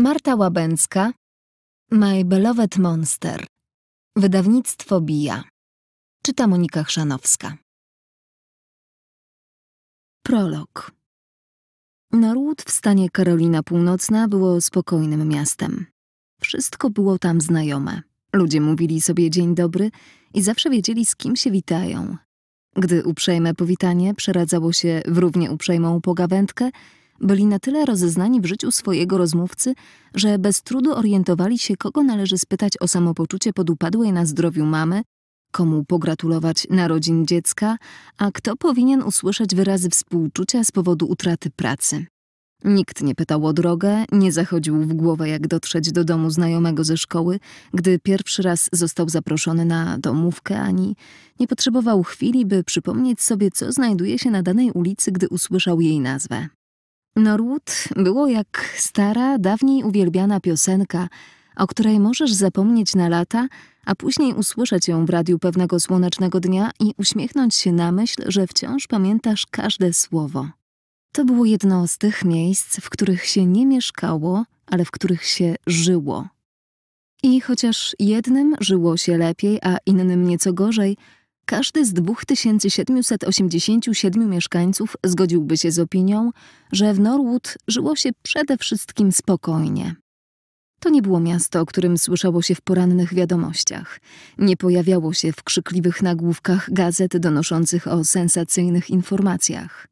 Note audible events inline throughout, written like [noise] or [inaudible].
Marta Łabęcka My Beloved Monster Wydawnictwo Bija Czyta Monika Chrzanowska Prolog Norwood w stanie Karolina Północna było spokojnym miastem. Wszystko było tam znajome. Ludzie mówili sobie dzień dobry i zawsze wiedzieli, z kim się witają. Gdy uprzejme powitanie przeradzało się w równie uprzejmą pogawędkę, byli na tyle rozeznani w życiu swojego rozmówcy, że bez trudu orientowali się, kogo należy spytać o samopoczucie podupadłej na zdrowiu mamy, komu pogratulować narodzin dziecka, a kto powinien usłyszeć wyrazy współczucia z powodu utraty pracy. Nikt nie pytał o drogę, nie zachodził w głowę, jak dotrzeć do domu znajomego ze szkoły, gdy pierwszy raz został zaproszony na domówkę, ani nie potrzebował chwili, by przypomnieć sobie, co znajduje się na danej ulicy, gdy usłyszał jej nazwę. Norwood było jak stara, dawniej uwielbiana piosenka, o której możesz zapomnieć na lata, a później usłyszeć ją w radiu pewnego słonecznego dnia i uśmiechnąć się na myśl, że wciąż pamiętasz każde słowo. To było jedno z tych miejsc, w których się nie mieszkało, ale w których się żyło. I chociaż jednym żyło się lepiej, a innym nieco gorzej, każdy z 2787 mieszkańców zgodziłby się z opinią, że w Norwood żyło się przede wszystkim spokojnie. To nie było miasto, o którym słyszało się w porannych wiadomościach. Nie pojawiało się w krzykliwych nagłówkach gazet donoszących o sensacyjnych informacjach.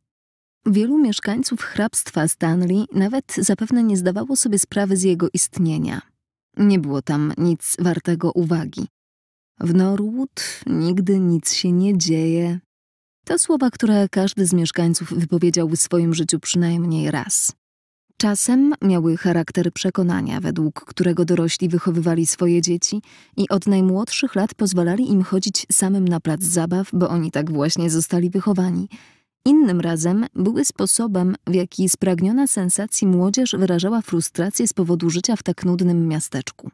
Wielu mieszkańców hrabstwa Stanley nawet zapewne nie zdawało sobie sprawy z jego istnienia. Nie było tam nic wartego uwagi. W Norwood nigdy nic się nie dzieje. To słowa, które każdy z mieszkańców wypowiedział w swoim życiu przynajmniej raz. Czasem miały charakter przekonania, według którego dorośli wychowywali swoje dzieci i od najmłodszych lat pozwalali im chodzić samym na plac zabaw, bo oni tak właśnie zostali wychowani. Innym razem były sposobem, w jaki spragniona sensacji młodzież wyrażała frustrację z powodu życia w tak nudnym miasteczku.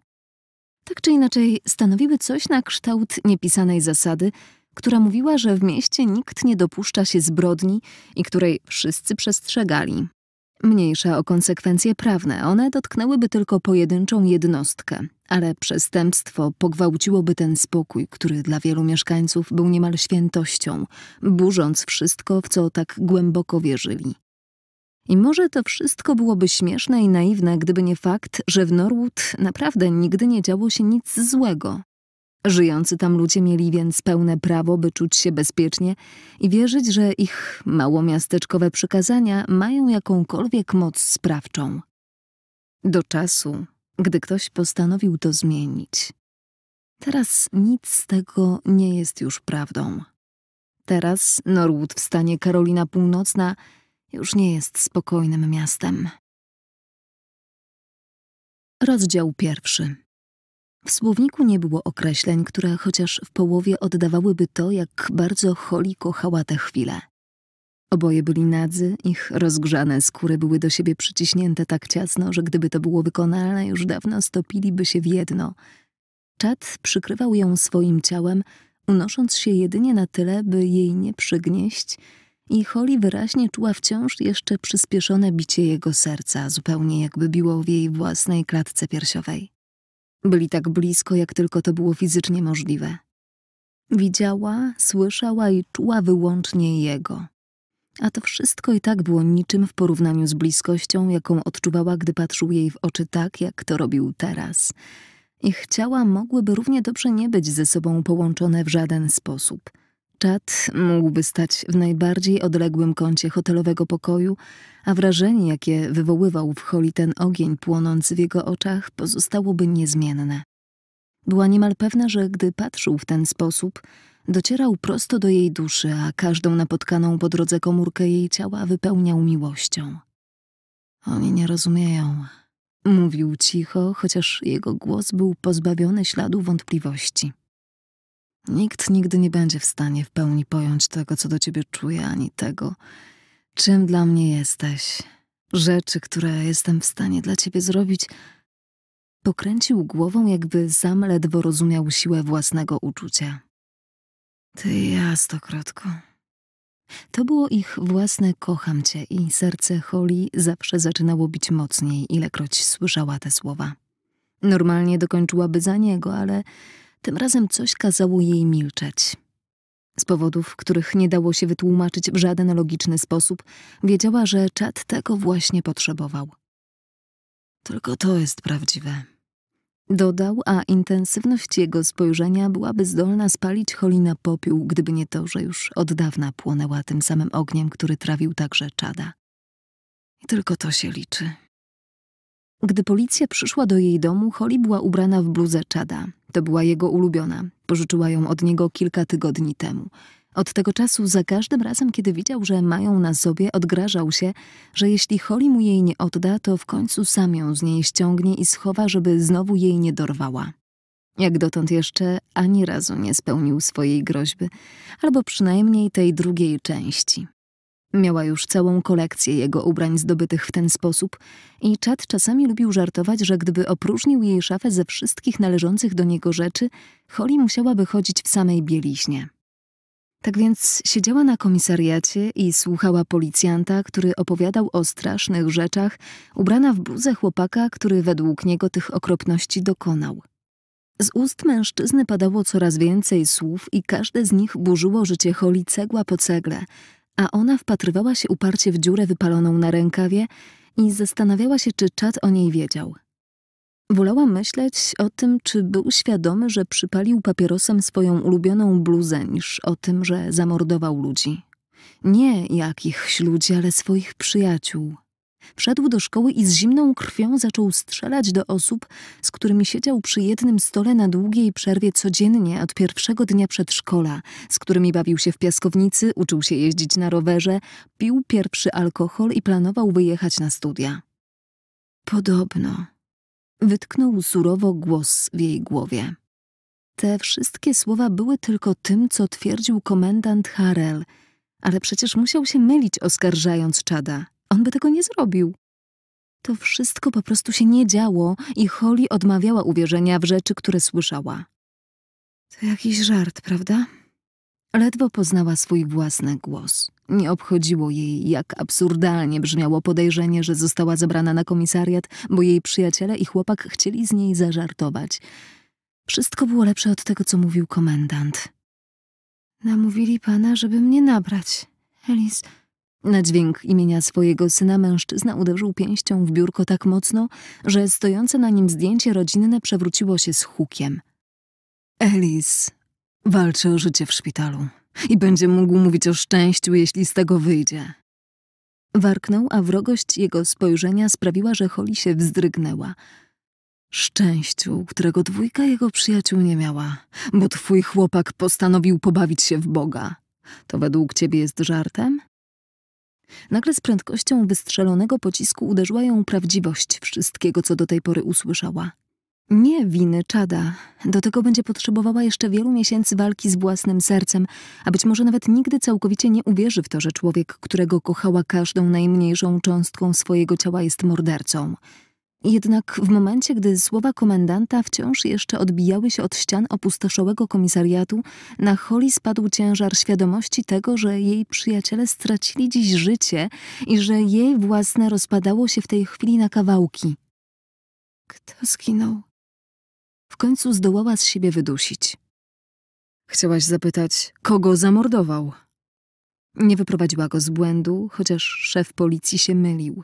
Tak czy inaczej, stanowiły coś na kształt niepisanej zasady, która mówiła, że w mieście nikt nie dopuszcza się zbrodni i której wszyscy przestrzegali. Mniejsza o konsekwencje prawne, one dotknęłyby tylko pojedynczą jednostkę, ale przestępstwo pogwałciłoby ten spokój, który dla wielu mieszkańców był niemal świętością, burząc wszystko, w co tak głęboko wierzyli. I może to wszystko byłoby śmieszne i naiwne, gdyby nie fakt, że w Norwood naprawdę nigdy nie działo się nic złego. Żyjący tam ludzie mieli więc pełne prawo, by czuć się bezpiecznie i wierzyć, że ich małomiasteczkowe przykazania mają jakąkolwiek moc sprawczą. Do czasu, gdy ktoś postanowił to zmienić. Teraz nic z tego nie jest już prawdą. Teraz Norwood w stanie Karolina Północna już nie jest spokojnym miastem. Rozdział pierwszy. W słowniku nie było określeń, które chociaż w połowie oddawałyby to, jak bardzo Holly kochała tę chwilę. Oboje byli nadzy, ich rozgrzane skóry były do siebie przyciśnięte tak ciasno, że gdyby to było wykonalne, już dawno stopiliby się w jedno. Czad przykrywał ją swoim ciałem, unosząc się jedynie na tyle, by jej nie przygnieść – i Holly wyraźnie czuła wciąż jeszcze przyspieszone bicie jego serca, zupełnie jakby biło w jej własnej klatce piersiowej. Byli tak blisko, jak tylko to było fizycznie możliwe. Widziała, słyszała i czuła wyłącznie jego. A to wszystko i tak było niczym w porównaniu z bliskością, jaką odczuwała, gdy patrzył jej w oczy tak, jak to robił teraz. Ich ciała mogłyby równie dobrze nie być ze sobą połączone w żaden sposób – Czad mógłby stać w najbardziej odległym kącie hotelowego pokoju, a wrażenie, jakie wywoływał w Holi ten ogień płonący w jego oczach, pozostałoby niezmienne. Była niemal pewna, że gdy patrzył w ten sposób, docierał prosto do jej duszy, a każdą napotkaną po drodze komórkę jej ciała wypełniał miłością. Oni nie rozumieją, mówił cicho, chociaż jego głos był pozbawiony śladu wątpliwości. Nikt nigdy nie będzie w stanie w pełni pojąć tego, co do ciebie czuję, ani tego, czym dla mnie jesteś. Rzeczy, które jestem w stanie dla ciebie zrobić. Pokręcił głową, jakby sam ledwo rozumiał siłę własnego uczucia. Ty ja, stokrotko. To było ich własne kocham cię i serce Holly zawsze zaczynało bić mocniej, ilekroć słyszała te słowa. Normalnie dokończyłaby za niego, ale tym razem coś kazało jej milczeć. Z powodów, których nie dało się wytłumaczyć w żaden logiczny sposób, wiedziała, że czat tego właśnie potrzebował. Tylko to jest prawdziwe. Dodał, a intensywność jego spojrzenia byłaby zdolna spalić Holina popiół, gdyby nie to, że już od dawna płonęła tym samym ogniem, który trawił także czada. I tylko to się liczy. Gdy policja przyszła do jej domu, Holly była ubrana w bluzę czada. To była jego ulubiona. Pożyczyła ją od niego kilka tygodni temu. Od tego czasu za każdym razem, kiedy widział, że mają na sobie, odgrażał się, że jeśli Holly mu jej nie odda, to w końcu sam ją z niej ściągnie i schowa, żeby znowu jej nie dorwała. Jak dotąd jeszcze ani razu nie spełnił swojej groźby, albo przynajmniej tej drugiej części. Miała już całą kolekcję jego ubrań zdobytych w ten sposób i Chad czasami lubił żartować, że gdyby opróżnił jej szafę ze wszystkich należących do niego rzeczy, Holly musiałaby chodzić w samej bieliźnie. Tak więc siedziała na komisariacie i słuchała policjanta, który opowiadał o strasznych rzeczach, ubrana w bluzę chłopaka, który według niego tych okropności dokonał. Z ust mężczyzny padało coraz więcej słów i każde z nich burzyło życie Holly cegła po cegle – a ona wpatrywała się uparcie w dziurę wypaloną na rękawie i zastanawiała się, czy czat o niej wiedział. Wolała myśleć o tym, czy był świadomy, że przypalił papierosem swoją ulubioną bluzę, niż o tym, że zamordował ludzi. Nie jakichś ludzi, ale swoich przyjaciół. Wszedł do szkoły i z zimną krwią zaczął strzelać do osób, z którymi siedział przy jednym stole na długiej przerwie codziennie od pierwszego dnia przedszkola, z którymi bawił się w piaskownicy, uczył się jeździć na rowerze, pił pierwszy alkohol i planował wyjechać na studia. Podobno. Wytknął surowo głos w jej głowie. Te wszystkie słowa były tylko tym, co twierdził komendant Harel, ale przecież musiał się mylić, oskarżając Czada. On by tego nie zrobił. To wszystko po prostu się nie działo i Holly odmawiała uwierzenia w rzeczy, które słyszała. To jakiś żart, prawda? Ledwo poznała swój własny głos. Nie obchodziło jej, jak absurdalnie brzmiało podejrzenie, że została zabrana na komisariat, bo jej przyjaciele i chłopak chcieli z niej zażartować. Wszystko było lepsze od tego, co mówił komendant. Namówili pana, żeby mnie nabrać. Elis, na dźwięk imienia swojego syna mężczyzna uderzył pięścią w biurko tak mocno, że stojące na nim zdjęcie rodzinne przewróciło się z hukiem. Elis walczy o życie w szpitalu i będzie mógł mówić o szczęściu, jeśli z tego wyjdzie. Warknął, a wrogość jego spojrzenia sprawiła, że Holly się wzdrygnęła. Szczęściu, którego dwójka jego przyjaciół nie miała, bo twój chłopak postanowił pobawić się w Boga. To według ciebie jest żartem? Nagle z prędkością wystrzelonego pocisku uderzyła ją prawdziwość wszystkiego, co do tej pory usłyszała. Nie winy Czada. Do tego będzie potrzebowała jeszcze wielu miesięcy walki z własnym sercem, a być może nawet nigdy całkowicie nie uwierzy w to, że człowiek, którego kochała każdą najmniejszą cząstką swojego ciała, jest mordercą. Jednak w momencie, gdy słowa komendanta wciąż jeszcze odbijały się od ścian opustoszałego komisariatu, na Holly spadł ciężar świadomości tego, że jej przyjaciele stracili dziś życie i że jej własne rozpadało się w tej chwili na kawałki. Kto zginął? W końcu zdołała z siebie wydusić. Chciałaś zapytać, kogo zamordował? Nie wyprowadziła go z błędu, chociaż szef policji się mylił.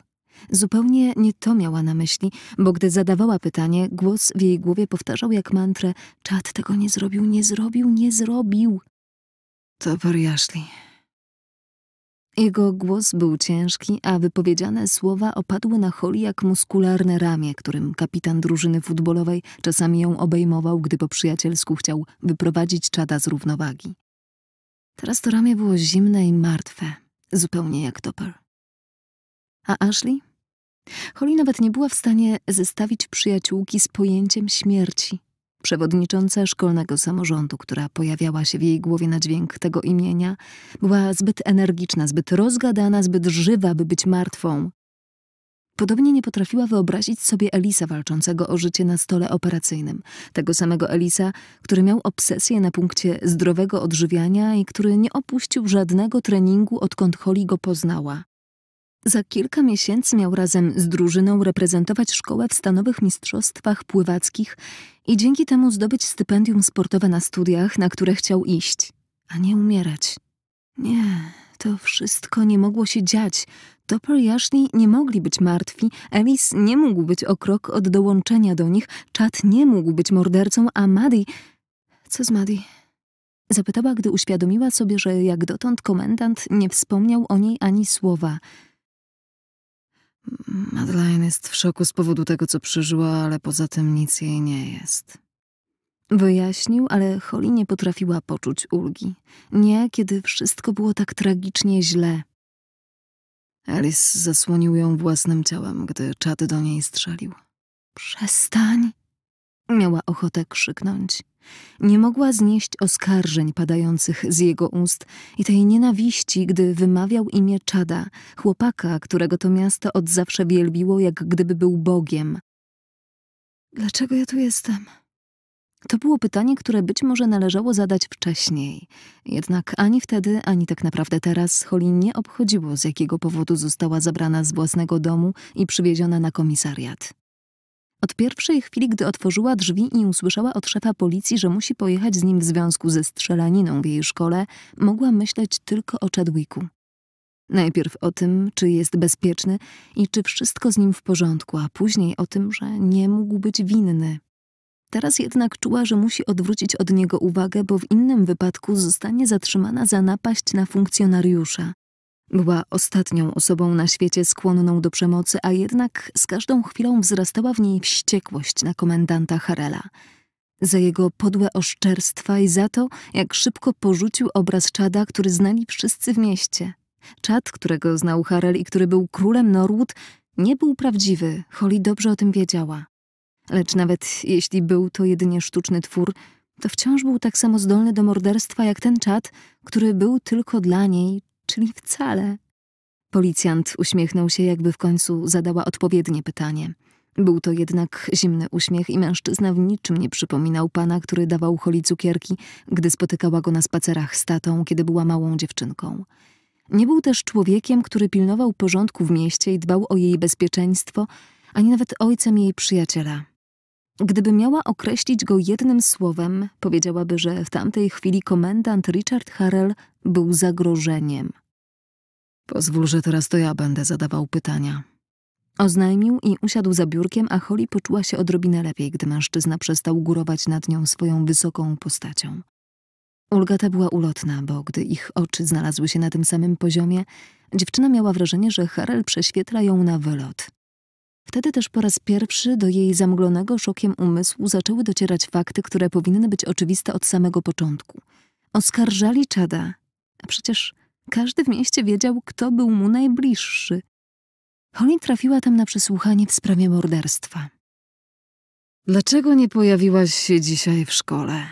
Zupełnie nie to miała na myśli, bo gdy zadawała pytanie, głos w jej głowie powtarzał jak mantrę Czad tego nie zrobił, nie zrobił, nie zrobił. To poriaszli. Jego głos był ciężki, a wypowiedziane słowa opadły na Holly jak muskularne ramię, którym kapitan drużyny futbolowej czasami ją obejmował, gdy po przyjacielsku chciał wyprowadzić czada z równowagi. Teraz to ramię było zimne i martwe, zupełnie jak Topper. A Ashley? Holly nawet nie była w stanie zestawić przyjaciółki z pojęciem śmierci. Przewodnicząca szkolnego samorządu, która pojawiała się w jej głowie na dźwięk tego imienia, była zbyt energiczna, zbyt rozgadana, zbyt żywa, by być martwą. Podobnie nie potrafiła wyobrazić sobie Elisa walczącego o życie na stole operacyjnym, tego samego Elisa, który miał obsesję na punkcie zdrowego odżywiania i który nie opuścił żadnego treningu, odkąd Holly go poznała. Za kilka miesięcy miał razem z drużyną reprezentować szkołę w stanowych mistrzostwach pływackich i dzięki temu zdobyć stypendium sportowe na studiach, na które chciał iść, a nie umierać. Nie, to wszystko nie mogło się dziać. Topper i Ashley nie mogli być martwi, Ellis nie mógł być o krok od dołączenia do nich, Chad nie mógł być mordercą, a Maddy... Co z Maddy? Zapytała, gdy uświadomiła sobie, że jak dotąd komendant nie wspomniał o niej ani słowa — Madeleine jest w szoku z powodu tego, co przeżyła, ale poza tym nic jej nie jest. Wyjaśnił, ale Holly nie potrafiła poczuć ulgi. Nie, kiedy wszystko było tak tragicznie źle. Alice zasłonił ją własnym ciałem, gdy czad do niej strzelił. Przestań! Miała ochotę krzyknąć. Nie mogła znieść oskarżeń padających z jego ust i tej nienawiści, gdy wymawiał imię Czada, chłopaka, którego to miasto od zawsze wielbiło, jak gdyby był Bogiem. Dlaczego ja tu jestem? To było pytanie, które być może należało zadać wcześniej. Jednak ani wtedy, ani tak naprawdę teraz Holly nie obchodziło, z jakiego powodu została zabrana z własnego domu i przywieziona na komisariat. Od pierwszej chwili, gdy otworzyła drzwi i usłyszała od szefa policji, że musi pojechać z nim w związku ze strzelaniną w jej szkole, mogła myśleć tylko o Chadwicku. Najpierw o tym, czy jest bezpieczny i czy wszystko z nim w porządku, a później o tym, że nie mógł być winny. Teraz jednak czuła, że musi odwrócić od niego uwagę, bo w innym wypadku zostanie zatrzymana za napaść na funkcjonariusza. Była ostatnią osobą na świecie skłonną do przemocy, a jednak z każdą chwilą wzrastała w niej wściekłość na komendanta Harela. Za jego podłe oszczerstwa i za to, jak szybko porzucił obraz Czada, który znali wszyscy w mieście. Czad, którego znał Harel i który był królem Norwood, nie był prawdziwy, Holly dobrze o tym wiedziała. Lecz nawet jeśli był to jedynie sztuczny twór, to wciąż był tak samo zdolny do morderstwa jak ten czad, który był tylko dla niej czyli wcale. Policjant uśmiechnął się, jakby w końcu zadała odpowiednie pytanie. Był to jednak zimny uśmiech i mężczyzna w niczym nie przypominał pana, który dawał Holi cukierki, gdy spotykała go na spacerach z tatą, kiedy była małą dziewczynką. Nie był też człowiekiem, który pilnował porządku w mieście i dbał o jej bezpieczeństwo, ani nawet ojcem jej przyjaciela, Gdyby miała określić go jednym słowem, powiedziałaby, że w tamtej chwili komendant Richard Harrell był zagrożeniem. Pozwól, że teraz to ja będę zadawał pytania. Oznajmił i usiadł za biurkiem, a Holly poczuła się odrobinę lepiej, gdy mężczyzna przestał górować nad nią swoją wysoką postacią. Ulga ta była ulotna, bo gdy ich oczy znalazły się na tym samym poziomie, dziewczyna miała wrażenie, że Harel prześwietla ją na wylot. Wtedy też po raz pierwszy do jej zamglonego szokiem umysłu zaczęły docierać fakty, które powinny być oczywiste od samego początku. Oskarżali Czada, a przecież każdy w mieście wiedział, kto był mu najbliższy. Holly trafiła tam na przesłuchanie w sprawie morderstwa. Dlaczego nie pojawiłaś się dzisiaj w szkole?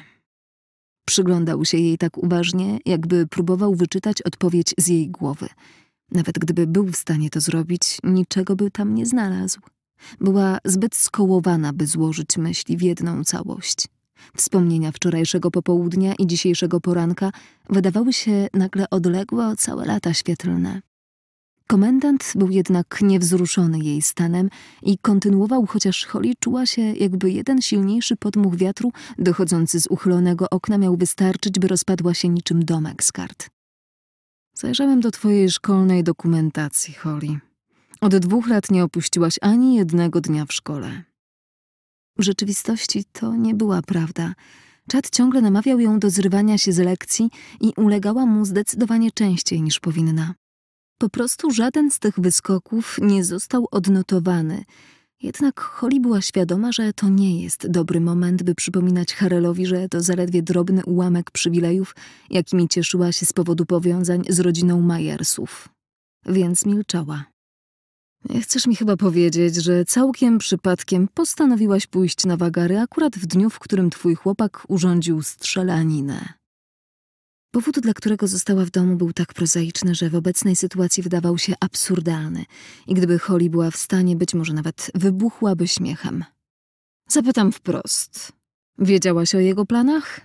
Przyglądał się jej tak uważnie, jakby próbował wyczytać odpowiedź z jej głowy. Nawet gdyby był w stanie to zrobić, niczego by tam nie znalazł. Była zbyt skołowana, by złożyć myśli w jedną całość. Wspomnienia wczorajszego popołudnia i dzisiejszego poranka wydawały się nagle odległe o całe lata świetlne. Komendant był jednak niewzruszony jej stanem i kontynuował, chociaż Holly czuła się, jakby jeden silniejszy podmuch wiatru dochodzący z uchylonego okna miał wystarczyć, by rozpadła się niczym domek z kart. Zajrzałem do twojej szkolnej dokumentacji, Holly. Od dwóch lat nie opuściłaś ani jednego dnia w szkole. W rzeczywistości to nie była prawda. Czad ciągle namawiał ją do zrywania się z lekcji i ulegała mu zdecydowanie częściej niż powinna. Po prostu żaden z tych wyskoków nie został odnotowany jednak Holly była świadoma, że to nie jest dobry moment, by przypominać Harelowi, że to zaledwie drobny ułamek przywilejów, jakimi cieszyła się z powodu powiązań z rodziną Majersów. Więc milczała. Chcesz mi chyba powiedzieć, że całkiem przypadkiem postanowiłaś pójść na wagary akurat w dniu, w którym twój chłopak urządził strzelaninę. Powód, dla którego została w domu, był tak prozaiczny, że w obecnej sytuacji wydawał się absurdalny i gdyby Holly była w stanie, być może nawet wybuchłaby śmiechem. Zapytam wprost. Wiedziałaś o jego planach?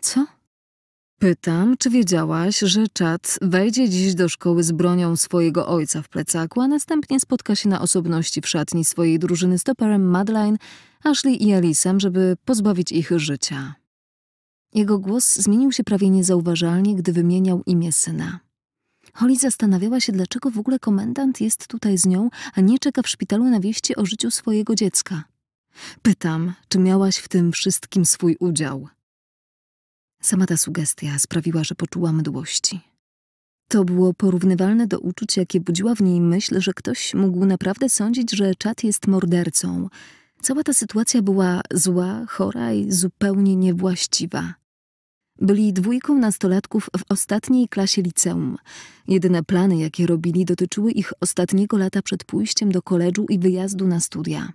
Co? Pytam, czy wiedziałaś, że Chad wejdzie dziś do szkoły z bronią swojego ojca w plecaku, a następnie spotka się na osobności w szatni swojej drużyny z toperem Madeline, Ashley i Alice, żeby pozbawić ich życia. Jego głos zmienił się prawie niezauważalnie, gdy wymieniał imię syna. Holly zastanawiała się, dlaczego w ogóle komendant jest tutaj z nią, a nie czeka w szpitalu na wieści o życiu swojego dziecka. Pytam, czy miałaś w tym wszystkim swój udział? Sama ta sugestia sprawiła, że poczuła mdłości. To było porównywalne do uczuć, jakie budziła w niej myśl, że ktoś mógł naprawdę sądzić, że czat jest mordercą. Cała ta sytuacja była zła, chora i zupełnie niewłaściwa. Byli dwójką nastolatków w ostatniej klasie liceum. Jedyne plany, jakie robili, dotyczyły ich ostatniego lata przed pójściem do koledżu i wyjazdu na studia.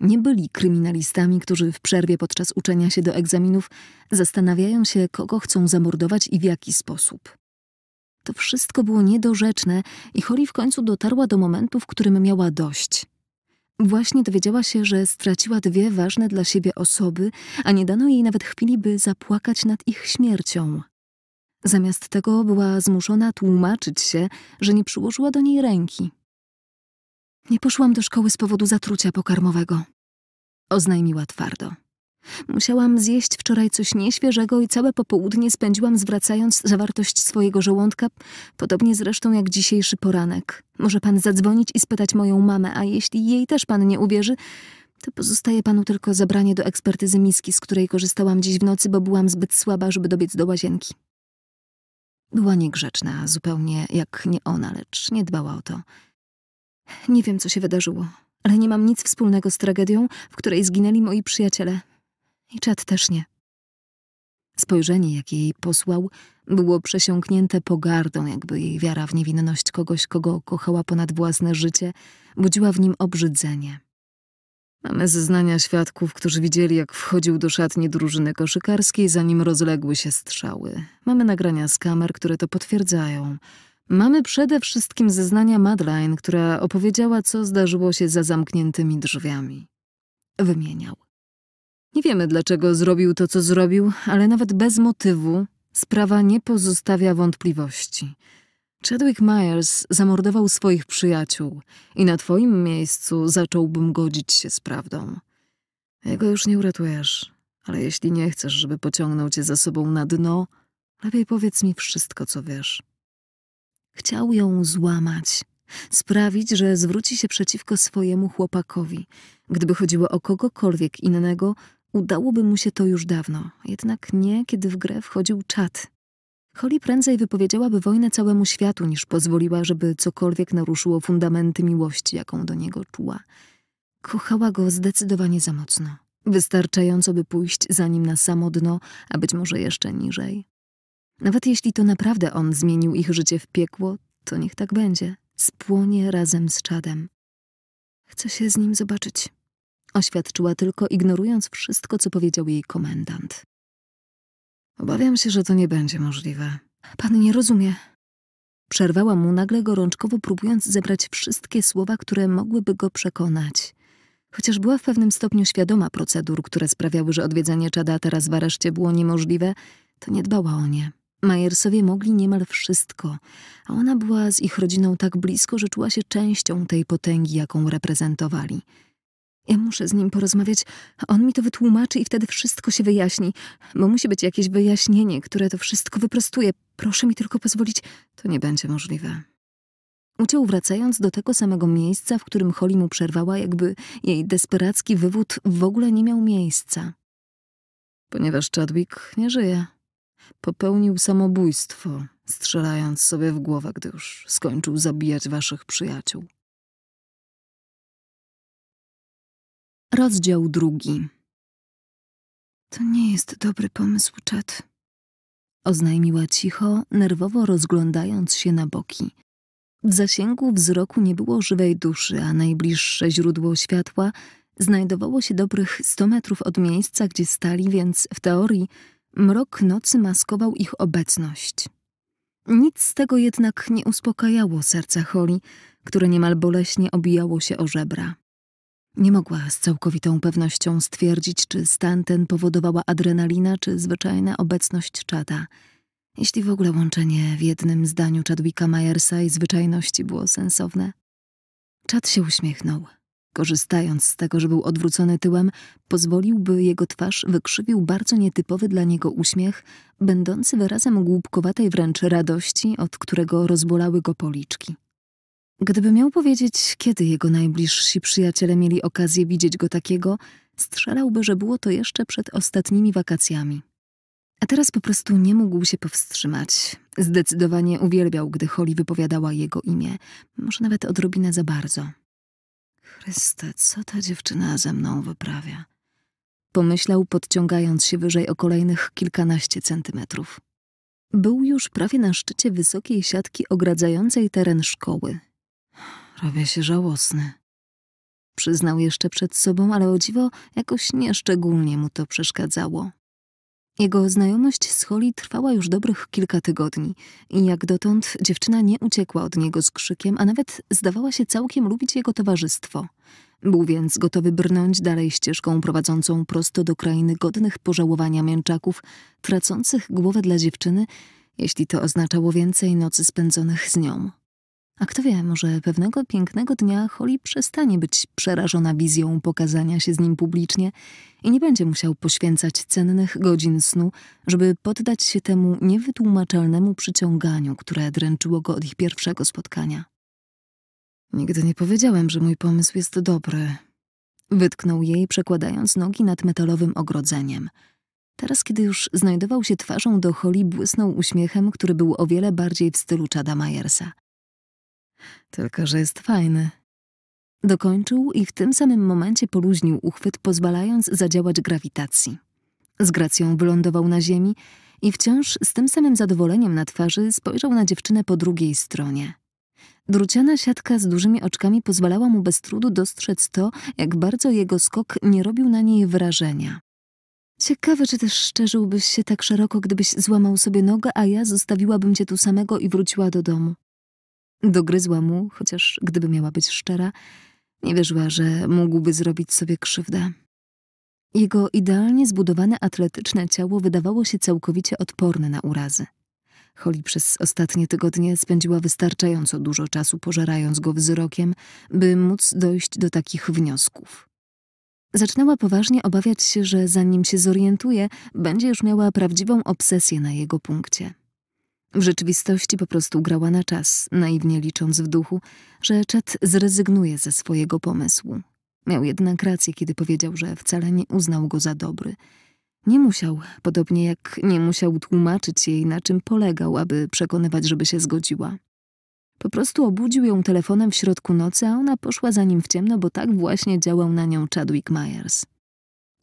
Nie byli kryminalistami, którzy w przerwie podczas uczenia się do egzaminów zastanawiają się, kogo chcą zamordować i w jaki sposób. To wszystko było niedorzeczne i Holly w końcu dotarła do momentu, w którym miała dość. Właśnie dowiedziała się, że straciła dwie ważne dla siebie osoby, a nie dano jej nawet chwili, by zapłakać nad ich śmiercią. Zamiast tego była zmuszona tłumaczyć się, że nie przyłożyła do niej ręki. Nie poszłam do szkoły z powodu zatrucia pokarmowego, oznajmiła twardo. Musiałam zjeść wczoraj coś nieświeżego i całe popołudnie spędziłam zwracając zawartość swojego żołądka, podobnie zresztą jak dzisiejszy poranek. Może pan zadzwonić i spytać moją mamę, a jeśli jej też pan nie uwierzy, to pozostaje panu tylko zabranie do ekspertyzy miski, z której korzystałam dziś w nocy, bo byłam zbyt słaba, żeby dobiec do łazienki. Była niegrzeczna, zupełnie jak nie ona, lecz nie dbała o to. Nie wiem, co się wydarzyło, ale nie mam nic wspólnego z tragedią, w której zginęli moi przyjaciele, i Chad też nie. Spojrzenie, jakie jej posłał, było przesiąknięte pogardą, jakby jej wiara w niewinność kogoś, kogo kochała ponad własne życie, budziła w nim obrzydzenie. Mamy zeznania świadków, którzy widzieli, jak wchodził do szatni drużyny koszykarskiej, zanim rozległy się strzały. Mamy nagrania z kamer, które to potwierdzają. Mamy przede wszystkim zeznania Madeleine, która opowiedziała, co zdarzyło się za zamkniętymi drzwiami. Wymieniał. Nie wiemy, dlaczego zrobił to, co zrobił, ale nawet bez motywu sprawa nie pozostawia wątpliwości. Chadwick Myers zamordował swoich przyjaciół i na twoim miejscu zacząłbym godzić się z prawdą. Jego już nie uratujesz, ale jeśli nie chcesz, żeby pociągnął cię za sobą na dno, lepiej powiedz mi wszystko, co wiesz. Chciał ją złamać, sprawić, że zwróci się przeciwko swojemu chłopakowi. Gdyby chodziło o kogokolwiek innego, Udałoby mu się to już dawno, jednak nie, kiedy w grę wchodził czat. Holly prędzej wypowiedziałaby wojnę całemu światu, niż pozwoliła, żeby cokolwiek naruszyło fundamenty miłości, jaką do niego czuła. Kochała go zdecydowanie za mocno. Wystarczająco, by pójść za nim na samo dno, a być może jeszcze niżej. Nawet jeśli to naprawdę on zmienił ich życie w piekło, to niech tak będzie. Spłonie razem z Chadem. Chcę się z nim zobaczyć. Oświadczyła tylko, ignorując wszystko, co powiedział jej komendant. Obawiam się, że to nie będzie możliwe. Pan nie rozumie. Przerwała mu nagle gorączkowo, próbując zebrać wszystkie słowa, które mogłyby go przekonać. Chociaż była w pewnym stopniu świadoma procedur, które sprawiały, że odwiedzenie Czada teraz w areszcie było niemożliwe, to nie dbała o nie. Majersowie mogli niemal wszystko, a ona była z ich rodziną tak blisko, że czuła się częścią tej potęgi, jaką reprezentowali. Ja muszę z nim porozmawiać, on mi to wytłumaczy i wtedy wszystko się wyjaśni, bo musi być jakieś wyjaśnienie, które to wszystko wyprostuje. Proszę mi tylko pozwolić, to nie będzie możliwe. Uciął wracając do tego samego miejsca, w którym Holly mu przerwała, jakby jej desperacki wywód w ogóle nie miał miejsca. Ponieważ Chadwick nie żyje. Popełnił samobójstwo, strzelając sobie w głowę, gdy już skończył zabijać waszych przyjaciół. Rozdział drugi. To nie jest dobry pomysł, czat. Oznajmiła cicho, nerwowo rozglądając się na boki. W zasięgu wzroku nie było żywej duszy, a najbliższe źródło światła znajdowało się dobrych sto metrów od miejsca, gdzie stali, więc w teorii mrok nocy maskował ich obecność. Nic z tego jednak nie uspokajało serca Holly, które niemal boleśnie obijało się o żebra. Nie mogła z całkowitą pewnością stwierdzić, czy stan ten powodowała adrenalina, czy zwyczajna obecność czata. Jeśli w ogóle łączenie w jednym zdaniu Chadwicka Majersa i zwyczajności było sensowne. Czad się uśmiechnął. Korzystając z tego, że był odwrócony tyłem, pozwoliłby jego twarz wykrzywił bardzo nietypowy dla niego uśmiech, będący wyrazem głupkowatej wręcz radości, od którego rozbolały go policzki. Gdyby miał powiedzieć, kiedy jego najbliżsi przyjaciele mieli okazję widzieć go takiego, strzelałby, że było to jeszcze przed ostatnimi wakacjami. A teraz po prostu nie mógł się powstrzymać. Zdecydowanie uwielbiał, gdy Holly wypowiadała jego imię, może nawet odrobinę za bardzo. Chryste, co ta dziewczyna ze mną wyprawia? Pomyślał, podciągając się wyżej o kolejnych kilkanaście centymetrów. Był już prawie na szczycie wysokiej siatki ogradzającej teren szkoły, Robię się żałosny. Przyznał jeszcze przed sobą, ale o dziwo jakoś nieszczególnie mu to przeszkadzało. Jego znajomość z Holly trwała już dobrych kilka tygodni i jak dotąd dziewczyna nie uciekła od niego z krzykiem, a nawet zdawała się całkiem lubić jego towarzystwo. Był więc gotowy brnąć dalej ścieżką prowadzącą prosto do krainy godnych pożałowania męczaków, tracących głowę dla dziewczyny, jeśli to oznaczało więcej nocy spędzonych z nią. A kto wie, może pewnego pięknego dnia Holly przestanie być przerażona wizją pokazania się z nim publicznie i nie będzie musiał poświęcać cennych godzin snu, żeby poddać się temu niewytłumaczalnemu przyciąganiu, które dręczyło go od ich pierwszego spotkania. Nigdy nie powiedziałem, że mój pomysł jest dobry. Wytknął jej, przekładając nogi nad metalowym ogrodzeniem. Teraz, kiedy już znajdował się twarzą do Holly, błysnął uśmiechem, który był o wiele bardziej w stylu Chada Myersa tylko że jest fajny. Dokończył i w tym samym momencie poluźnił uchwyt, pozwalając zadziałać grawitacji. Z gracją wylądował na ziemi i wciąż z tym samym zadowoleniem na twarzy spojrzał na dziewczynę po drugiej stronie. Druciana siatka z dużymi oczkami pozwalała mu bez trudu dostrzec to, jak bardzo jego skok nie robił na niej wrażenia. Ciekawe, czy też szczerzyłbyś się tak szeroko, gdybyś złamał sobie nogę, a ja zostawiłabym cię tu samego i wróciła do domu. Dogryzła mu, chociaż gdyby miała być szczera, nie wierzyła, że mógłby zrobić sobie krzywdę. Jego idealnie zbudowane atletyczne ciało wydawało się całkowicie odporne na urazy. Holly przez ostatnie tygodnie spędziła wystarczająco dużo czasu pożerając go wzrokiem, by móc dojść do takich wniosków. Zaczynała poważnie obawiać się, że zanim się zorientuje, będzie już miała prawdziwą obsesję na jego punkcie. W rzeczywistości po prostu grała na czas, naiwnie licząc w duchu, że Chad zrezygnuje ze swojego pomysłu. Miał jednak rację, kiedy powiedział, że wcale nie uznał go za dobry. Nie musiał, podobnie jak nie musiał tłumaczyć jej, na czym polegał, aby przekonywać, żeby się zgodziła. Po prostu obudził ją telefonem w środku nocy, a ona poszła za nim w ciemno, bo tak właśnie działał na nią Chadwick Myers.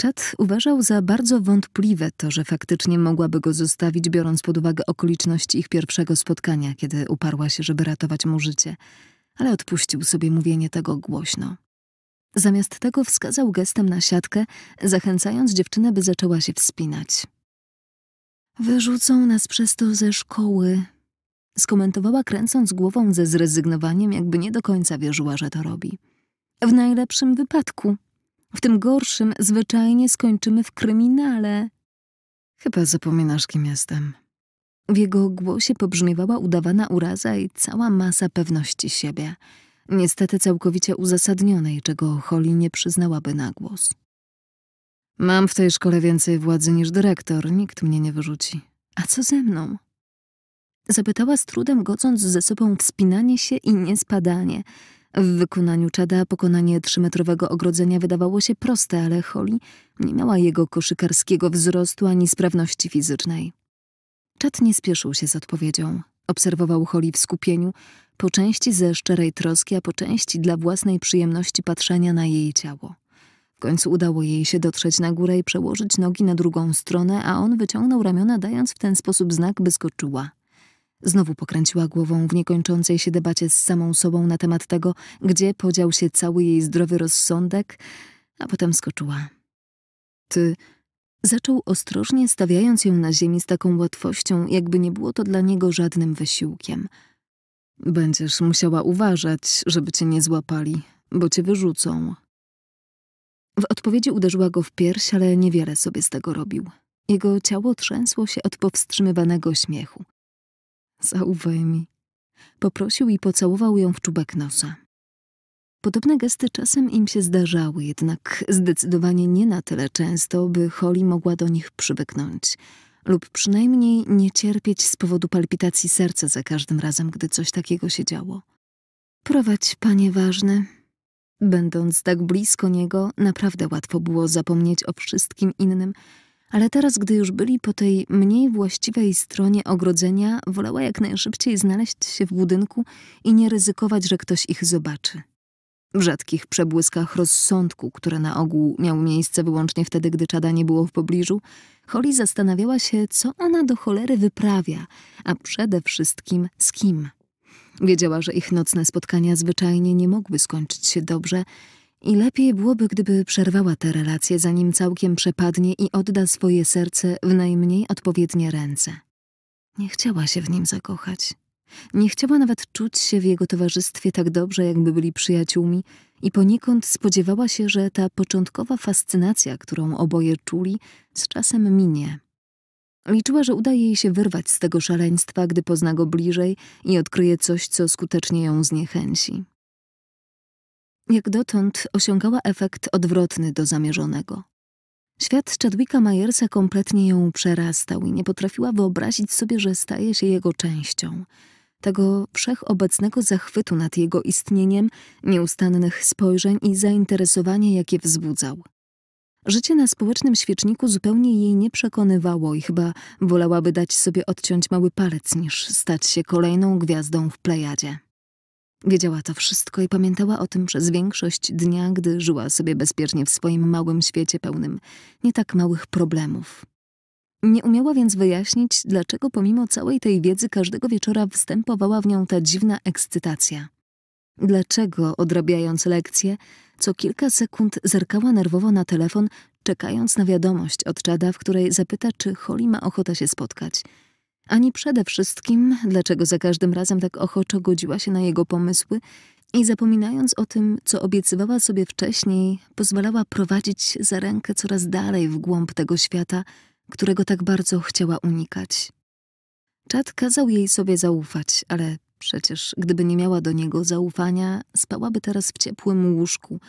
Chad uważał za bardzo wątpliwe to, że faktycznie mogłaby go zostawić, biorąc pod uwagę okoliczności ich pierwszego spotkania, kiedy uparła się, żeby ratować mu życie, ale odpuścił sobie mówienie tego głośno. Zamiast tego wskazał gestem na siatkę, zachęcając dziewczynę, by zaczęła się wspinać. Wyrzucą nas przez to ze szkoły, skomentowała, kręcąc głową ze zrezygnowaniem, jakby nie do końca wierzyła, że to robi. W najlepszym wypadku, w tym gorszym zwyczajnie skończymy w kryminale. Chyba zapominasz, kim jestem. W jego głosie pobrzmiewała udawana uraza i cała masa pewności siebie. Niestety całkowicie uzasadnionej, czego Holly nie przyznałaby na głos. Mam w tej szkole więcej władzy niż dyrektor, nikt mnie nie wyrzuci. A co ze mną? Zapytała z trudem, godząc ze sobą wspinanie się i niespadanie. W wykonaniu czada pokonanie trzymetrowego ogrodzenia wydawało się proste, ale Holly nie miała jego koszykarskiego wzrostu ani sprawności fizycznej. Czad nie spieszył się z odpowiedzią. Obserwował Holly w skupieniu, po części ze szczerej troski, a po części dla własnej przyjemności patrzenia na jej ciało. W końcu udało jej się dotrzeć na górę i przełożyć nogi na drugą stronę, a on wyciągnął ramiona, dając w ten sposób znak, by skoczyła. Znowu pokręciła głową w niekończącej się debacie z samą sobą na temat tego, gdzie podział się cały jej zdrowy rozsądek, a potem skoczyła. Ty. Zaczął ostrożnie, stawiając ją na ziemi z taką łatwością, jakby nie było to dla niego żadnym wysiłkiem. Będziesz musiała uważać, żeby cię nie złapali, bo cię wyrzucą. W odpowiedzi uderzyła go w piersi, ale niewiele sobie z tego robił. Jego ciało trzęsło się od powstrzymywanego śmiechu. Zaufaj mi. Poprosił i pocałował ją w czubek nosa. Podobne gesty czasem im się zdarzały, jednak zdecydowanie nie na tyle często, by Holly mogła do nich przywyknąć lub przynajmniej nie cierpieć z powodu palpitacji serca za każdym razem, gdy coś takiego się działo. Prowadź, panie ważny. Będąc tak blisko niego, naprawdę łatwo było zapomnieć o wszystkim innym ale teraz, gdy już byli po tej mniej właściwej stronie ogrodzenia, wolała jak najszybciej znaleźć się w budynku i nie ryzykować, że ktoś ich zobaczy. W rzadkich przebłyskach rozsądku, które na ogół miał miejsce wyłącznie wtedy, gdy czada nie było w pobliżu, Holly zastanawiała się, co ona do cholery wyprawia, a przede wszystkim z kim. Wiedziała, że ich nocne spotkania zwyczajnie nie mogły skończyć się dobrze, i lepiej byłoby, gdyby przerwała tę relację, zanim całkiem przepadnie i odda swoje serce w najmniej odpowiednie ręce. Nie chciała się w nim zakochać. Nie chciała nawet czuć się w jego towarzystwie tak dobrze, jakby byli przyjaciółmi, i poniekąd spodziewała się, że ta początkowa fascynacja, którą oboje czuli, z czasem minie. Liczyła, że uda jej się wyrwać z tego szaleństwa, gdy pozna go bliżej i odkryje coś, co skutecznie ją zniechęci jak dotąd osiągała efekt odwrotny do zamierzonego. Świat Chadwicka Majersa kompletnie ją przerastał i nie potrafiła wyobrazić sobie, że staje się jego częścią. Tego wszechobecnego zachwytu nad jego istnieniem, nieustannych spojrzeń i zainteresowania, jakie wzbudzał. Życie na społecznym świeczniku zupełnie jej nie przekonywało i chyba wolałaby dać sobie odciąć mały palec niż stać się kolejną gwiazdą w plejadzie. Wiedziała to wszystko i pamiętała o tym przez większość dnia, gdy żyła sobie bezpiecznie w swoim małym świecie pełnym nie tak małych problemów. Nie umiała więc wyjaśnić, dlaczego pomimo całej tej wiedzy każdego wieczora wstępowała w nią ta dziwna ekscytacja. Dlaczego, odrabiając lekcje, co kilka sekund zerkała nerwowo na telefon, czekając na wiadomość od Czada, w której zapyta, czy Holly ma ochotę się spotkać – ani przede wszystkim, dlaczego za każdym razem tak ochoczo godziła się na jego pomysły i zapominając o tym, co obiecywała sobie wcześniej, pozwalała prowadzić za rękę coraz dalej w głąb tego świata, którego tak bardzo chciała unikać. Czad kazał jej sobie zaufać, ale przecież gdyby nie miała do niego zaufania, spałaby teraz w ciepłym łóżku,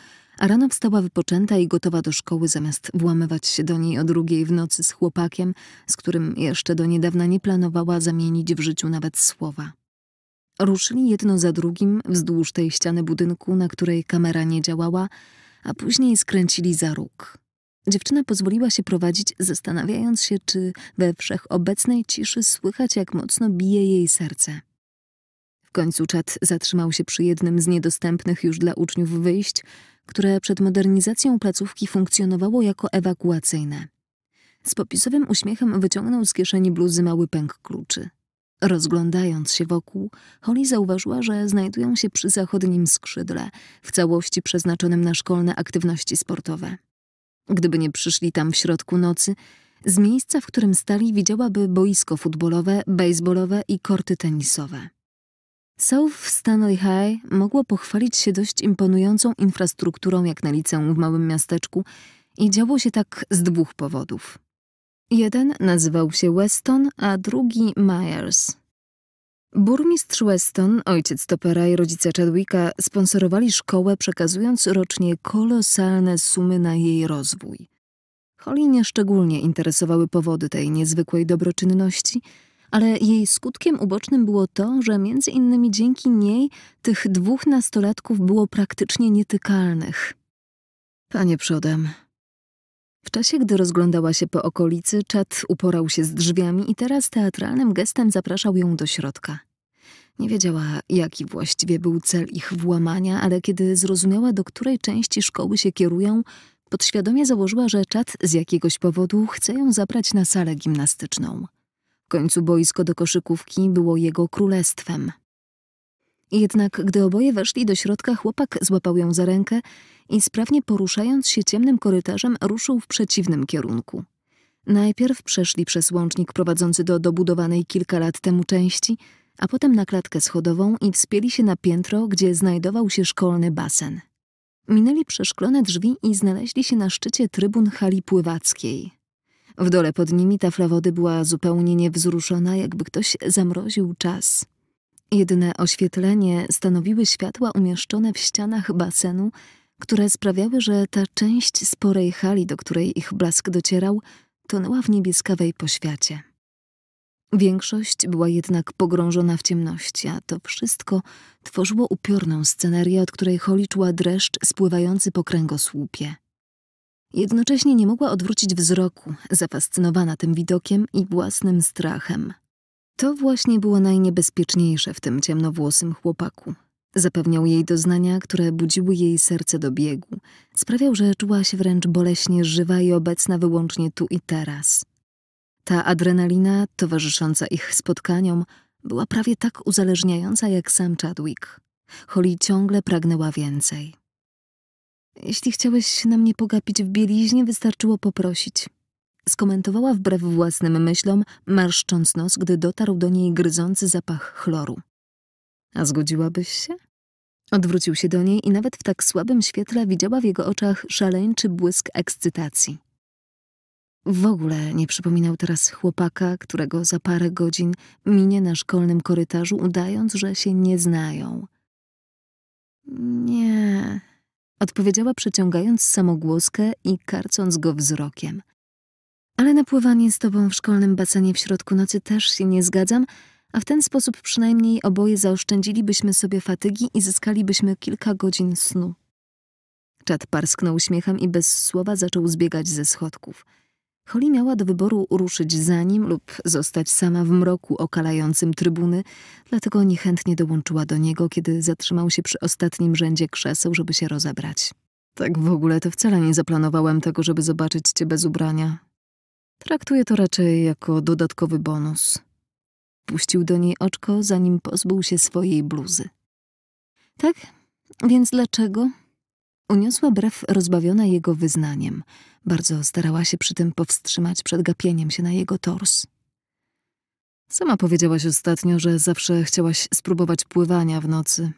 a rano wstała wypoczęta i gotowa do szkoły, zamiast włamywać się do niej o drugiej w nocy z chłopakiem, z którym jeszcze do niedawna nie planowała zamienić w życiu nawet słowa. Ruszyli jedno za drugim wzdłuż tej ściany budynku, na której kamera nie działała, a później skręcili za róg. Dziewczyna pozwoliła się prowadzić, zastanawiając się, czy we wszechobecnej ciszy słychać, jak mocno bije jej serce. W końcu czat zatrzymał się przy jednym z niedostępnych już dla uczniów wyjść, które przed modernizacją placówki funkcjonowało jako ewakuacyjne. Z popisowym uśmiechem wyciągnął z kieszeni bluzy mały pęk kluczy. Rozglądając się wokół, Holly zauważyła, że znajdują się przy zachodnim skrzydle, w całości przeznaczonym na szkolne aktywności sportowe. Gdyby nie przyszli tam w środku nocy, z miejsca, w którym stali, widziałaby boisko futbolowe, baseballowe i korty tenisowe. South Stanley High mogło pochwalić się dość imponującą infrastrukturą jak na liceum w małym miasteczku i działo się tak z dwóch powodów. Jeden nazywał się Weston, a drugi Myers. Burmistrz Weston, ojciec Topera i rodzice Chadwicka sponsorowali szkołę, przekazując rocznie kolosalne sumy na jej rozwój. Holly nie szczególnie interesowały powody tej niezwykłej dobroczynności – ale jej skutkiem ubocznym było to, że między innymi dzięki niej tych dwóch nastolatków było praktycznie nietykalnych. Panie przodem. W czasie, gdy rozglądała się po okolicy, czat uporał się z drzwiami i teraz teatralnym gestem zapraszał ją do środka. Nie wiedziała, jaki właściwie był cel ich włamania, ale kiedy zrozumiała, do której części szkoły się kierują, podświadomie założyła, że czat z jakiegoś powodu chce ją zabrać na salę gimnastyczną końcu boisko do koszykówki było jego królestwem. Jednak gdy oboje weszli do środka, chłopak złapał ją za rękę i sprawnie poruszając się ciemnym korytarzem ruszył w przeciwnym kierunku. Najpierw przeszli przez łącznik prowadzący do dobudowanej kilka lat temu części, a potem na klatkę schodową i wspięli się na piętro, gdzie znajdował się szkolny basen. Minęli przeszklone drzwi i znaleźli się na szczycie trybun hali pływackiej. W dole pod nimi tafla wody była zupełnie niewzruszona, jakby ktoś zamroził czas. Jedyne oświetlenie stanowiły światła umieszczone w ścianach basenu, które sprawiały, że ta część sporej hali, do której ich blask docierał, tonęła w niebieskawej poświacie. Większość była jednak pogrążona w ciemności, a to wszystko tworzyło upiorną scenerię, od której Holly czuła dreszcz spływający po kręgosłupie. Jednocześnie nie mogła odwrócić wzroku, zafascynowana tym widokiem i własnym strachem. To właśnie było najniebezpieczniejsze w tym ciemnowłosym chłopaku. Zapewniał jej doznania, które budziły jej serce do biegu. Sprawiał, że czuła się wręcz boleśnie żywa i obecna wyłącznie tu i teraz. Ta adrenalina towarzysząca ich spotkaniom była prawie tak uzależniająca jak sam Chadwick. Holly ciągle pragnęła więcej. Jeśli chciałeś się na mnie pogapić w bieliźnie, wystarczyło poprosić. Skomentowała wbrew własnym myślom, marszcząc nos, gdy dotarł do niej gryzący zapach chloru. A zgodziłabyś się? Odwrócił się do niej i nawet w tak słabym świetle widziała w jego oczach szaleńczy błysk ekscytacji. W ogóle nie przypominał teraz chłopaka, którego za parę godzin minie na szkolnym korytarzu, udając, że się nie znają. Nie, odpowiedziała przeciągając samogłoskę i karcąc go wzrokiem. Ale na pływanie z tobą w szkolnym basenie w środku nocy też się nie zgadzam, a w ten sposób przynajmniej oboje zaoszczędzilibyśmy sobie fatygi i zyskalibyśmy kilka godzin snu. Czad parsknął uśmiechem i bez słowa zaczął zbiegać ze schodków – Holly miała do wyboru ruszyć za nim lub zostać sama w mroku okalającym trybuny, dlatego niechętnie dołączyła do niego, kiedy zatrzymał się przy ostatnim rzędzie krzeseł, żeby się rozebrać. Tak w ogóle to wcale nie zaplanowałem tego, żeby zobaczyć cię bez ubrania. Traktuję to raczej jako dodatkowy bonus. Puścił do niej oczko, zanim pozbył się swojej bluzy. Tak? Więc dlaczego? Uniosła brew rozbawiona jego wyznaniem – bardzo starała się przy tym powstrzymać przed gapieniem się na jego tors. Sama powiedziałaś ostatnio, że zawsze chciałaś spróbować pływania w nocy.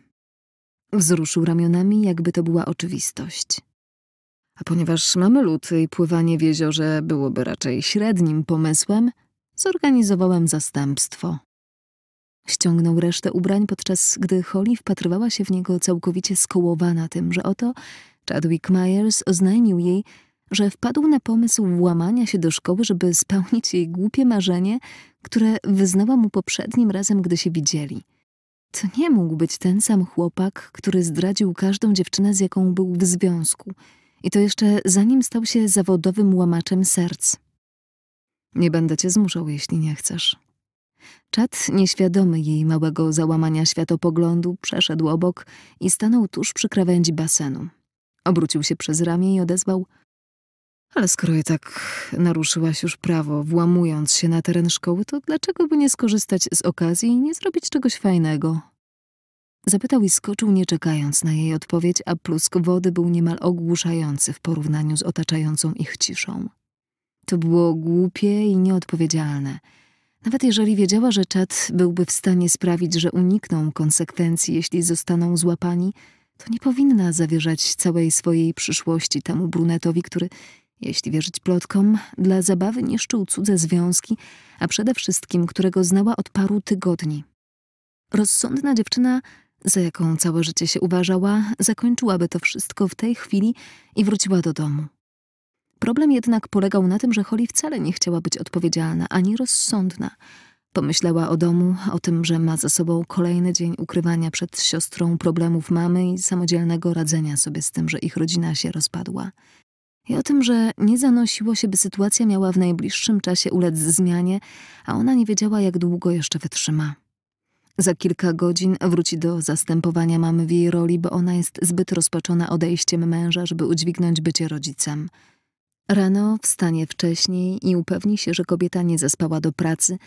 Wzruszył ramionami, jakby to była oczywistość. A ponieważ mamy lód i pływanie w jeziorze byłoby raczej średnim pomysłem, zorganizowałem zastępstwo. Ściągnął resztę ubrań, podczas gdy Holly wpatrywała się w niego całkowicie skołowana tym, że oto Chadwick Myers oznajmił jej, że wpadł na pomysł włamania się do szkoły, żeby spełnić jej głupie marzenie, które wyznała mu poprzednim razem, gdy się widzieli. To nie mógł być ten sam chłopak, który zdradził każdą dziewczynę, z jaką był w związku. I to jeszcze zanim stał się zawodowym łamaczem serc. Nie będę cię zmuszał, jeśli nie chcesz. Czad, nieświadomy jej małego załamania światopoglądu, przeszedł obok i stanął tuż przy krawędzi basenu. Obrócił się przez ramię i odezwał – ale skoro je tak naruszyłaś już prawo, włamując się na teren szkoły, to dlaczego by nie skorzystać z okazji i nie zrobić czegoś fajnego? Zapytał i skoczył, nie czekając na jej odpowiedź, a plusk wody był niemal ogłuszający w porównaniu z otaczającą ich ciszą. To było głupie i nieodpowiedzialne. Nawet jeżeli wiedziała, że czat byłby w stanie sprawić, że unikną konsekwencji, jeśli zostaną złapani, to nie powinna zawierzać całej swojej przyszłości temu brunetowi, który jeśli wierzyć plotkom, dla zabawy niszczył cudze związki, a przede wszystkim, którego znała od paru tygodni. Rozsądna dziewczyna, za jaką całe życie się uważała, zakończyłaby to wszystko w tej chwili i wróciła do domu. Problem jednak polegał na tym, że Holly wcale nie chciała być odpowiedzialna ani rozsądna. Pomyślała o domu, o tym, że ma za sobą kolejny dzień ukrywania przed siostrą problemów mamy i samodzielnego radzenia sobie z tym, że ich rodzina się rozpadła. I o tym, że nie zanosiło się, by sytuacja miała w najbliższym czasie ulec zmianie, a ona nie wiedziała, jak długo jeszcze wytrzyma. Za kilka godzin wróci do zastępowania mamy w jej roli, bo ona jest zbyt rozpaczona odejściem męża, żeby udźwignąć bycie rodzicem. Rano wstanie wcześniej i upewni się, że kobieta nie zaspała do pracy,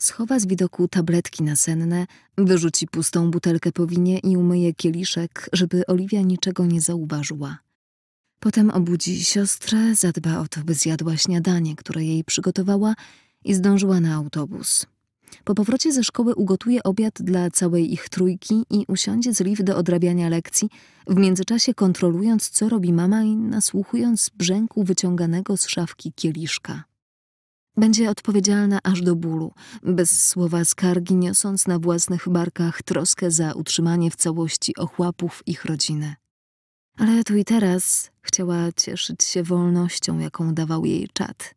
schowa z widoku tabletki nasenne, wyrzuci pustą butelkę po winie i umyje kieliszek, żeby Oliwia niczego nie zauważyła. Potem obudzi siostrę, zadba o to, by zjadła śniadanie, które jej przygotowała i zdążyła na autobus. Po powrocie ze szkoły ugotuje obiad dla całej ich trójki i usiądzie z Liv do odrabiania lekcji, w międzyczasie kontrolując, co robi mama i nasłuchując brzęku wyciąganego z szafki kieliszka. Będzie odpowiedzialna aż do bólu, bez słowa skargi, niosąc na własnych barkach troskę za utrzymanie w całości ochłapów ich rodziny ale tu i teraz chciała cieszyć się wolnością, jaką dawał jej czat.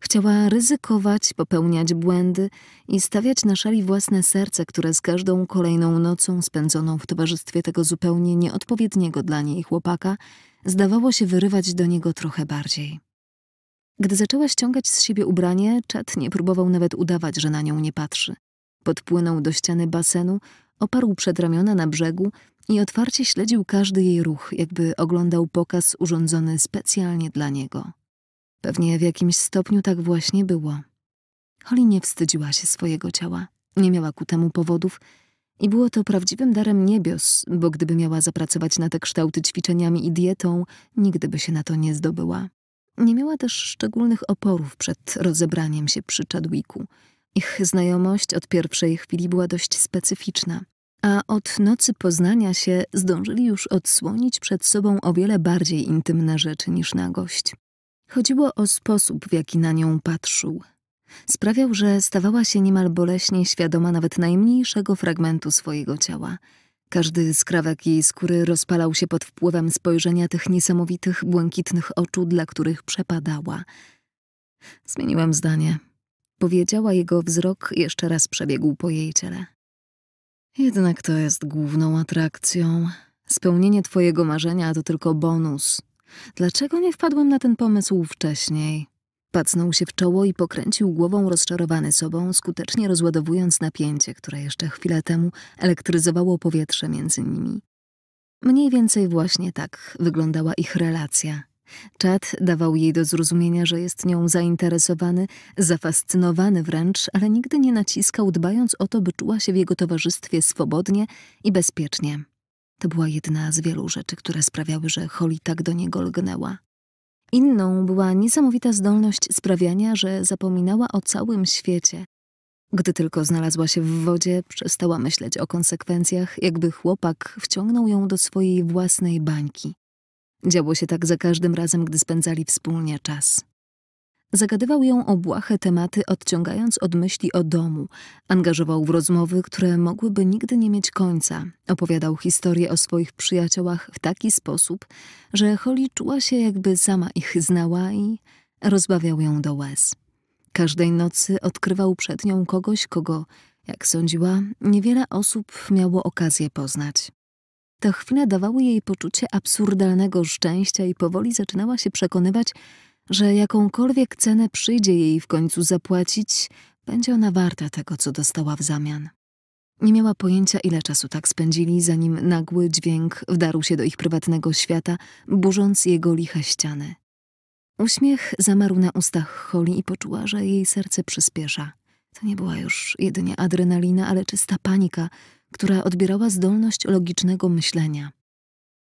Chciała ryzykować, popełniać błędy i stawiać na szali własne serce, które z każdą kolejną nocą spędzoną w towarzystwie tego zupełnie nieodpowiedniego dla niej chłopaka zdawało się wyrywać do niego trochę bardziej. Gdy zaczęła ściągać z siebie ubranie, czat nie próbował nawet udawać, że na nią nie patrzy. Podpłynął do ściany basenu, oparł przedramiona na brzegu i otwarcie śledził każdy jej ruch, jakby oglądał pokaz urządzony specjalnie dla niego. Pewnie w jakimś stopniu tak właśnie było. Holly nie wstydziła się swojego ciała, nie miała ku temu powodów i było to prawdziwym darem niebios, bo gdyby miała zapracować na te kształty ćwiczeniami i dietą, nigdy by się na to nie zdobyła. Nie miała też szczególnych oporów przed rozebraniem się przy Chadwicku. Ich znajomość od pierwszej chwili była dość specyficzna a od nocy poznania się zdążyli już odsłonić przed sobą o wiele bardziej intymne rzeczy niż nagość. Chodziło o sposób, w jaki na nią patrzył. Sprawiał, że stawała się niemal boleśnie świadoma nawet najmniejszego fragmentu swojego ciała. Każdy skrawek jej skóry rozpalał się pod wpływem spojrzenia tych niesamowitych, błękitnych oczu, dla których przepadała. Zmieniłem zdanie. Powiedziała jego wzrok, jeszcze raz przebiegł po jej ciele. Jednak to jest główną atrakcją. Spełnienie twojego marzenia to tylko bonus. Dlaczego nie wpadłem na ten pomysł wcześniej? Pacnął się w czoło i pokręcił głową rozczarowany sobą, skutecznie rozładowując napięcie, które jeszcze chwilę temu elektryzowało powietrze między nimi. Mniej więcej właśnie tak wyglądała ich relacja. Czad dawał jej do zrozumienia, że jest nią zainteresowany, zafascynowany wręcz, ale nigdy nie naciskał, dbając o to, by czuła się w jego towarzystwie swobodnie i bezpiecznie. To była jedna z wielu rzeczy, które sprawiały, że Holly tak do niego lgnęła. Inną była niesamowita zdolność sprawiania, że zapominała o całym świecie. Gdy tylko znalazła się w wodzie, przestała myśleć o konsekwencjach, jakby chłopak wciągnął ją do swojej własnej bańki. Działo się tak za każdym razem, gdy spędzali wspólnie czas. Zagadywał ją o błahe tematy, odciągając od myśli o domu. Angażował w rozmowy, które mogłyby nigdy nie mieć końca. Opowiadał historie o swoich przyjaciołach w taki sposób, że Holly czuła się, jakby sama ich znała i rozbawiał ją do łez. Każdej nocy odkrywał przed nią kogoś, kogo, jak sądziła, niewiele osób miało okazję poznać. Te chwile dawały jej poczucie absurdalnego szczęścia i powoli zaczynała się przekonywać, że jakąkolwiek cenę przyjdzie jej w końcu zapłacić, będzie ona warta tego, co dostała w zamian. Nie miała pojęcia, ile czasu tak spędzili, zanim nagły dźwięk wdarł się do ich prywatnego świata, burząc jego liche ściany. Uśmiech zamarł na ustach Holly i poczuła, że jej serce przyspiesza. To nie była już jedynie adrenalina, ale czysta panika, która odbierała zdolność logicznego myślenia.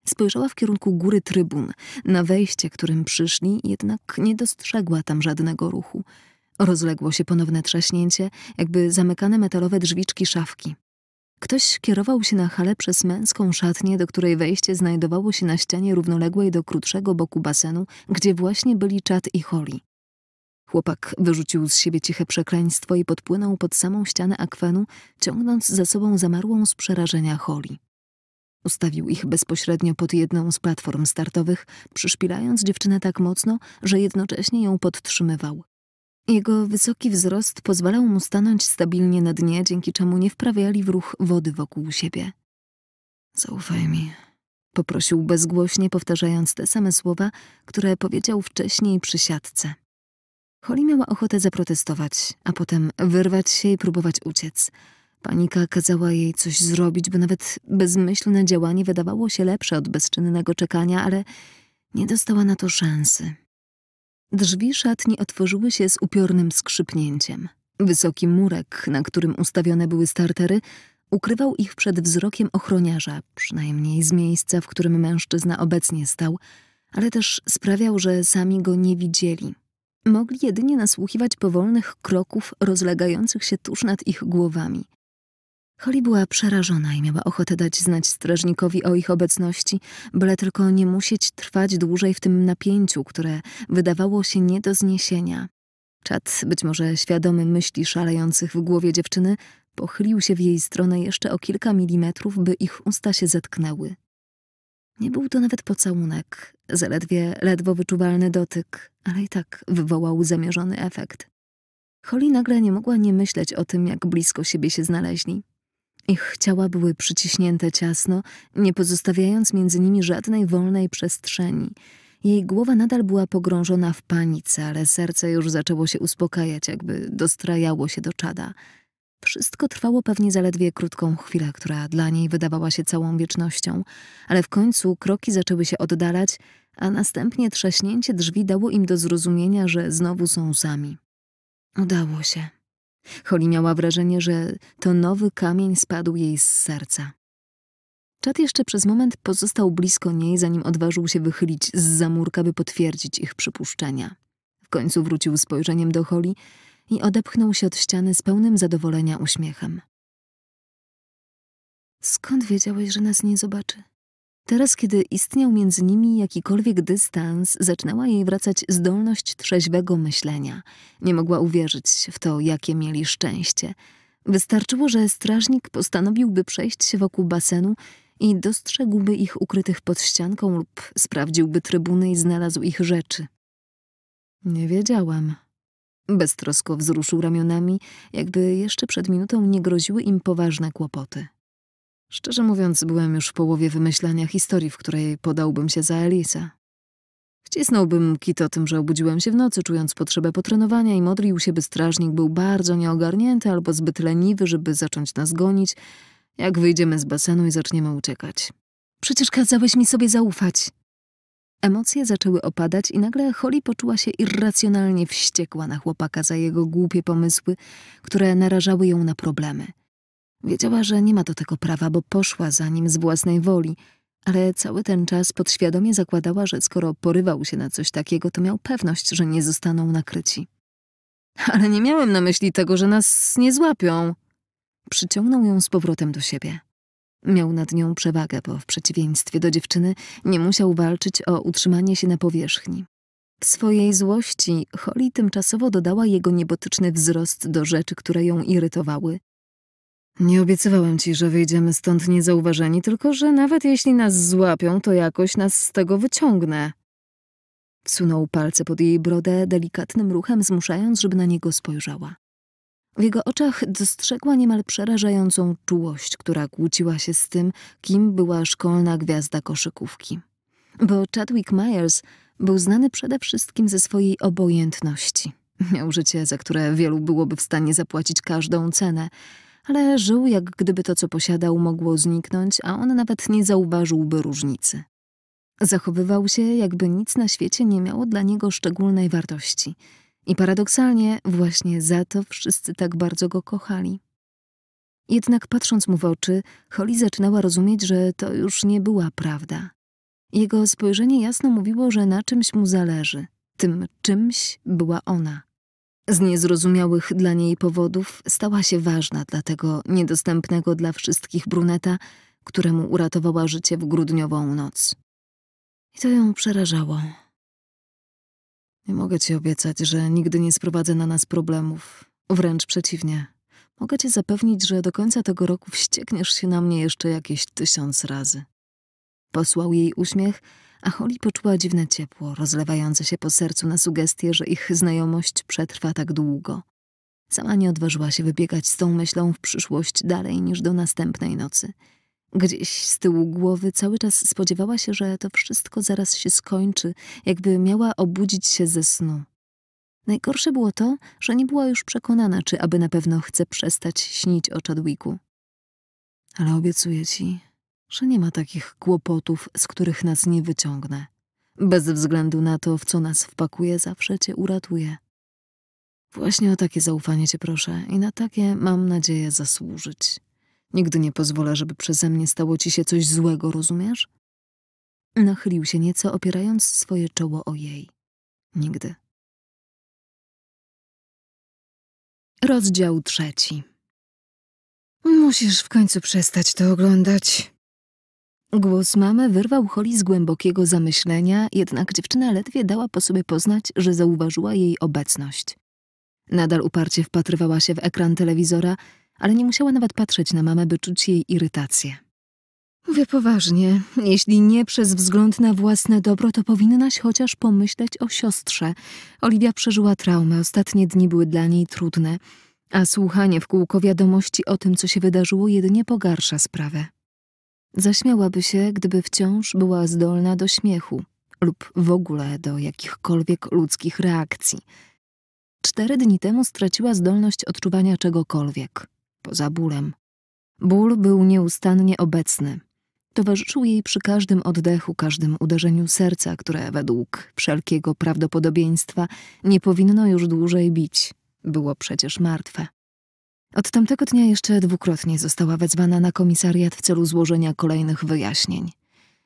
Spojrzała w kierunku góry trybun, na wejście, którym przyszli, jednak nie dostrzegła tam żadnego ruchu. Rozległo się ponowne trzaśnięcie, jakby zamykane metalowe drzwiczki szafki. Ktoś kierował się na hale przez męską szatnię, do której wejście znajdowało się na ścianie równoległej do krótszego boku basenu, gdzie właśnie byli Chad i Holly. Chłopak wyrzucił z siebie ciche przekleństwo i podpłynął pod samą ścianę akwenu, ciągnąc za sobą zamarłą z przerażenia Holly. Ustawił ich bezpośrednio pod jedną z platform startowych, przyszpilając dziewczynę tak mocno, że jednocześnie ją podtrzymywał. Jego wysoki wzrost pozwalał mu stanąć stabilnie na dnie, dzięki czemu nie wprawiali w ruch wody wokół siebie. Zaufaj mi, poprosił bezgłośnie, powtarzając te same słowa, które powiedział wcześniej przy siatce. Holly miała ochotę zaprotestować, a potem wyrwać się i próbować uciec. Panika kazała jej coś zrobić, bo nawet bezmyślne działanie wydawało się lepsze od bezczynnego czekania, ale nie dostała na to szansy. Drzwi szatni otworzyły się z upiornym skrzypnięciem. Wysoki murek, na którym ustawione były startery, ukrywał ich przed wzrokiem ochroniarza, przynajmniej z miejsca, w którym mężczyzna obecnie stał, ale też sprawiał, że sami go nie widzieli mogli jedynie nasłuchiwać powolnych kroków rozlegających się tuż nad ich głowami. Holly była przerażona i miała ochotę dać znać strażnikowi o ich obecności, byle tylko nie musieć trwać dłużej w tym napięciu, które wydawało się nie do zniesienia. Czad, być może świadomy myśli szalejących w głowie dziewczyny, pochylił się w jej stronę jeszcze o kilka milimetrów, by ich usta się zetknęły. Nie był to nawet pocałunek, zaledwie ledwo wyczuwalny dotyk, ale i tak wywołał zamierzony efekt. Holly nagle nie mogła nie myśleć o tym, jak blisko siebie się znaleźli. Ich ciała były przyciśnięte ciasno, nie pozostawiając między nimi żadnej wolnej przestrzeni. Jej głowa nadal była pogrążona w panice, ale serce już zaczęło się uspokajać, jakby dostrajało się do czada. Wszystko trwało pewnie zaledwie krótką chwilę, która dla niej wydawała się całą wiecznością, ale w końcu kroki zaczęły się oddalać, a następnie trzaśnięcie drzwi dało im do zrozumienia, że znowu są sami. Udało się. Holly miała wrażenie, że to nowy kamień spadł jej z serca. Czad jeszcze przez moment pozostał blisko niej, zanim odważył się wychylić z zamurka, by potwierdzić ich przypuszczenia. W końcu wrócił spojrzeniem do Holly i odepchnął się od ściany z pełnym zadowolenia uśmiechem. Skąd wiedziałeś, że nas nie zobaczy? Teraz, kiedy istniał między nimi jakikolwiek dystans, zaczynała jej wracać zdolność trzeźwego myślenia. Nie mogła uwierzyć w to, jakie mieli szczęście. Wystarczyło, że strażnik postanowiłby przejść się wokół basenu i dostrzegłby ich ukrytych pod ścianką lub sprawdziłby trybuny i znalazł ich rzeczy. Nie wiedziałam, Beztrosko wzruszył ramionami, jakby jeszcze przed minutą nie groziły im poważne kłopoty. Szczerze mówiąc, byłem już w połowie wymyślania historii, w której podałbym się za Elisa. Wcisnąłbym kit o tym, że obudziłem się w nocy, czując potrzebę potrenowania i modlił się, by strażnik był bardzo nieogarnięty albo zbyt leniwy, żeby zacząć nas gonić, jak wyjdziemy z basenu i zaczniemy uciekać. Przecież kazałeś mi sobie zaufać, Emocje zaczęły opadać i nagle Holly poczuła się irracjonalnie wściekła na chłopaka za jego głupie pomysły, które narażały ją na problemy. Wiedziała, że nie ma do tego prawa, bo poszła za nim z własnej woli, ale cały ten czas podświadomie zakładała, że skoro porywał się na coś takiego, to miał pewność, że nie zostaną nakryci. Ale nie miałem na myśli tego, że nas nie złapią. Przyciągnął ją z powrotem do siebie. Miał nad nią przewagę, bo w przeciwieństwie do dziewczyny nie musiał walczyć o utrzymanie się na powierzchni. W swojej złości Holly tymczasowo dodała jego niebotyczny wzrost do rzeczy, które ją irytowały. Nie obiecywałem ci, że wyjdziemy stąd niezauważeni, tylko że nawet jeśli nas złapią, to jakoś nas z tego wyciągnę. Wsunął palce pod jej brodę delikatnym ruchem, zmuszając, żeby na niego spojrzała. W jego oczach dostrzegła niemal przerażającą czułość, która kłóciła się z tym, kim była szkolna gwiazda koszykówki. Bo Chadwick Myers był znany przede wszystkim ze swojej obojętności. Miał życie, za które wielu byłoby w stanie zapłacić każdą cenę, ale żył jak gdyby to, co posiadał, mogło zniknąć, a on nawet nie zauważyłby różnicy. Zachowywał się, jakby nic na świecie nie miało dla niego szczególnej wartości – i paradoksalnie właśnie za to wszyscy tak bardzo go kochali. Jednak patrząc mu w oczy, Holly zaczynała rozumieć, że to już nie była prawda. Jego spojrzenie jasno mówiło, że na czymś mu zależy. Tym czymś była ona. Z niezrozumiałych dla niej powodów stała się ważna dla tego niedostępnego dla wszystkich bruneta, któremu uratowała życie w grudniową noc. I to ją przerażało. Nie mogę ci obiecać, że nigdy nie sprowadzę na nas problemów. Wręcz przeciwnie. Mogę cię zapewnić, że do końca tego roku wściekniesz się na mnie jeszcze jakieś tysiąc razy. Posłał jej uśmiech, a Holly poczuła dziwne ciepło, rozlewające się po sercu na sugestie, że ich znajomość przetrwa tak długo. Sama nie odważyła się wybiegać z tą myślą w przyszłość dalej niż do następnej nocy – Gdzieś z tyłu głowy cały czas spodziewała się, że to wszystko zaraz się skończy, jakby miała obudzić się ze snu. Najgorsze było to, że nie była już przekonana, czy aby na pewno chce przestać śnić o Chadwicku. Ale obiecuję ci, że nie ma takich kłopotów, z których nas nie wyciągnę. Bez względu na to, w co nas wpakuje, zawsze cię uratuje. Właśnie o takie zaufanie cię proszę i na takie mam nadzieję zasłużyć. Nigdy nie pozwolę, żeby przeze mnie stało ci się coś złego, rozumiesz? Nachylił się nieco, opierając swoje czoło o jej. Nigdy. Rozdział trzeci. Musisz w końcu przestać to oglądać. Głos mamy wyrwał Holly z głębokiego zamyślenia, jednak dziewczyna ledwie dała po sobie poznać, że zauważyła jej obecność. Nadal uparcie wpatrywała się w ekran telewizora, ale nie musiała nawet patrzeć na mamę, by czuć jej irytację. Mówię poważnie, jeśli nie przez wzgląd na własne dobro, to powinnaś chociaż pomyśleć o siostrze. Oliwia przeżyła traumę, ostatnie dni były dla niej trudne, a słuchanie w kółko wiadomości o tym, co się wydarzyło, jedynie pogarsza sprawę. Zaśmiałaby się, gdyby wciąż była zdolna do śmiechu lub w ogóle do jakichkolwiek ludzkich reakcji. Cztery dni temu straciła zdolność odczuwania czegokolwiek poza bólem. Ból był nieustannie obecny. Towarzyszył jej przy każdym oddechu, każdym uderzeniu serca, które według wszelkiego prawdopodobieństwa nie powinno już dłużej bić. Było przecież martwe. Od tamtego dnia jeszcze dwukrotnie została wezwana na komisariat w celu złożenia kolejnych wyjaśnień.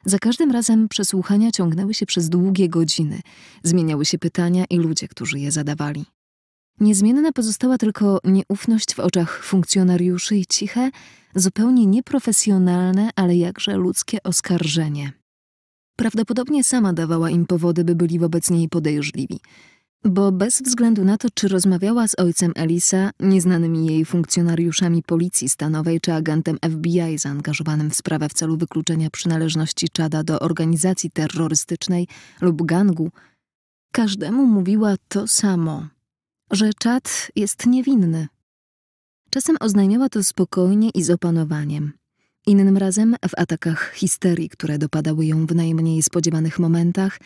Za każdym razem przesłuchania ciągnęły się przez długie godziny, zmieniały się pytania i ludzie, którzy je zadawali. Niezmienna pozostała tylko nieufność w oczach funkcjonariuszy i ciche, zupełnie nieprofesjonalne, ale jakże ludzkie oskarżenie. Prawdopodobnie sama dawała im powody, by byli wobec niej podejrzliwi, bo bez względu na to, czy rozmawiała z ojcem Elisa, nieznanymi jej funkcjonariuszami policji stanowej czy agentem FBI zaangażowanym w sprawę w celu wykluczenia przynależności Czada do organizacji terrorystycznej lub gangu, każdemu mówiła to samo – że czad jest niewinny. Czasem oznajmiała to spokojnie i z opanowaniem. Innym razem, w atakach histerii, które dopadały ją w najmniej spodziewanych momentach,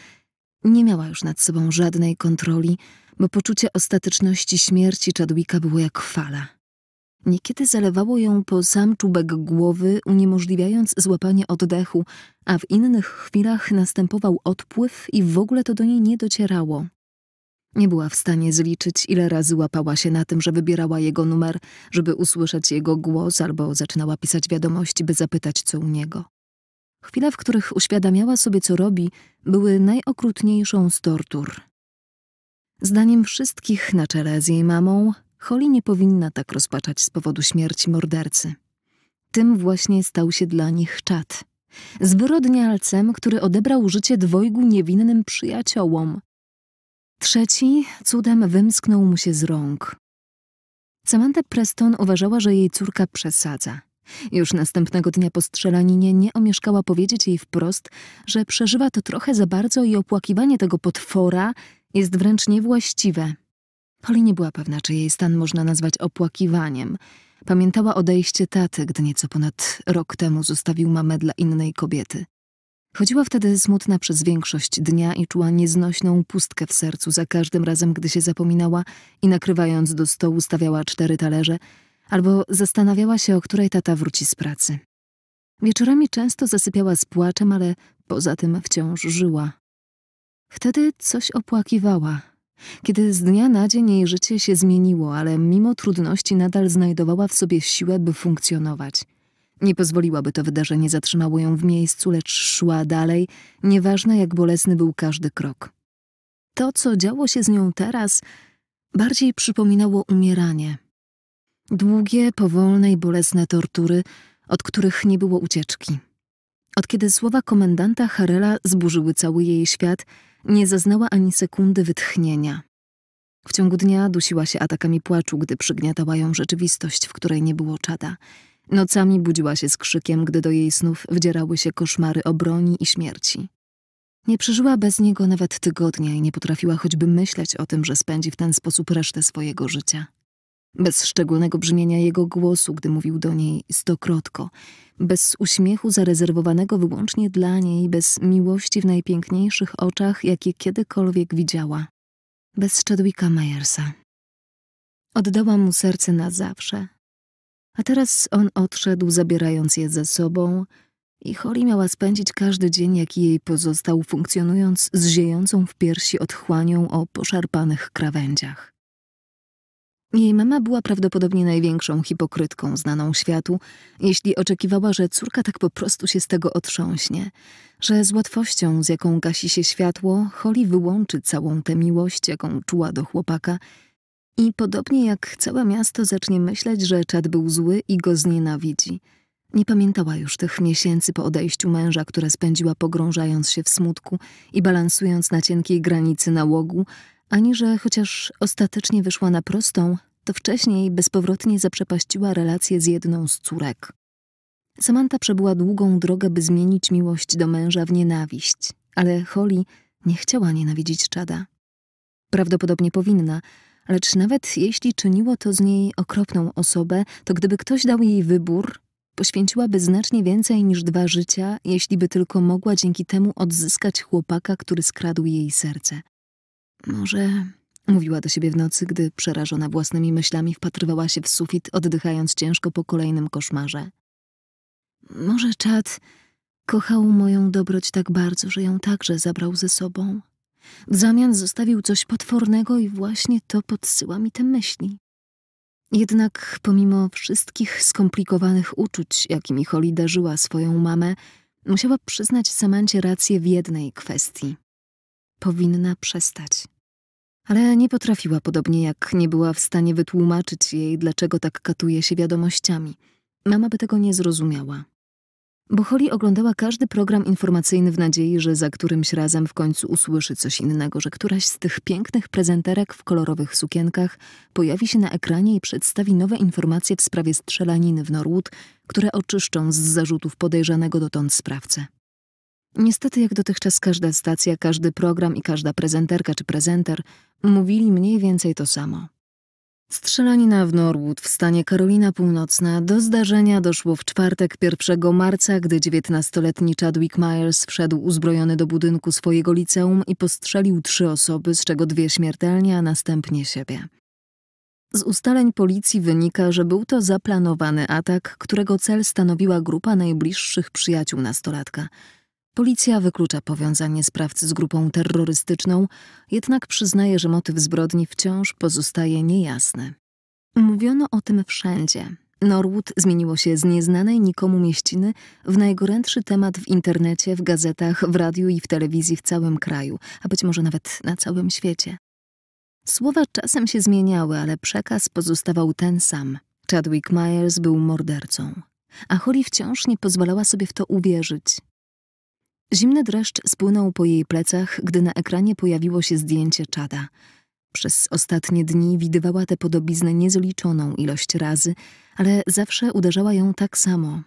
nie miała już nad sobą żadnej kontroli, bo poczucie ostateczności śmierci Chadwicka było jak fala. Niekiedy zalewało ją po sam czubek głowy, uniemożliwiając złapanie oddechu, a w innych chwilach następował odpływ i w ogóle to do niej nie docierało. Nie była w stanie zliczyć, ile razy łapała się na tym, że wybierała jego numer, żeby usłyszeć jego głos, albo zaczynała pisać wiadomości, by zapytać, co u niego. Chwile, w których uświadamiała sobie, co robi, były najokrutniejszą z tortur. Zdaniem wszystkich na czele z jej mamą, Holly nie powinna tak rozpaczać z powodu śmierci mordercy. Tym właśnie stał się dla nich czat. Zbrodnialcem, który odebrał życie dwojgu niewinnym przyjaciołom, Trzeci cudem wymsknął mu się z rąk. Samantha Preston uważała, że jej córka przesadza. Już następnego dnia po strzelaninie nie omieszkała powiedzieć jej wprost, że przeżywa to trochę za bardzo i opłakiwanie tego potwora jest wręcz niewłaściwe. Poli nie była pewna, czy jej stan można nazwać opłakiwaniem. Pamiętała odejście taty, gdy nieco ponad rok temu zostawił mamę dla innej kobiety. Chodziła wtedy smutna przez większość dnia i czuła nieznośną pustkę w sercu za każdym razem, gdy się zapominała i nakrywając do stołu stawiała cztery talerze, albo zastanawiała się, o której tata wróci z pracy. Wieczorami często zasypiała z płaczem, ale poza tym wciąż żyła. Wtedy coś opłakiwała. Kiedy z dnia na dzień jej życie się zmieniło, ale mimo trudności nadal znajdowała w sobie siłę, by funkcjonować – nie pozwoliłaby to wydarzenie zatrzymało ją w miejscu, lecz szła dalej, nieważne jak bolesny był każdy krok. To, co działo się z nią teraz, bardziej przypominało umieranie. Długie, powolne i bolesne tortury, od których nie było ucieczki. Od kiedy słowa komendanta Harela zburzyły cały jej świat, nie zaznała ani sekundy wytchnienia. W ciągu dnia dusiła się atakami płaczu, gdy przygniatała ją rzeczywistość, w której nie było czada. Nocami budziła się z krzykiem, gdy do jej snów wdzierały się koszmary o broni i śmierci. Nie przeżyła bez niego nawet tygodnia i nie potrafiła choćby myśleć o tym, że spędzi w ten sposób resztę swojego życia. Bez szczególnego brzmienia jego głosu, gdy mówił do niej stokrotko, bez uśmiechu zarezerwowanego wyłącznie dla niej, bez miłości w najpiękniejszych oczach, jakie kiedykolwiek widziała, bez Chadwicka Majersa. Oddała mu serce na zawsze, a teraz on odszedł, zabierając je ze sobą, i Holly miała spędzić każdy dzień, jaki jej pozostał, funkcjonując z ziejącą w piersi otchłanią o poszarpanych krawędziach. Jej mama była prawdopodobnie największą hipokrytką znaną światu, jeśli oczekiwała, że córka tak po prostu się z tego otrząśnie, że z łatwością, z jaką gasi się światło, Holly wyłączy całą tę miłość, jaką czuła do chłopaka i podobnie jak całe miasto zacznie myśleć, że Czad był zły i go znienawidzi. Nie pamiętała już tych miesięcy po odejściu męża, które spędziła pogrążając się w smutku i balansując na cienkiej granicy nałogu, ani że chociaż ostatecznie wyszła na prostą, to wcześniej bezpowrotnie zaprzepaściła relację z jedną z córek. Samanta przebyła długą drogę, by zmienić miłość do męża w nienawiść, ale Holly nie chciała nienawidzić Czada. Prawdopodobnie powinna, Lecz nawet jeśli czyniło to z niej okropną osobę, to gdyby ktoś dał jej wybór, poświęciłaby znacznie więcej niż dwa życia, jeśli by tylko mogła dzięki temu odzyskać chłopaka, który skradł jej serce. Może, mówiła do siebie w nocy, gdy przerażona własnymi myślami wpatrywała się w sufit, oddychając ciężko po kolejnym koszmarze. Może czad kochał moją dobroć tak bardzo, że ją także zabrał ze sobą. W zamian zostawił coś potwornego i właśnie to podsyła mi te myśli. Jednak pomimo wszystkich skomplikowanych uczuć, jakimi Holly darzyła swoją mamę, musiała przyznać Samancie rację w jednej kwestii. Powinna przestać. Ale nie potrafiła, podobnie jak nie była w stanie wytłumaczyć jej, dlaczego tak katuje się wiadomościami. Mama by tego nie zrozumiała. Boholi oglądała każdy program informacyjny w nadziei, że za którymś razem w końcu usłyszy coś innego, że któraś z tych pięknych prezenterek w kolorowych sukienkach pojawi się na ekranie i przedstawi nowe informacje w sprawie strzelaniny w Norwood, które oczyszczą z zarzutów podejrzanego dotąd sprawcę. Niestety, jak dotychczas każda stacja, każdy program i każda prezenterka czy prezenter mówili mniej więcej to samo. Strzelanina w Norwood w stanie Karolina Północna do zdarzenia doszło w czwartek 1 marca, gdy 19-letni Chadwick Myers wszedł uzbrojony do budynku swojego liceum i postrzelił trzy osoby, z czego dwie śmiertelnie, a następnie siebie. Z ustaleń policji wynika, że był to zaplanowany atak, którego cel stanowiła grupa najbliższych przyjaciół nastolatka – Policja wyklucza powiązanie sprawcy z grupą terrorystyczną, jednak przyznaje, że motyw zbrodni wciąż pozostaje niejasny. Mówiono o tym wszędzie. Norwood zmieniło się z nieznanej nikomu mieściny w najgorętszy temat w internecie, w gazetach, w radiu i w telewizji w całym kraju, a być może nawet na całym świecie. Słowa czasem się zmieniały, ale przekaz pozostawał ten sam. Chadwick Myers był mordercą. A Holly wciąż nie pozwalała sobie w to uwierzyć. Zimny dreszcz spłynął po jej plecach, gdy na ekranie pojawiło się zdjęcie czada. Przez ostatnie dni widywała tę podobiznę niezliczoną ilość razy, ale zawsze uderzała ją tak samo.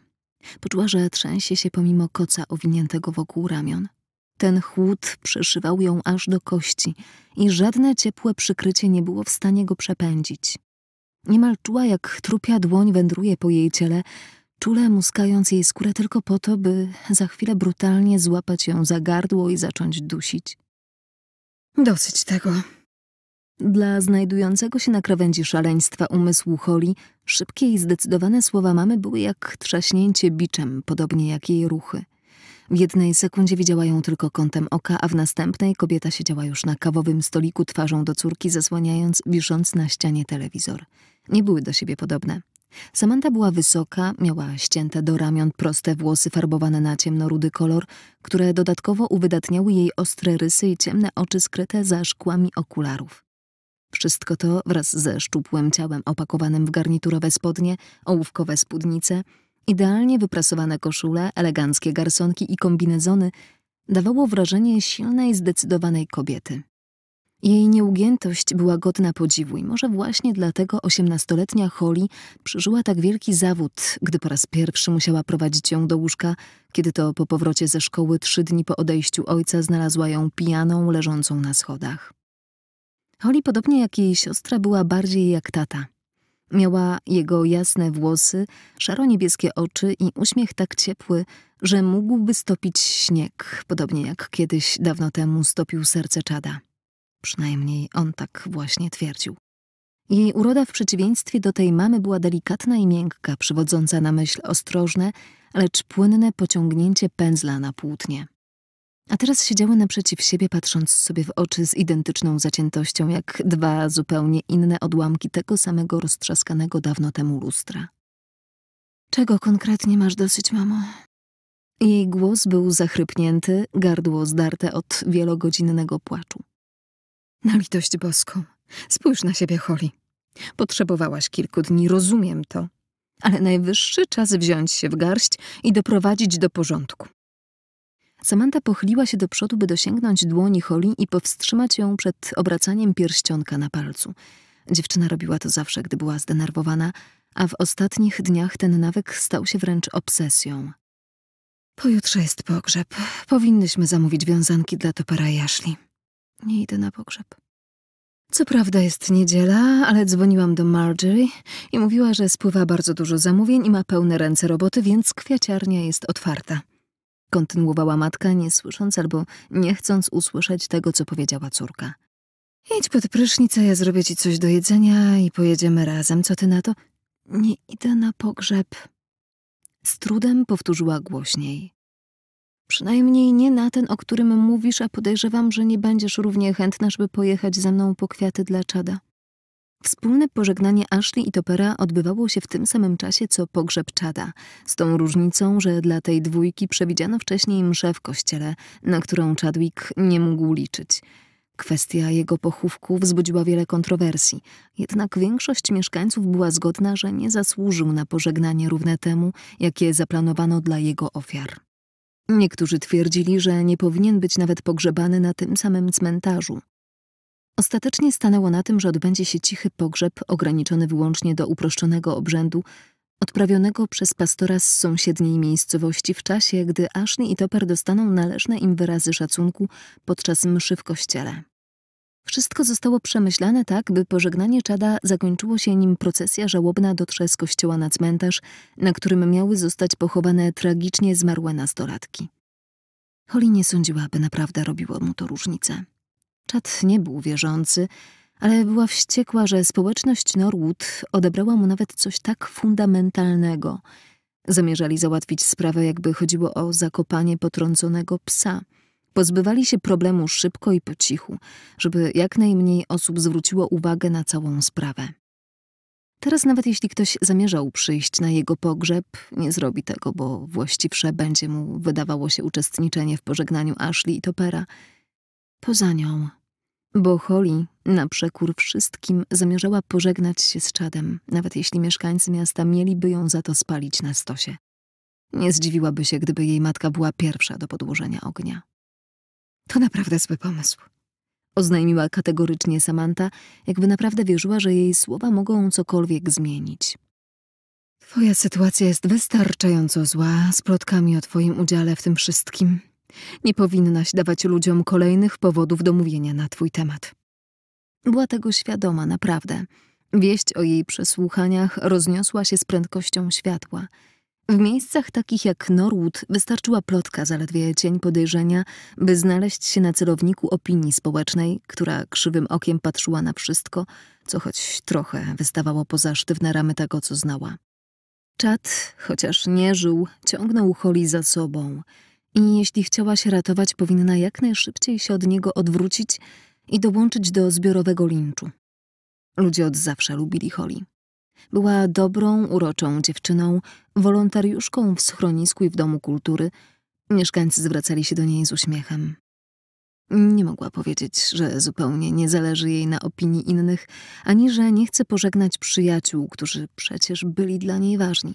Poczuła, że trzęsie się pomimo koca owiniętego wokół ramion. Ten chłód przeszywał ją aż do kości i żadne ciepłe przykrycie nie było w stanie go przepędzić. Niemal czuła, jak trupia dłoń wędruje po jej ciele, czule muskając jej skórę tylko po to, by za chwilę brutalnie złapać ją za gardło i zacząć dusić. Dosyć tego. Dla znajdującego się na krawędzi szaleństwa umysłu Holly szybkie i zdecydowane słowa mamy były jak trzaśnięcie biczem, podobnie jak jej ruchy. W jednej sekundzie widziała ją tylko kątem oka, a w następnej kobieta siedziała już na kawowym stoliku twarzą do córki, zasłaniając, wisząc na ścianie telewizor. Nie były do siebie podobne. Samanta była wysoka, miała ścięte do ramion proste włosy farbowane na ciemnorudy kolor, które dodatkowo uwydatniały jej ostre rysy i ciemne oczy skryte za szkłami okularów. Wszystko to wraz ze szczupłym ciałem opakowanym w garniturowe spodnie, ołówkowe spódnice, idealnie wyprasowane koszule, eleganckie garsonki i kombinezony dawało wrażenie silnej, zdecydowanej kobiety. Jej nieugiętość była godna podziwu i może właśnie dlatego osiemnastoletnia Holly przeżyła tak wielki zawód, gdy po raz pierwszy musiała prowadzić ją do łóżka, kiedy to po powrocie ze szkoły trzy dni po odejściu ojca znalazła ją pijaną leżącą na schodach. Holly, podobnie jak jej siostra, była bardziej jak tata. Miała jego jasne włosy, szaro-niebieskie oczy i uśmiech tak ciepły, że mógłby stopić śnieg, podobnie jak kiedyś dawno temu stopił serce czada. Przynajmniej on tak właśnie twierdził. Jej uroda w przeciwieństwie do tej mamy była delikatna i miękka, przywodząca na myśl ostrożne, lecz płynne pociągnięcie pędzla na płótnie. A teraz siedziały naprzeciw siebie, patrząc sobie w oczy z identyczną zaciętością, jak dwa zupełnie inne odłamki tego samego roztrzaskanego dawno temu lustra. Czego konkretnie masz dosyć, mamo? Jej głos był zachrypnięty, gardło zdarte od wielogodzinnego płaczu. Na litość boską. Spójrz na siebie, Holly. Potrzebowałaś kilku dni, rozumiem to. Ale najwyższy czas wziąć się w garść i doprowadzić do porządku. Samanta pochyliła się do przodu, by dosięgnąć dłoni Holly i powstrzymać ją przed obracaniem pierścionka na palcu. Dziewczyna robiła to zawsze, gdy była zdenerwowana, a w ostatnich dniach ten nawyk stał się wręcz obsesją. Pojutrze jest pogrzeb. Powinnyśmy zamówić wiązanki dla topara Jaszli. Nie idę na pogrzeb. Co prawda jest niedziela, ale dzwoniłam do Marjorie i mówiła, że spływa bardzo dużo zamówień i ma pełne ręce roboty, więc kwiaciarnia jest otwarta. Kontynuowała matka, nie słysząc albo nie chcąc usłyszeć tego, co powiedziała córka. Idź pod prysznic, ja zrobię ci coś do jedzenia i pojedziemy razem. Co ty na to? Nie idę na pogrzeb. Z trudem powtórzyła głośniej. Przynajmniej nie na ten, o którym mówisz, a podejrzewam, że nie będziesz równie chętna, żeby pojechać ze mną po kwiaty dla Czada. Wspólne pożegnanie Ashley i Topera odbywało się w tym samym czasie, co pogrzeb Czada, z tą różnicą, że dla tej dwójki przewidziano wcześniej mszę w kościele, na którą Chadwick nie mógł liczyć. Kwestia jego pochówku wzbudziła wiele kontrowersji, jednak większość mieszkańców była zgodna, że nie zasłużył na pożegnanie równe temu, jakie zaplanowano dla jego ofiar. Niektórzy twierdzili, że nie powinien być nawet pogrzebany na tym samym cmentarzu. Ostatecznie stanęło na tym, że odbędzie się cichy pogrzeb ograniczony wyłącznie do uproszczonego obrzędu, odprawionego przez pastora z sąsiedniej miejscowości w czasie, gdy Ashley i Topper dostaną należne im wyrazy szacunku podczas mszy w kościele. Wszystko zostało przemyślane tak, by pożegnanie Czada zakończyło się nim procesja żałobna dotrze z kościoła na cmentarz, na którym miały zostać pochowane tragicznie zmarłe nastolatki. Holly nie sądziła, aby naprawdę robiło mu to różnicę. Czad nie był wierzący, ale była wściekła, że społeczność Norwood odebrała mu nawet coś tak fundamentalnego. Zamierzali załatwić sprawę, jakby chodziło o zakopanie potrąconego psa – Pozbywali się problemu szybko i po cichu, żeby jak najmniej osób zwróciło uwagę na całą sprawę. Teraz nawet jeśli ktoś zamierzał przyjść na jego pogrzeb, nie zrobi tego, bo właściwsze będzie mu wydawało się uczestniczenie w pożegnaniu Ashley i Topera. Poza nią. Bo Holly, na przekór wszystkim, zamierzała pożegnać się z Chadem, nawet jeśli mieszkańcy miasta mieliby ją za to spalić na stosie. Nie zdziwiłaby się, gdyby jej matka była pierwsza do podłożenia ognia. To naprawdę zły pomysł. Oznajmiła kategorycznie Samantha, jakby naprawdę wierzyła, że jej słowa mogą cokolwiek zmienić. Twoja sytuacja jest wystarczająco zła z plotkami o twoim udziale w tym wszystkim. Nie powinnaś dawać ludziom kolejnych powodów do mówienia na twój temat. Była tego świadoma, naprawdę. Wieść o jej przesłuchaniach rozniosła się z prędkością światła – w miejscach takich jak Norwood wystarczyła plotka zaledwie cień podejrzenia, by znaleźć się na celowniku opinii społecznej, która krzywym okiem patrzyła na wszystko, co choć trochę wystawało poza sztywne ramy tego, co znała. Czad, chociaż nie żył, ciągnął Holly za sobą i jeśli chciała się ratować, powinna jak najszybciej się od niego odwrócić i dołączyć do zbiorowego linczu. Ludzie od zawsze lubili Holly. Była dobrą, uroczą dziewczyną, wolontariuszką w schronisku i w Domu Kultury. Mieszkańcy zwracali się do niej z uśmiechem. Nie mogła powiedzieć, że zupełnie nie zależy jej na opinii innych, ani że nie chce pożegnać przyjaciół, którzy przecież byli dla niej ważni.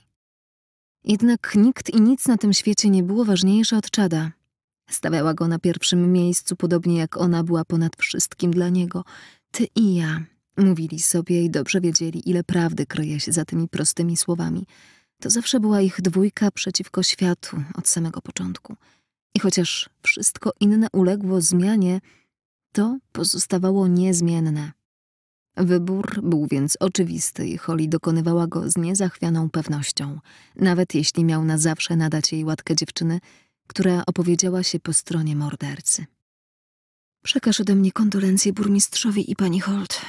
Jednak nikt i nic na tym świecie nie było ważniejsze od Czada. Stawiała go na pierwszym miejscu, podobnie jak ona była ponad wszystkim dla niego. Ty i ja, Mówili sobie i dobrze wiedzieli, ile prawdy kryje się za tymi prostymi słowami. To zawsze była ich dwójka przeciwko światu od samego początku. I chociaż wszystko inne uległo zmianie, to pozostawało niezmienne. Wybór był więc oczywisty i Holly dokonywała go z niezachwianą pewnością, nawet jeśli miał na zawsze nadać jej łatkę dziewczyny, która opowiedziała się po stronie mordercy. Przekaż ode mnie kondolencje burmistrzowi i pani Holt,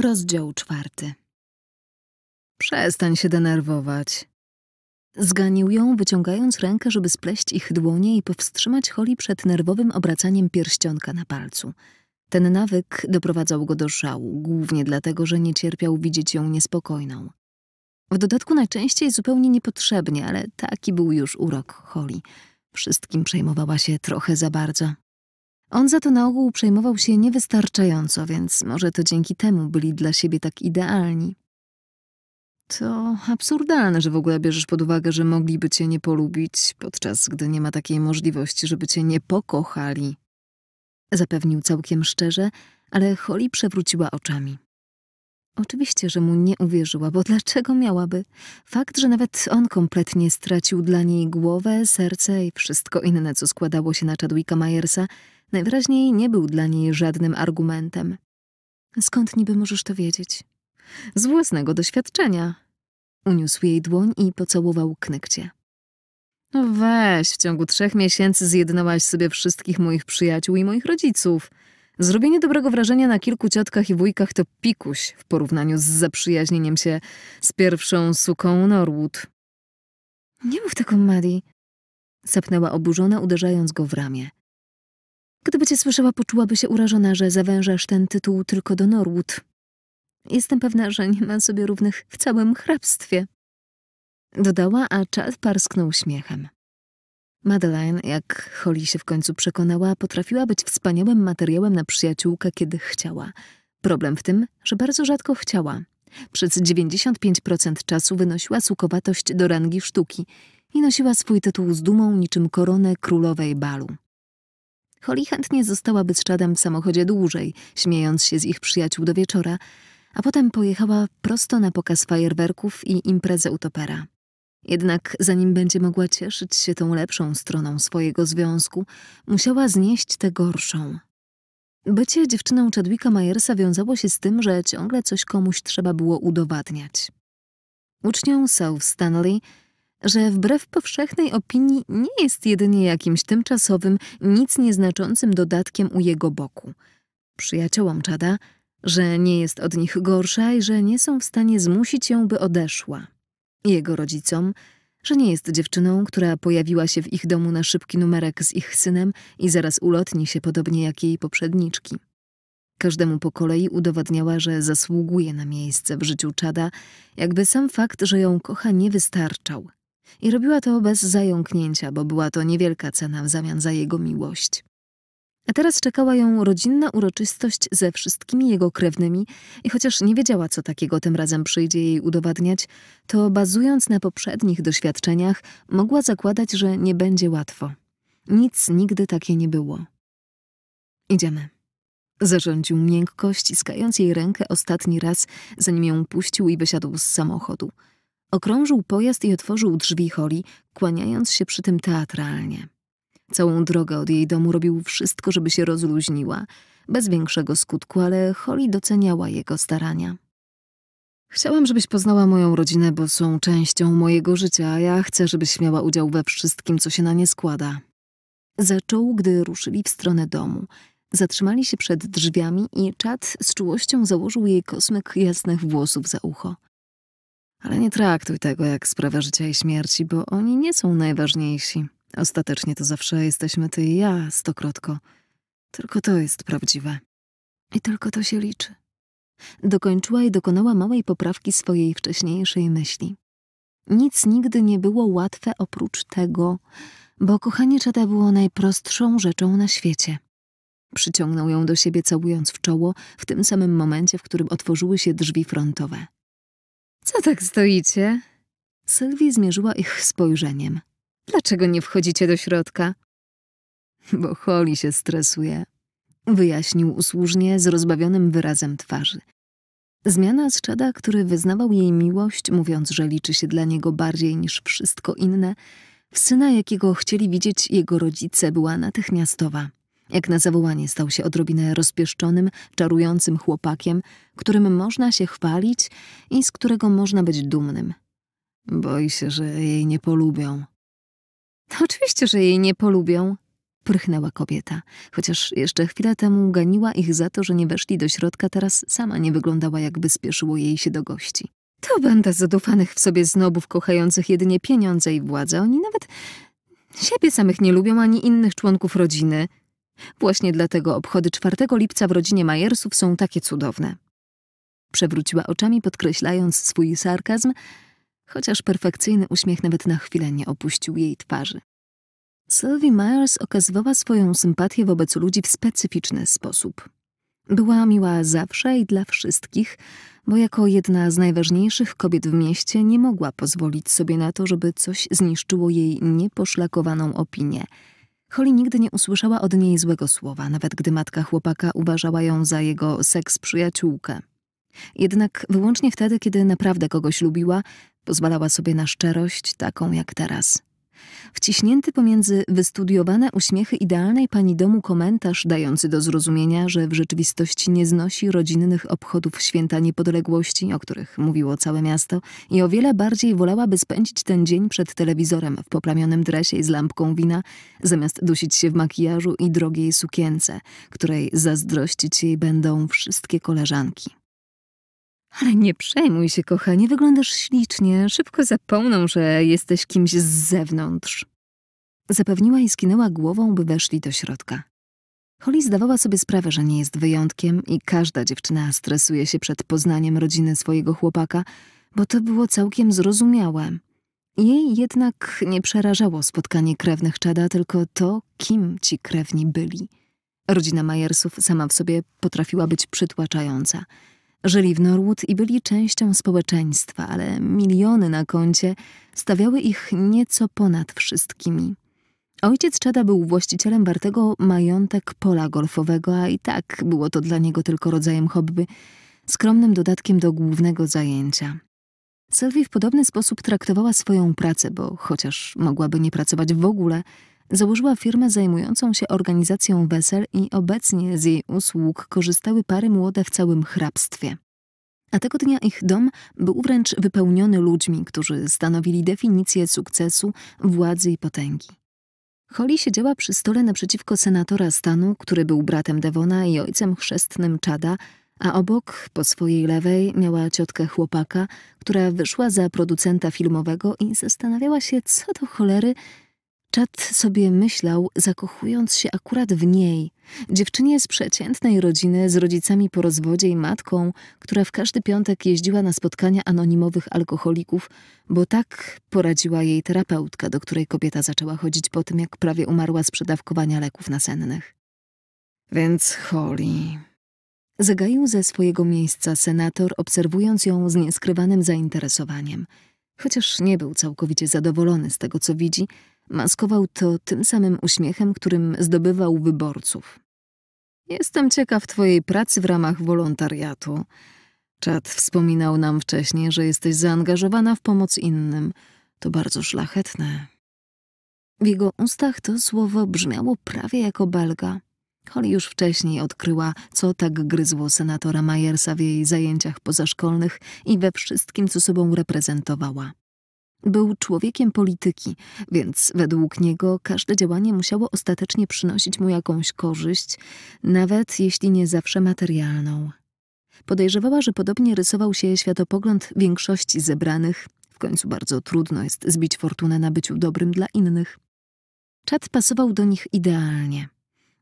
Rozdział czwarty. Przestań się denerwować. Zganił ją, wyciągając rękę, żeby spleść ich dłonie i powstrzymać Holly przed nerwowym obracaniem pierścionka na palcu. Ten nawyk doprowadzał go do szału, głównie dlatego, że nie cierpiał widzieć ją niespokojną. W dodatku najczęściej zupełnie niepotrzebnie, ale taki był już urok Holly. Wszystkim przejmowała się trochę za bardzo. On za to na ogół przejmował się niewystarczająco, więc może to dzięki temu byli dla siebie tak idealni. To absurdalne, że w ogóle bierzesz pod uwagę, że mogliby cię nie polubić, podczas gdy nie ma takiej możliwości, żeby cię nie pokochali. Zapewnił całkiem szczerze, ale Holly przewróciła oczami. Oczywiście, że mu nie uwierzyła, bo dlaczego miałaby? Fakt, że nawet on kompletnie stracił dla niej głowę, serce i wszystko inne, co składało się na Chadwicka Myersa – Najwyraźniej nie był dla niej żadnym argumentem. Skąd niby możesz to wiedzieć? Z własnego doświadczenia. Uniósł jej dłoń i pocałował knykcie. No weź, w ciągu trzech miesięcy zjednałaś sobie wszystkich moich przyjaciół i moich rodziców. Zrobienie dobrego wrażenia na kilku ciotkach i wujkach to pikuś w porównaniu z zaprzyjaźnieniem się z pierwszą suką Norwood. Nie mów taką, Maddie. Sapnęła oburzona, uderzając go w ramię. Gdyby cię słyszała, poczułaby się urażona, że zawężasz ten tytuł tylko do Norwood. Jestem pewna, że nie ma sobie równych w całym hrabstwie. Dodała, a Chad parsknął śmiechem. Madeleine, jak Holly się w końcu przekonała, potrafiła być wspaniałym materiałem na przyjaciółka, kiedy chciała. Problem w tym, że bardzo rzadko chciała. Przez 95% czasu wynosiła sukowatość do rangi sztuki i nosiła swój tytuł z dumą niczym koronę królowej balu. Holly chętnie zostałaby z Chadem w samochodzie dłużej, śmiejąc się z ich przyjaciół do wieczora, a potem pojechała prosto na pokaz fajerwerków i imprezę utopera. Jednak zanim będzie mogła cieszyć się tą lepszą stroną swojego związku, musiała znieść tę gorszą. Bycie dziewczyną Chadwicka Majersa wiązało się z tym, że ciągle coś komuś trzeba było udowadniać. Ucznią South Stanley że wbrew powszechnej opinii nie jest jedynie jakimś tymczasowym, nic nieznaczącym dodatkiem u jego boku. Przyjaciołom Czada, że nie jest od nich gorsza i że nie są w stanie zmusić ją, by odeszła. Jego rodzicom, że nie jest dziewczyną, która pojawiła się w ich domu na szybki numerek z ich synem i zaraz ulotni się podobnie jak jej poprzedniczki. Każdemu po kolei udowadniała, że zasługuje na miejsce w życiu Czada, jakby sam fakt, że ją kocha, nie wystarczał. I robiła to bez zająknięcia, bo była to niewielka cena w zamian za jego miłość. A teraz czekała ją rodzinna uroczystość ze wszystkimi jego krewnymi i chociaż nie wiedziała, co takiego tym razem przyjdzie jej udowadniać, to bazując na poprzednich doświadczeniach, mogła zakładać, że nie będzie łatwo. Nic nigdy takie nie było. Idziemy. Zarządził miękko, ściskając jej rękę ostatni raz, zanim ją puścił i wysiadł z samochodu. Okrążył pojazd i otworzył drzwi Holly, kłaniając się przy tym teatralnie. Całą drogę od jej domu robił wszystko, żeby się rozluźniła, bez większego skutku, ale Holly doceniała jego starania. Chciałam, żebyś poznała moją rodzinę, bo są częścią mojego życia, a ja chcę, żebyś miała udział we wszystkim, co się na nie składa. Zaczął, gdy ruszyli w stronę domu. Zatrzymali się przed drzwiami i Chad z czułością założył jej kosmyk jasnych włosów za ucho. Ale nie traktuj tego jak sprawa życia i śmierci, bo oni nie są najważniejsi. Ostatecznie to zawsze jesteśmy ty i ja, stokrotko. Tylko to jest prawdziwe. I tylko to się liczy. Dokończyła i dokonała małej poprawki swojej wcześniejszej myśli. Nic nigdy nie było łatwe oprócz tego, bo kochanie Czada było najprostszą rzeczą na świecie. Przyciągnął ją do siebie, całując w czoło, w tym samym momencie, w którym otworzyły się drzwi frontowe. Co tak stoicie? Sylwii zmierzyła ich spojrzeniem. Dlaczego nie wchodzicie do środka? Bo Holly się stresuje, wyjaśnił usłużnie z rozbawionym wyrazem twarzy. Zmiana z Czada, który wyznawał jej miłość, mówiąc, że liczy się dla niego bardziej niż wszystko inne, w syna, jakiego chcieli widzieć jego rodzice, była natychmiastowa. Jak na zawołanie stał się odrobinę rozpieszczonym, czarującym chłopakiem, którym można się chwalić i z którego można być dumnym. Boi się, że jej nie polubią. No, oczywiście, że jej nie polubią, prychnęła kobieta. Chociaż jeszcze chwilę temu ganiła ich za to, że nie weszli do środka, teraz sama nie wyglądała, jakby spieszyło jej się do gości. To banda zadufanych w sobie znobów, kochających jedynie pieniądze i władzę. Oni nawet siebie samych nie lubią, ani innych członków rodziny. Właśnie dlatego obchody 4 lipca w rodzinie Majersów są takie cudowne. Przewróciła oczami, podkreślając swój sarkazm, chociaż perfekcyjny uśmiech nawet na chwilę nie opuścił jej twarzy. Sylvie Myers okazywała swoją sympatię wobec ludzi w specyficzny sposób. Była miła zawsze i dla wszystkich, bo jako jedna z najważniejszych kobiet w mieście nie mogła pozwolić sobie na to, żeby coś zniszczyło jej nieposzlakowaną opinię – Holly nigdy nie usłyszała od niej złego słowa, nawet gdy matka chłopaka uważała ją za jego seks przyjaciółkę. Jednak wyłącznie wtedy, kiedy naprawdę kogoś lubiła, pozwalała sobie na szczerość taką jak teraz. Wciśnięty pomiędzy wystudiowane uśmiechy idealnej pani domu komentarz dający do zrozumienia, że w rzeczywistości nie znosi rodzinnych obchodów święta niepodległości, o których mówiło całe miasto, i o wiele bardziej wolałaby spędzić ten dzień przed telewizorem w poplamionym dresie i z lampką wina, zamiast dusić się w makijażu i drogiej sukience, której zazdrościć jej będą wszystkie koleżanki. Ale nie przejmuj się, kochanie, wyglądasz ślicznie. Szybko zapomną, że jesteś kimś z zewnątrz. Zapewniła i skinęła głową, by weszli do środka. Holly zdawała sobie sprawę, że nie jest wyjątkiem i każda dziewczyna stresuje się przed poznaniem rodziny swojego chłopaka, bo to było całkiem zrozumiałe. Jej jednak nie przerażało spotkanie krewnych Czada, tylko to, kim ci krewni byli. Rodzina Majersów sama w sobie potrafiła być przytłaczająca – Żyli w Norwood i byli częścią społeczeństwa, ale miliony na koncie stawiały ich nieco ponad wszystkimi. Ojciec Czada był właścicielem wartego majątek pola golfowego, a i tak było to dla niego tylko rodzajem hobby, skromnym dodatkiem do głównego zajęcia. Sylwii w podobny sposób traktowała swoją pracę, bo chociaż mogłaby nie pracować w ogóle, Założyła firmę zajmującą się organizacją wesel i obecnie z jej usług korzystały pary młode w całym hrabstwie. A tego dnia ich dom był wręcz wypełniony ludźmi, którzy stanowili definicję sukcesu, władzy i potęgi. Holly siedziała przy stole naprzeciwko senatora stanu, który był bratem Devona i ojcem chrzestnym Czada, a obok, po swojej lewej, miała ciotkę chłopaka, która wyszła za producenta filmowego i zastanawiała się, co do cholery Czad sobie myślał, zakochując się akurat w niej, dziewczynie z przeciętnej rodziny z rodzicami po rozwodzie i matką, która w każdy piątek jeździła na spotkania anonimowych alkoholików, bo tak poradziła jej terapeutka, do której kobieta zaczęła chodzić po tym, jak prawie umarła z przedawkowania leków nasennych. Więc Holly. Zagaił ze swojego miejsca senator, obserwując ją z nieskrywanym zainteresowaniem. Chociaż nie był całkowicie zadowolony z tego, co widzi, Maskował to tym samym uśmiechem, którym zdobywał wyborców. Jestem ciekaw twojej pracy w ramach wolontariatu. Czad wspominał nam wcześniej, że jesteś zaangażowana w pomoc innym. To bardzo szlachetne. W jego ustach to słowo brzmiało prawie jako belga. Holly już wcześniej odkryła, co tak gryzło senatora Majersa w jej zajęciach pozaszkolnych i we wszystkim, co sobą reprezentowała. Był człowiekiem polityki, więc według niego każde działanie musiało ostatecznie przynosić mu jakąś korzyść, nawet jeśli nie zawsze materialną. Podejrzewała, że podobnie rysował się światopogląd większości zebranych. W końcu bardzo trudno jest zbić fortunę na byciu dobrym dla innych. Czad pasował do nich idealnie.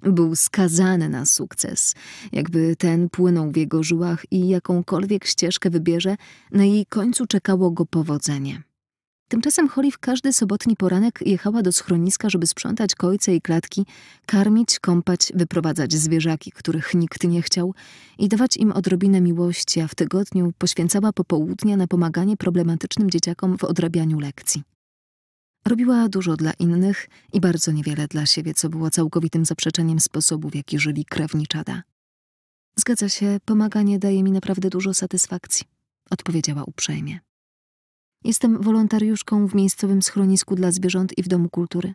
Był skazany na sukces, jakby ten płynął w jego żyłach i jakąkolwiek ścieżkę wybierze, na jej końcu czekało go powodzenie. Tymczasem Holly w każdy sobotni poranek jechała do schroniska, żeby sprzątać kojce i klatki, karmić, kąpać, wyprowadzać zwierzaki, których nikt nie chciał i dawać im odrobinę miłości, a w tygodniu poświęcała popołudnia na pomaganie problematycznym dzieciakom w odrabianiu lekcji. Robiła dużo dla innych i bardzo niewiele dla siebie, co było całkowitym zaprzeczeniem sposobu, w jaki żyli krewni Czada. Zgadza się, pomaganie daje mi naprawdę dużo satysfakcji, odpowiedziała uprzejmie. Jestem wolontariuszką w miejscowym schronisku dla zwierząt i w Domu Kultury.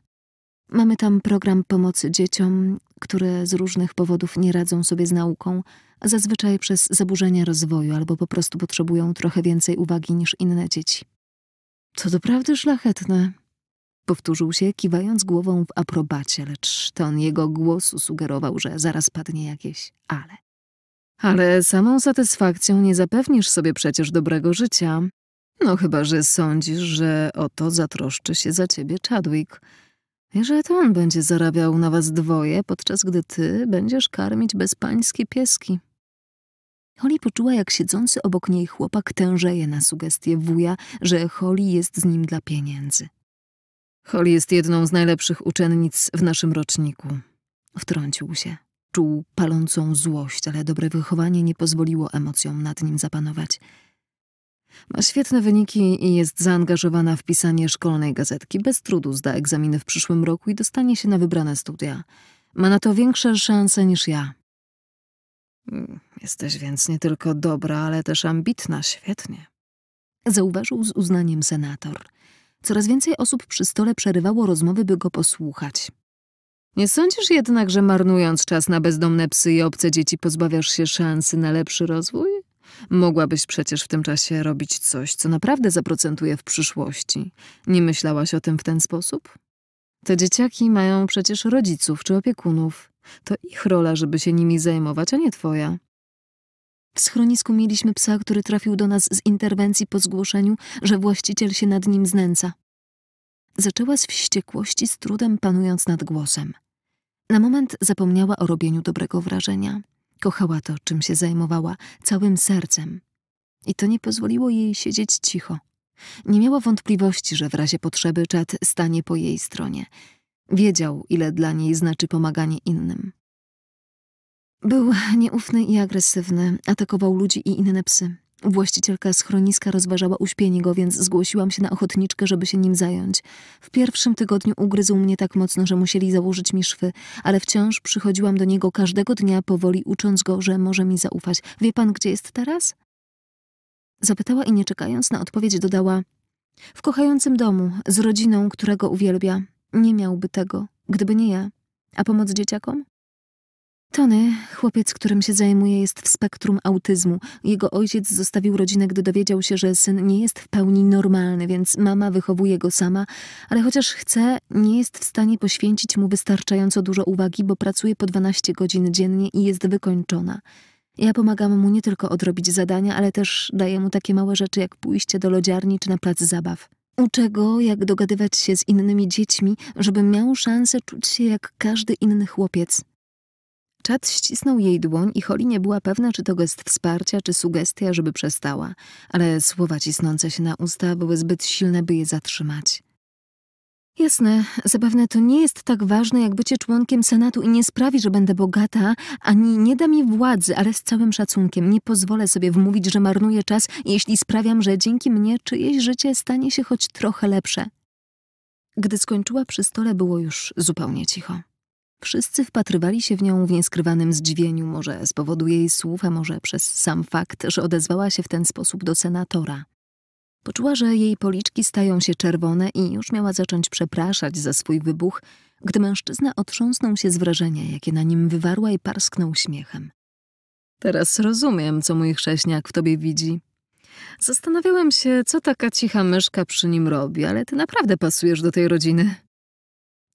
Mamy tam program pomocy dzieciom, które z różnych powodów nie radzą sobie z nauką, a zazwyczaj przez zaburzenia rozwoju albo po prostu potrzebują trochę więcej uwagi niż inne dzieci. To doprawdy szlachetne, powtórzył się, kiwając głową w aprobacie, lecz ton jego głosu sugerował, że zaraz padnie jakieś ale. Ale samą satysfakcją nie zapewnisz sobie przecież dobrego życia, no chyba, że sądzisz, że o to zatroszczy się za ciebie Chadwick. I że to on będzie zarabiał na was dwoje, podczas gdy ty będziesz karmić bezpańskie pieski. Holly poczuła, jak siedzący obok niej chłopak tężeje na sugestie wuja, że Holly jest z nim dla pieniędzy. Holly jest jedną z najlepszych uczennic w naszym roczniku. Wtrącił się. Czuł palącą złość, ale dobre wychowanie nie pozwoliło emocjom nad nim zapanować. Ma świetne wyniki i jest zaangażowana w pisanie szkolnej gazetki. Bez trudu zda egzaminy w przyszłym roku i dostanie się na wybrane studia. Ma na to większe szanse niż ja. Hmm, jesteś więc nie tylko dobra, ale też ambitna, świetnie. Zauważył z uznaniem senator. Coraz więcej osób przy stole przerywało rozmowy, by go posłuchać. Nie sądzisz jednak, że marnując czas na bezdomne psy i obce dzieci pozbawiasz się szansy na lepszy rozwój? Mogłabyś przecież w tym czasie robić coś, co naprawdę zaprocentuje w przyszłości. Nie myślałaś o tym w ten sposób? Te dzieciaki mają przecież rodziców czy opiekunów. To ich rola, żeby się nimi zajmować, a nie twoja. W schronisku mieliśmy psa, który trafił do nas z interwencji po zgłoszeniu, że właściciel się nad nim znęca. Zaczęła z wściekłości, z trudem panując nad głosem. Na moment zapomniała o robieniu dobrego wrażenia. Kochała to, czym się zajmowała, całym sercem. I to nie pozwoliło jej siedzieć cicho. Nie miała wątpliwości, że w razie potrzeby czat stanie po jej stronie. Wiedział, ile dla niej znaczy pomaganie innym. Był nieufny i agresywny, atakował ludzi i inne psy. Właścicielka schroniska rozważała uśpienie go, więc zgłosiłam się na ochotniczkę, żeby się nim zająć. W pierwszym tygodniu ugryzł mnie tak mocno, że musieli założyć mi szwy, ale wciąż przychodziłam do niego każdego dnia, powoli ucząc go, że może mi zaufać. Wie pan, gdzie jest teraz? Zapytała i nie czekając na odpowiedź dodała: W kochającym domu, z rodziną, którego uwielbia. Nie miałby tego, gdyby nie ja. A pomoc dzieciakom? Tony, chłopiec, którym się zajmuje, jest w spektrum autyzmu. Jego ojciec zostawił rodzinę, gdy dowiedział się, że syn nie jest w pełni normalny, więc mama wychowuje go sama, ale chociaż chce, nie jest w stanie poświęcić mu wystarczająco dużo uwagi, bo pracuje po 12 godzin dziennie i jest wykończona. Ja pomagam mu nie tylko odrobić zadania, ale też daję mu takie małe rzeczy jak pójście do lodziarni czy na plac zabaw. Uczę go, jak dogadywać się z innymi dziećmi, żeby miał szansę czuć się jak każdy inny chłopiec. Czad ścisnął jej dłoń i Holly nie była pewna, czy to gest wsparcia, czy sugestia, żeby przestała, ale słowa cisnące się na usta były zbyt silne, by je zatrzymać. Jasne, zapewne to nie jest tak ważne jak bycie członkiem Senatu i nie sprawi, że będę bogata, ani nie da mi władzy, ale z całym szacunkiem nie pozwolę sobie wmówić, że marnuję czas, jeśli sprawiam, że dzięki mnie czyjeś życie stanie się choć trochę lepsze. Gdy skończyła przy stole, było już zupełnie cicho. Wszyscy wpatrywali się w nią w nieskrywanym zdziwieniu, może z powodu jej słów, a może przez sam fakt, że odezwała się w ten sposób do senatora. Poczuła, że jej policzki stają się czerwone i już miała zacząć przepraszać za swój wybuch, gdy mężczyzna otrząsnął się z wrażenia, jakie na nim wywarła i parsknął śmiechem. Teraz rozumiem, co mój chrześniak w tobie widzi. Zastanawiałem się, co taka cicha myszka przy nim robi, ale ty naprawdę pasujesz do tej rodziny.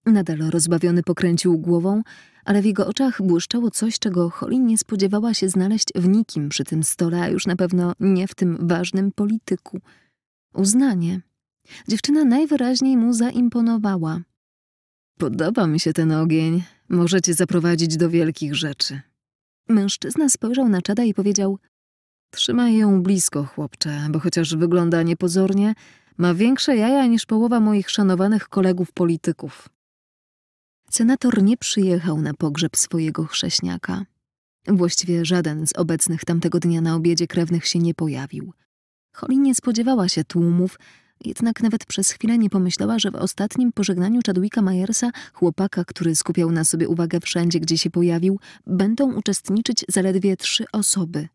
Nadal rozbawiony pokręcił głową, ale w jego oczach błyszczało coś, czego Holin nie spodziewała się znaleźć w nikim przy tym stole, a już na pewno nie w tym ważnym polityku. Uznanie. Dziewczyna najwyraźniej mu zaimponowała. Podoba mi się ten ogień. Możecie zaprowadzić do wielkich rzeczy. Mężczyzna spojrzał na Czada i powiedział Trzymaj ją blisko, chłopcze, bo chociaż wygląda niepozornie, ma większe jaja niż połowa moich szanowanych kolegów polityków. Senator nie przyjechał na pogrzeb swojego chrześniaka. Właściwie żaden z obecnych tamtego dnia na obiedzie krewnych się nie pojawił. Holly nie spodziewała się tłumów, jednak nawet przez chwilę nie pomyślała, że w ostatnim pożegnaniu Chadwicka Myersa, chłopaka, który skupiał na sobie uwagę wszędzie, gdzie się pojawił, będą uczestniczyć zaledwie trzy osoby.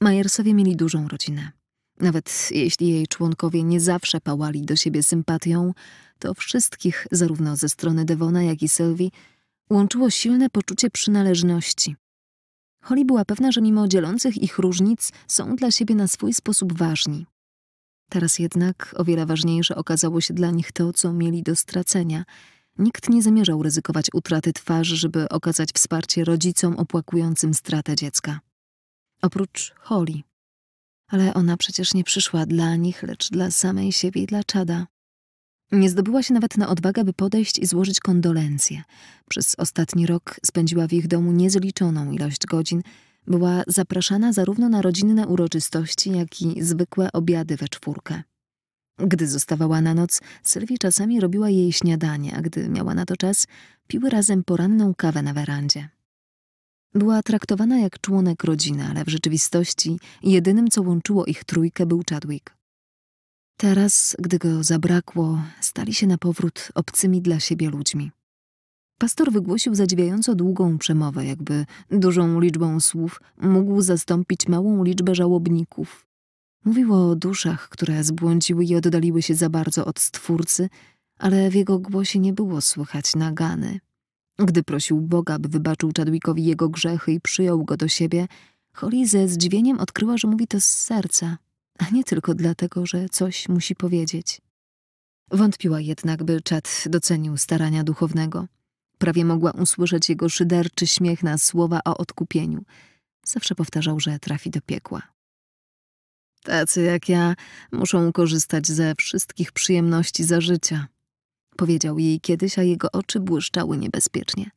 Myersowie mieli dużą rodzinę. Nawet jeśli jej członkowie nie zawsze pałali do siebie sympatią, to wszystkich, zarówno ze strony Devona, jak i Sylwii, łączyło silne poczucie przynależności. Holly była pewna, że mimo dzielących ich różnic są dla siebie na swój sposób ważni. Teraz jednak o wiele ważniejsze okazało się dla nich to, co mieli do stracenia. Nikt nie zamierzał ryzykować utraty twarzy, żeby okazać wsparcie rodzicom opłakującym stratę dziecka. Oprócz Holly. Ale ona przecież nie przyszła dla nich, lecz dla samej siebie i dla Czada. Nie zdobyła się nawet na odwagę, by podejść i złożyć kondolencje. Przez ostatni rok spędziła w ich domu niezliczoną ilość godzin. Była zapraszana zarówno na rodzinne uroczystości, jak i zwykłe obiady we czwórkę. Gdy zostawała na noc, Sylwia czasami robiła jej śniadanie, a gdy miała na to czas, piły razem poranną kawę na werandzie. Była traktowana jak członek rodziny, ale w rzeczywistości jedynym, co łączyło ich trójkę, był Chadwick. Teraz, gdy go zabrakło, stali się na powrót obcymi dla siebie ludźmi. Pastor wygłosił zadziwiająco długą przemowę, jakby dużą liczbą słów mógł zastąpić małą liczbę żałobników. Mówił o duszach, które zbłądziły i oddaliły się za bardzo od Stwórcy, ale w jego głosie nie było słychać nagany. Gdy prosił Boga, by wybaczył Chadwickowi jego grzechy i przyjął go do siebie, Holly ze zdziwieniem odkryła, że mówi to z serca – a nie tylko dlatego, że coś musi powiedzieć. Wątpiła jednak, by czat docenił starania duchownego. Prawie mogła usłyszeć jego szyderczy śmiech na słowa o odkupieniu. Zawsze powtarzał, że trafi do piekła. Tacy jak ja muszą korzystać ze wszystkich przyjemności za życia, powiedział jej kiedyś, a jego oczy błyszczały niebezpiecznie.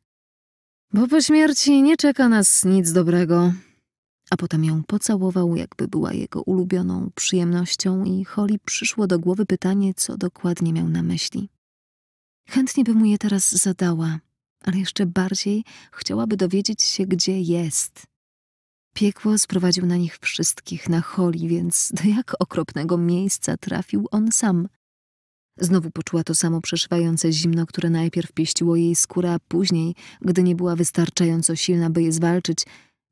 Bo po śmierci nie czeka nas nic dobrego, a potem ją pocałował, jakby była jego ulubioną przyjemnością, i Holly przyszło do głowy pytanie, co dokładnie miał na myśli. Chętnie by mu je teraz zadała, ale jeszcze bardziej chciałaby dowiedzieć się, gdzie jest. Piekło sprowadził na nich wszystkich, na Holly, więc do jak okropnego miejsca trafił on sam. Znowu poczuła to samo przeszywające zimno, które najpierw pieściło jej skórę, a później, gdy nie była wystarczająco silna, by je zwalczyć,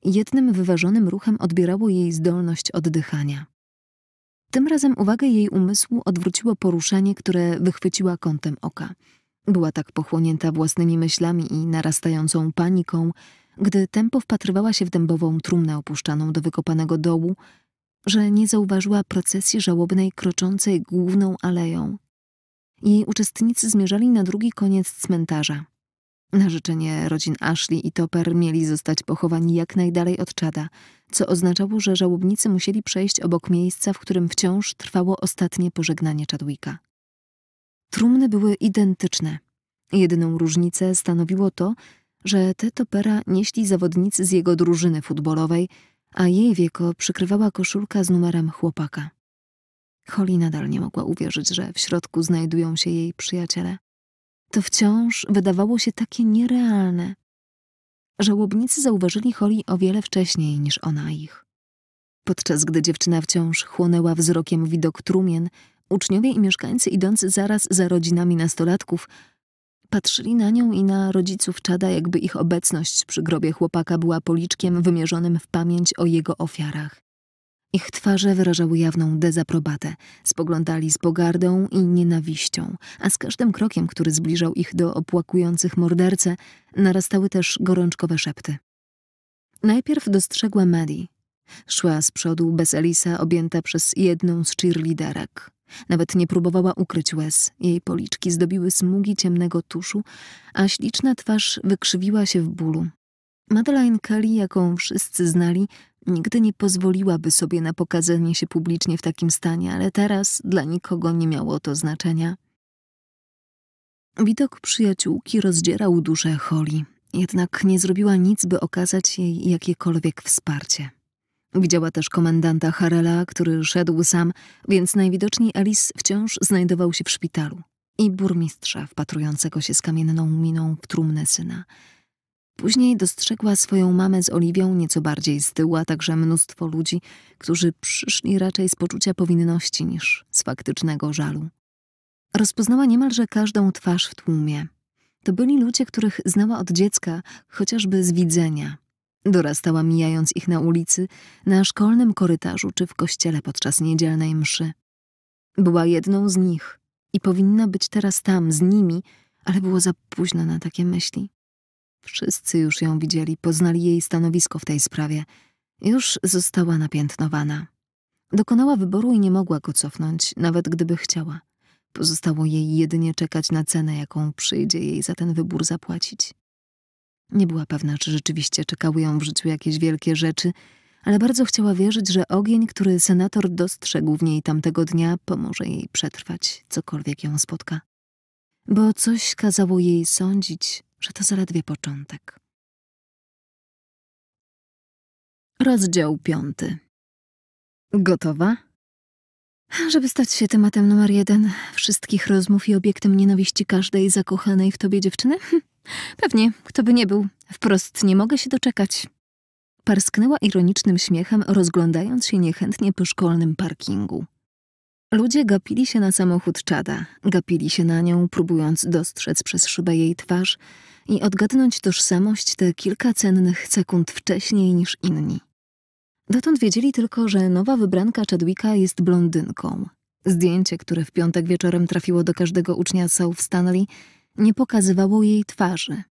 Jednym wyważonym ruchem odbierało jej zdolność oddychania. Tym razem uwagę jej umysłu odwróciło poruszenie, które wychwyciła kątem oka. Była tak pochłonięta własnymi myślami i narastającą paniką, gdy tempo wpatrywała się w dębową trumnę opuszczaną do wykopanego dołu, że nie zauważyła procesji żałobnej kroczącej główną aleją. Jej uczestnicy zmierzali na drugi koniec cmentarza, na życzenie rodzin Ashley i Topper mieli zostać pochowani jak najdalej od czada, co oznaczało, że żałobnicy musieli przejść obok miejsca, w którym wciąż trwało ostatnie pożegnanie Chadwicka. Trumny były identyczne. Jedyną różnicę stanowiło to, że te Topera nieśli zawodnicy z jego drużyny futbolowej, a jej wieko przykrywała koszulka z numerem chłopaka. Holly nadal nie mogła uwierzyć, że w środku znajdują się jej przyjaciele to wciąż wydawało się takie nierealne. Żałobnicy zauważyli Holly o wiele wcześniej niż ona ich. Podczas gdy dziewczyna wciąż chłonęła wzrokiem widok trumien, uczniowie i mieszkańcy idący zaraz za rodzinami nastolatków patrzyli na nią i na rodziców Czada, jakby ich obecność przy grobie chłopaka była policzkiem wymierzonym w pamięć o jego ofiarach. Ich twarze wyrażały jawną dezaprobatę, spoglądali z pogardą i nienawiścią, a z każdym krokiem, który zbliżał ich do opłakujących mordercę, narastały też gorączkowe szepty. Najpierw dostrzegła Maddie. Szła z przodu bez Elisa, objęta przez jedną z cheerleaderek. Nawet nie próbowała ukryć łez, jej policzki zdobiły smugi ciemnego tuszu, a śliczna twarz wykrzywiła się w bólu. Madeleine Kelly, jaką wszyscy znali, Nigdy nie pozwoliłaby sobie na pokazanie się publicznie w takim stanie, ale teraz dla nikogo nie miało to znaczenia. Widok przyjaciółki rozdzierał duszę Holly, jednak nie zrobiła nic, by okazać jej jakiekolwiek wsparcie. Widziała też komendanta Harela, który szedł sam, więc najwidoczniej Alice wciąż znajdował się w szpitalu i burmistrza wpatrującego się z kamienną miną w trumnę syna. Później dostrzegła swoją mamę z Oliwią nieco bardziej z tyłu, a także mnóstwo ludzi, którzy przyszli raczej z poczucia powinności niż z faktycznego żalu. Rozpoznała niemalże każdą twarz w tłumie. To byli ludzie, których znała od dziecka, chociażby z widzenia. Dorastała mijając ich na ulicy, na szkolnym korytarzu czy w kościele podczas niedzielnej mszy. Była jedną z nich i powinna być teraz tam z nimi, ale było za późno na takie myśli. Wszyscy już ją widzieli, poznali jej stanowisko w tej sprawie. Już została napiętnowana. Dokonała wyboru i nie mogła go cofnąć, nawet gdyby chciała. Pozostało jej jedynie czekać na cenę, jaką przyjdzie jej za ten wybór zapłacić. Nie była pewna, czy rzeczywiście czekały ją w życiu jakieś wielkie rzeczy, ale bardzo chciała wierzyć, że ogień, który senator dostrzegł w niej tamtego dnia, pomoże jej przetrwać, cokolwiek ją spotka. Bo coś kazało jej sądzić, że to zaledwie początek. Rozdział piąty. Gotowa? Żeby stać się tematem numer jeden wszystkich rozmów i obiektem nienawiści każdej zakochanej w tobie dziewczyny? [laughs] Pewnie, kto by nie był. Wprost nie mogę się doczekać. Parsknęła ironicznym śmiechem, rozglądając się niechętnie po szkolnym parkingu. Ludzie gapili się na samochód czada, gapili się na nią, próbując dostrzec przez szybę jej twarz i odgadnąć tożsamość te kilka cennych sekund wcześniej niż inni. Dotąd wiedzieli tylko, że nowa wybranka Chadwicka jest blondynką. Zdjęcie, które w piątek wieczorem trafiło do każdego ucznia South Stanley, nie pokazywało jej twarzy.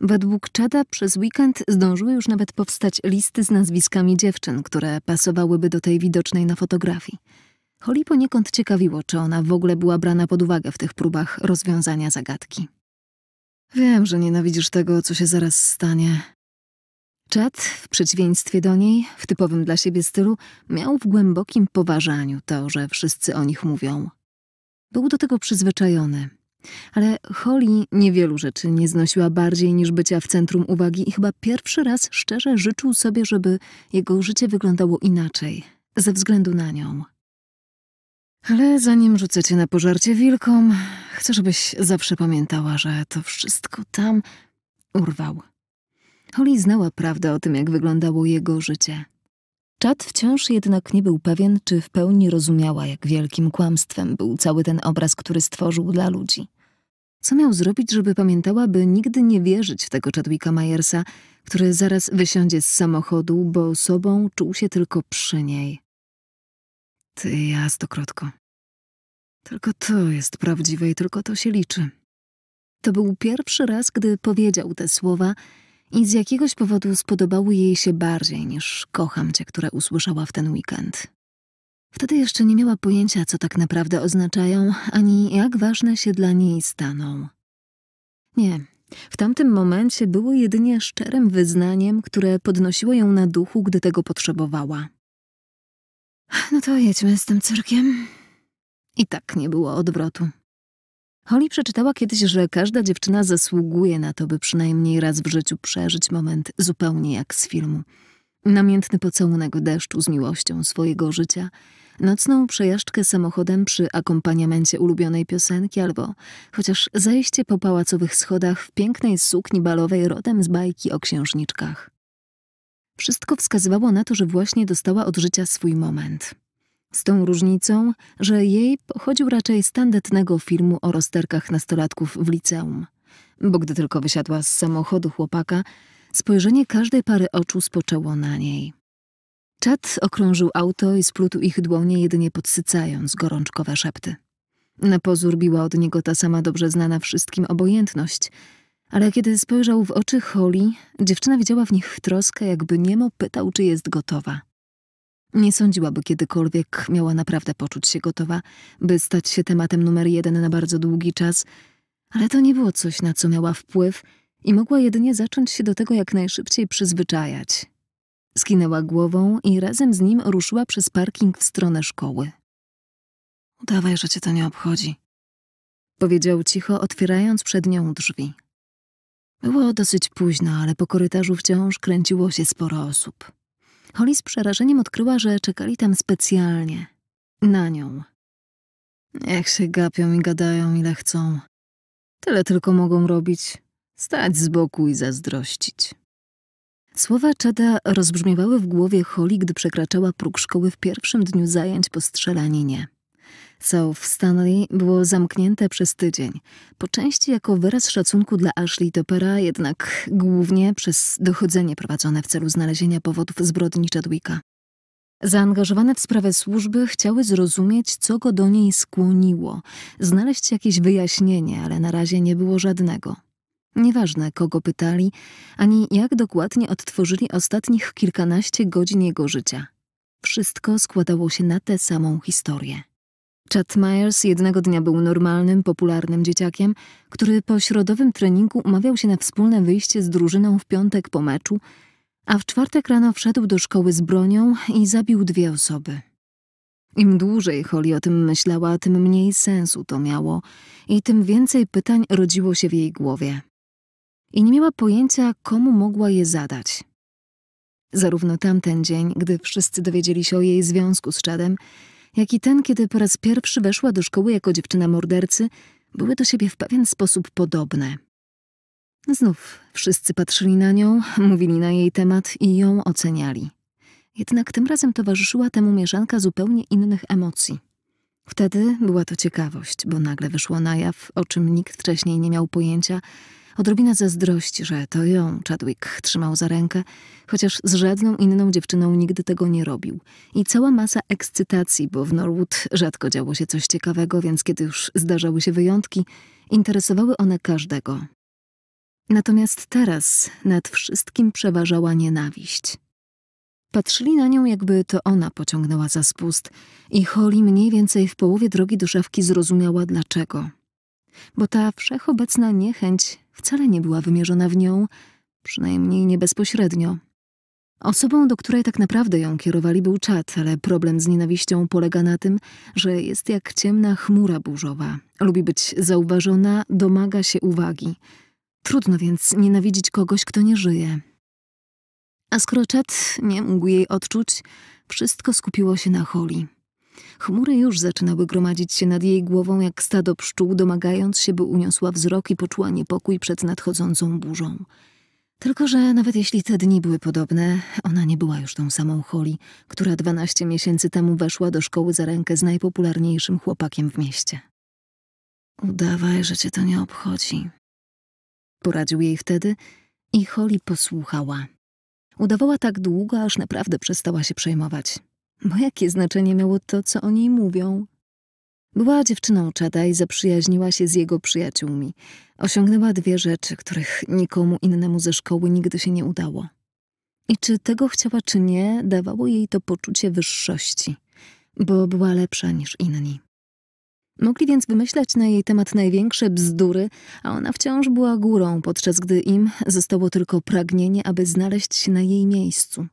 Według Czada przez weekend zdążyły już nawet powstać listy z nazwiskami dziewczyn, które pasowałyby do tej widocznej na fotografii – Holly poniekąd ciekawiło, czy ona w ogóle była brana pod uwagę w tych próbach rozwiązania zagadki. Wiem, że nienawidzisz tego, co się zaraz stanie. Chad, w przeciwieństwie do niej, w typowym dla siebie stylu, miał w głębokim poważaniu to, że wszyscy o nich mówią. Był do tego przyzwyczajony. Ale Holly niewielu rzeczy nie znosiła bardziej niż bycia w centrum uwagi i chyba pierwszy raz szczerze życzył sobie, żeby jego życie wyglądało inaczej, ze względu na nią. Ale zanim rzucę cię na pożarcie wilkom, chcę, żebyś zawsze pamiętała, że to wszystko tam urwał. Holly znała prawdę o tym, jak wyglądało jego życie. Czad wciąż jednak nie był pewien, czy w pełni rozumiała, jak wielkim kłamstwem był cały ten obraz, który stworzył dla ludzi. Co miał zrobić, żeby pamiętała, by nigdy nie wierzyć w tego Chadwicka Myersa, który zaraz wysiądzie z samochodu, bo sobą czuł się tylko przy niej. Ty i ja stokrotko. Tylko to jest prawdziwe i tylko to się liczy. To był pierwszy raz, gdy powiedział te słowa i z jakiegoś powodu spodobały jej się bardziej niż kocham cię, które usłyszała w ten weekend. Wtedy jeszcze nie miała pojęcia, co tak naprawdę oznaczają, ani jak ważne się dla niej staną. Nie, w tamtym momencie było jedynie szczerym wyznaniem, które podnosiło ją na duchu, gdy tego potrzebowała. No to jedźmy z tym córkiem. I tak nie było odwrotu. Holly przeczytała kiedyś, że każda dziewczyna zasługuje na to, by przynajmniej raz w życiu przeżyć moment zupełnie jak z filmu. Namiętny pocałunek deszczu z miłością swojego życia, nocną przejażdżkę samochodem przy akompaniamencie ulubionej piosenki albo chociaż zejście po pałacowych schodach w pięknej sukni balowej rodem z bajki o księżniczkach. Wszystko wskazywało na to, że właśnie dostała od życia swój moment. Z tą różnicą, że jej pochodził raczej z tandetnego filmu o rozterkach nastolatków w liceum. Bo gdy tylko wysiadła z samochodu chłopaka, spojrzenie każdej pary oczu spoczęło na niej. Czad okrążył auto i splutł ich dłonie jedynie podsycając gorączkowe szepty. Na pozór biła od niego ta sama dobrze znana wszystkim obojętność – ale kiedy spojrzał w oczy Holly, dziewczyna widziała w nich troskę, jakby niemo pytał, czy jest gotowa. Nie sądziłaby kiedykolwiek miała naprawdę poczuć się gotowa, by stać się tematem numer jeden na bardzo długi czas, ale to nie było coś, na co miała wpływ i mogła jedynie zacząć się do tego jak najszybciej przyzwyczajać. Skinęła głową i razem z nim ruszyła przez parking w stronę szkoły. Udawaj, że cię to nie obchodzi. Powiedział cicho, otwierając przed nią drzwi. Było dosyć późno, ale po korytarzu wciąż kręciło się sporo osób. Holly z przerażeniem odkryła, że czekali tam specjalnie. Na nią. Jak się gapią i gadają, ile chcą. Tyle tylko mogą robić. Stać z boku i zazdrościć. Słowa Czada rozbrzmiewały w głowie Holly, gdy przekraczała próg szkoły w pierwszym dniu zajęć po strzelaninie. Co w Stanley było zamknięte przez tydzień, po części jako wyraz szacunku dla Ashley Topera, jednak głównie przez dochodzenie prowadzone w celu znalezienia powodów zbrodni Chadwicka. Zaangażowane w sprawę służby chciały zrozumieć, co go do niej skłoniło, znaleźć jakieś wyjaśnienie, ale na razie nie było żadnego. Nieważne, kogo pytali, ani jak dokładnie odtworzyli ostatnich kilkanaście godzin jego życia. Wszystko składało się na tę samą historię. Chad Myers jednego dnia był normalnym, popularnym dzieciakiem, który po środowym treningu umawiał się na wspólne wyjście z drużyną w piątek po meczu, a w czwartek rano wszedł do szkoły z bronią i zabił dwie osoby. Im dłużej Holly o tym myślała, tym mniej sensu to miało i tym więcej pytań rodziło się w jej głowie. I nie miała pojęcia, komu mogła je zadać. Zarówno tamten dzień, gdy wszyscy dowiedzieli się o jej związku z Chadem, jak i ten, kiedy po raz pierwszy weszła do szkoły jako dziewczyna mordercy, były do siebie w pewien sposób podobne. Znów wszyscy patrzyli na nią, mówili na jej temat i ją oceniali. Jednak tym razem towarzyszyła temu mieszanka zupełnie innych emocji. Wtedy była to ciekawość, bo nagle wyszło na jaw, o czym nikt wcześniej nie miał pojęcia, Odrobina zazdrość, że to ją Chadwick trzymał za rękę, chociaż z żadną inną dziewczyną nigdy tego nie robił. I cała masa ekscytacji, bo w Norwood rzadko działo się coś ciekawego, więc kiedy już zdarzały się wyjątki, interesowały one każdego. Natomiast teraz nad wszystkim przeważała nienawiść. Patrzyli na nią, jakby to ona pociągnęła za spust i Holly mniej więcej w połowie drogi do szafki zrozumiała dlaczego. Bo ta wszechobecna niechęć wcale nie była wymierzona w nią, przynajmniej nie bezpośrednio. Osobą, do której tak naprawdę ją kierowali, był czat, ale problem z nienawiścią polega na tym, że jest jak ciemna chmura burzowa. Lubi być zauważona, domaga się uwagi. Trudno więc nienawidzić kogoś, kto nie żyje. A skoro czat nie mógł jej odczuć, wszystko skupiło się na Holly. Chmury już zaczynały gromadzić się nad jej głową jak stado pszczół, domagając się, by uniosła wzrok i poczuła niepokój przed nadchodzącą burzą. Tylko, że nawet jeśli te dni były podobne, ona nie była już tą samą Holly, która 12 miesięcy temu weszła do szkoły za rękę z najpopularniejszym chłopakiem w mieście. Udawaj, że cię to nie obchodzi. Poradził jej wtedy i Holly posłuchała. Udawała tak długo, aż naprawdę przestała się przejmować. Bo jakie znaczenie miało to, co o niej mówią? Była dziewczyną Czada i zaprzyjaźniła się z jego przyjaciółmi. Osiągnęła dwie rzeczy, których nikomu innemu ze szkoły nigdy się nie udało. I czy tego chciała, czy nie, dawało jej to poczucie wyższości, bo była lepsza niż inni. Mogli więc wymyślać na jej temat największe bzdury, a ona wciąż była górą, podczas gdy im zostało tylko pragnienie, aby znaleźć się na jej miejscu.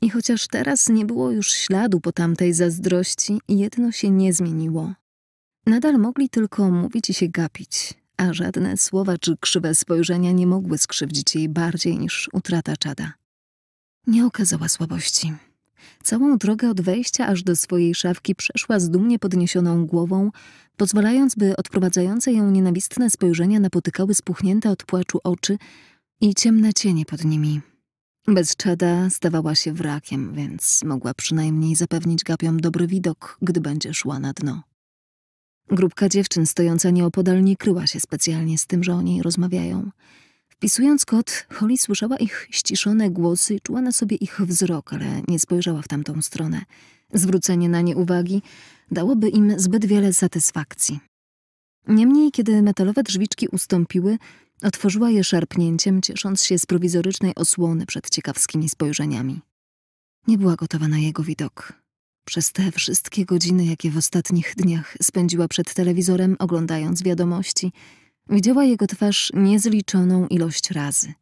I chociaż teraz nie było już śladu po tamtej zazdrości, jedno się nie zmieniło. Nadal mogli tylko mówić i się gapić, a żadne słowa czy krzywe spojrzenia nie mogły skrzywdzić jej bardziej niż utrata czada. Nie okazała słabości. Całą drogę od wejścia aż do swojej szafki przeszła z dumnie podniesioną głową, pozwalając, by odprowadzające ją nienawistne spojrzenia napotykały spuchnięte od płaczu oczy i ciemne cienie pod nimi. Bez czada stawała się wrakiem, więc mogła przynajmniej zapewnić gapiom dobry widok, gdy będzie szła na dno. Grupka dziewczyn stojąca nieopodal nie kryła się specjalnie z tym, że o niej rozmawiają. Wpisując kod, Holly słyszała ich ściszone głosy i czuła na sobie ich wzrok, ale nie spojrzała w tamtą stronę. Zwrócenie na nie uwagi dałoby im zbyt wiele satysfakcji. Niemniej, kiedy metalowe drzwiczki ustąpiły, Otworzyła je szarpnięciem, ciesząc się z prowizorycznej osłony przed ciekawskimi spojrzeniami. Nie była gotowa na jego widok. Przez te wszystkie godziny, jakie w ostatnich dniach spędziła przed telewizorem, oglądając wiadomości, widziała jego twarz niezliczoną ilość razy.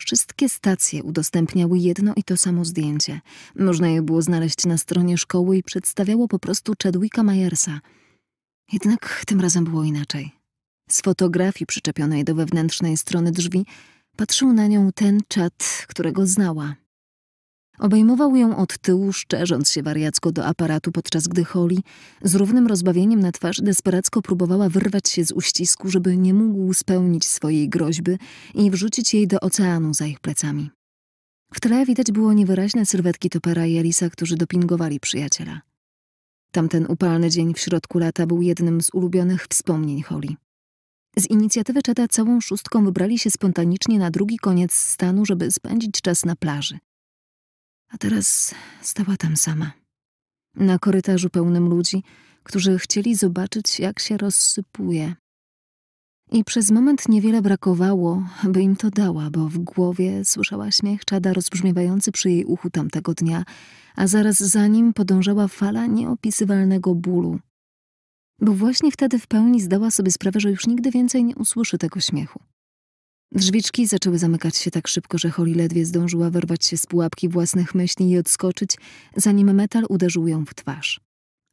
Wszystkie stacje udostępniały jedno i to samo zdjęcie. Można je było znaleźć na stronie szkoły i przedstawiało po prostu Chadwicka Majersa. Jednak tym razem było inaczej z fotografii przyczepionej do wewnętrznej strony drzwi, patrzył na nią ten czat, którego znała. Obejmował ją od tyłu, szczerząc się wariacko do aparatu, podczas gdy Holly z równym rozbawieniem na twarzy desperacko próbowała wyrwać się z uścisku, żeby nie mógł spełnić swojej groźby i wrzucić jej do oceanu za ich plecami. W tle widać było niewyraźne sylwetki Topera i Alisa, którzy dopingowali przyjaciela. Tamten upalny dzień w środku lata był jednym z ulubionych wspomnień Holly. Z inicjatywy Czeda całą szóstką wybrali się spontanicznie na drugi koniec stanu, żeby spędzić czas na plaży. A teraz stała tam sama. Na korytarzu pełnym ludzi, którzy chcieli zobaczyć, jak się rozsypuje. I przez moment niewiele brakowało, by im to dała, bo w głowie słyszała śmiech czada rozbrzmiewający przy jej uchu tamtego dnia, a zaraz za nim podążała fala nieopisywalnego bólu bo właśnie wtedy w pełni zdała sobie sprawę, że już nigdy więcej nie usłyszy tego śmiechu. Drzwiczki zaczęły zamykać się tak szybko, że Holly ledwie zdążyła wyrwać się z pułapki własnych myśli i odskoczyć, zanim metal uderzył ją w twarz.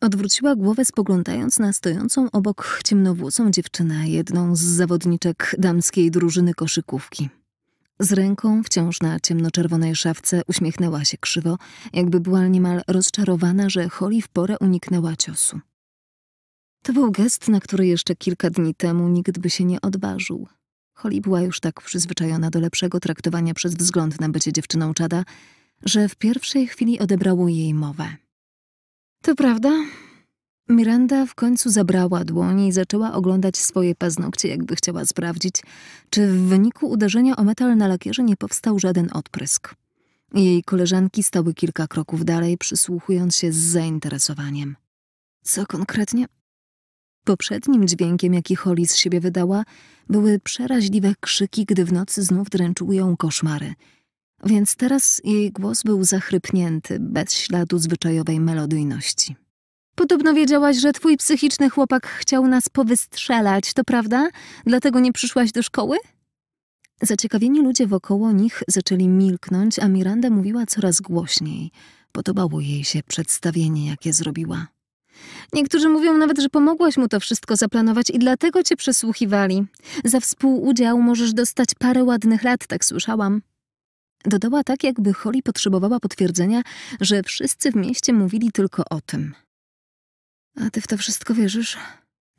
Odwróciła głowę, spoglądając na stojącą obok ciemnowłosą dziewczynę, jedną z zawodniczek damskiej drużyny koszykówki. Z ręką wciąż na ciemnoczerwonej szafce uśmiechnęła się krzywo, jakby była niemal rozczarowana, że Holly w porę uniknęła ciosu. To był gest, na który jeszcze kilka dni temu nikt by się nie odważył. Holly była już tak przyzwyczajona do lepszego traktowania przez wzgląd na bycie dziewczyną Czada, że w pierwszej chwili odebrało jej mowę. To prawda? Miranda w końcu zabrała dłoń i zaczęła oglądać swoje paznokcie, jakby chciała sprawdzić, czy w wyniku uderzenia o metal na lakierze nie powstał żaden odprysk. Jej koleżanki stały kilka kroków dalej, przysłuchując się z zainteresowaniem. Co konkretnie? Poprzednim dźwiękiem, jaki Holly z siebie wydała, były przeraźliwe krzyki, gdy w nocy znów dręczyły ją koszmary. Więc teraz jej głos był zachrypnięty, bez śladu zwyczajowej melodyjności. Podobno wiedziałaś, że twój psychiczny chłopak chciał nas powystrzelać, to prawda? Dlatego nie przyszłaś do szkoły? Zaciekawieni ludzie wokoło nich zaczęli milknąć, a Miranda mówiła coraz głośniej. Podobało jej się przedstawienie, jakie zrobiła. Niektórzy mówią nawet, że pomogłaś mu to wszystko zaplanować i dlatego cię przesłuchiwali. Za współudział możesz dostać parę ładnych lat, tak słyszałam. Dodała tak, jakby Holly potrzebowała potwierdzenia, że wszyscy w mieście mówili tylko o tym. A ty w to wszystko wierzysz?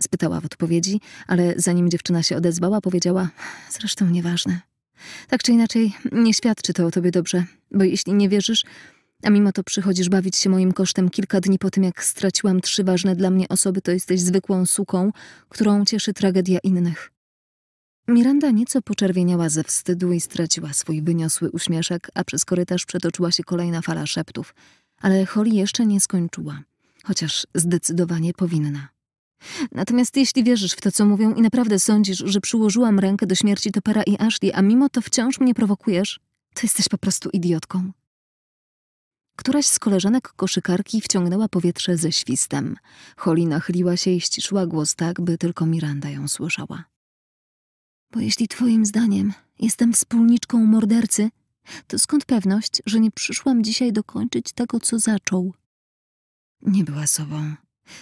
spytała w odpowiedzi, ale zanim dziewczyna się odezwała, powiedziała: Zresztą nieważne. Tak czy inaczej, nie świadczy to o tobie dobrze, bo jeśli nie wierzysz, a mimo to przychodzisz bawić się moim kosztem kilka dni po tym, jak straciłam trzy ważne dla mnie osoby, to jesteś zwykłą suką, którą cieszy tragedia innych. Miranda nieco poczerwieniała ze wstydu i straciła swój wyniosły uśmieszek, a przez korytarz przetoczyła się kolejna fala szeptów. Ale Holly jeszcze nie skończyła, chociaż zdecydowanie powinna. Natomiast jeśli wierzysz w to, co mówią i naprawdę sądzisz, że przyłożyłam rękę do śmierci Topera i Ashley, a mimo to wciąż mnie prowokujesz, to jesteś po prostu idiotką. Któraś z koleżanek koszykarki wciągnęła powietrze ze świstem. Holly nachyliła się i ściszyła głos tak, by tylko Miranda ją słyszała. Bo jeśli twoim zdaniem jestem wspólniczką mordercy, to skąd pewność, że nie przyszłam dzisiaj dokończyć tego, co zaczął? Nie była sobą.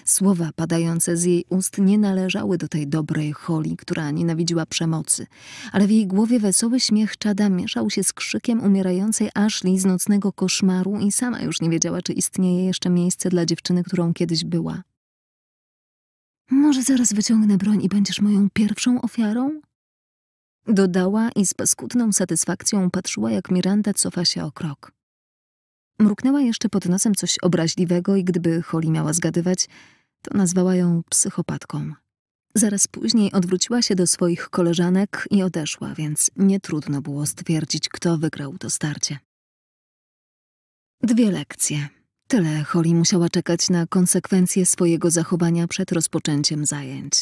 Słowa padające z jej ust nie należały do tej dobrej Holi, która nienawidziła przemocy, ale w jej głowie wesoły śmiech czada mieszał się z krzykiem umierającej Ashley z nocnego koszmaru i sama już nie wiedziała, czy istnieje jeszcze miejsce dla dziewczyny, którą kiedyś była. Może zaraz wyciągnę broń i będziesz moją pierwszą ofiarą? Dodała i z paskudną satysfakcją patrzyła, jak Miranda cofa się o krok. Mruknęła jeszcze pod nosem coś obraźliwego i gdyby Holly miała zgadywać, to nazwała ją psychopatką. Zaraz później odwróciła się do swoich koleżanek i odeszła, więc nie trudno było stwierdzić, kto wygrał to starcie. Dwie lekcje. Tyle Holly musiała czekać na konsekwencje swojego zachowania przed rozpoczęciem zajęć.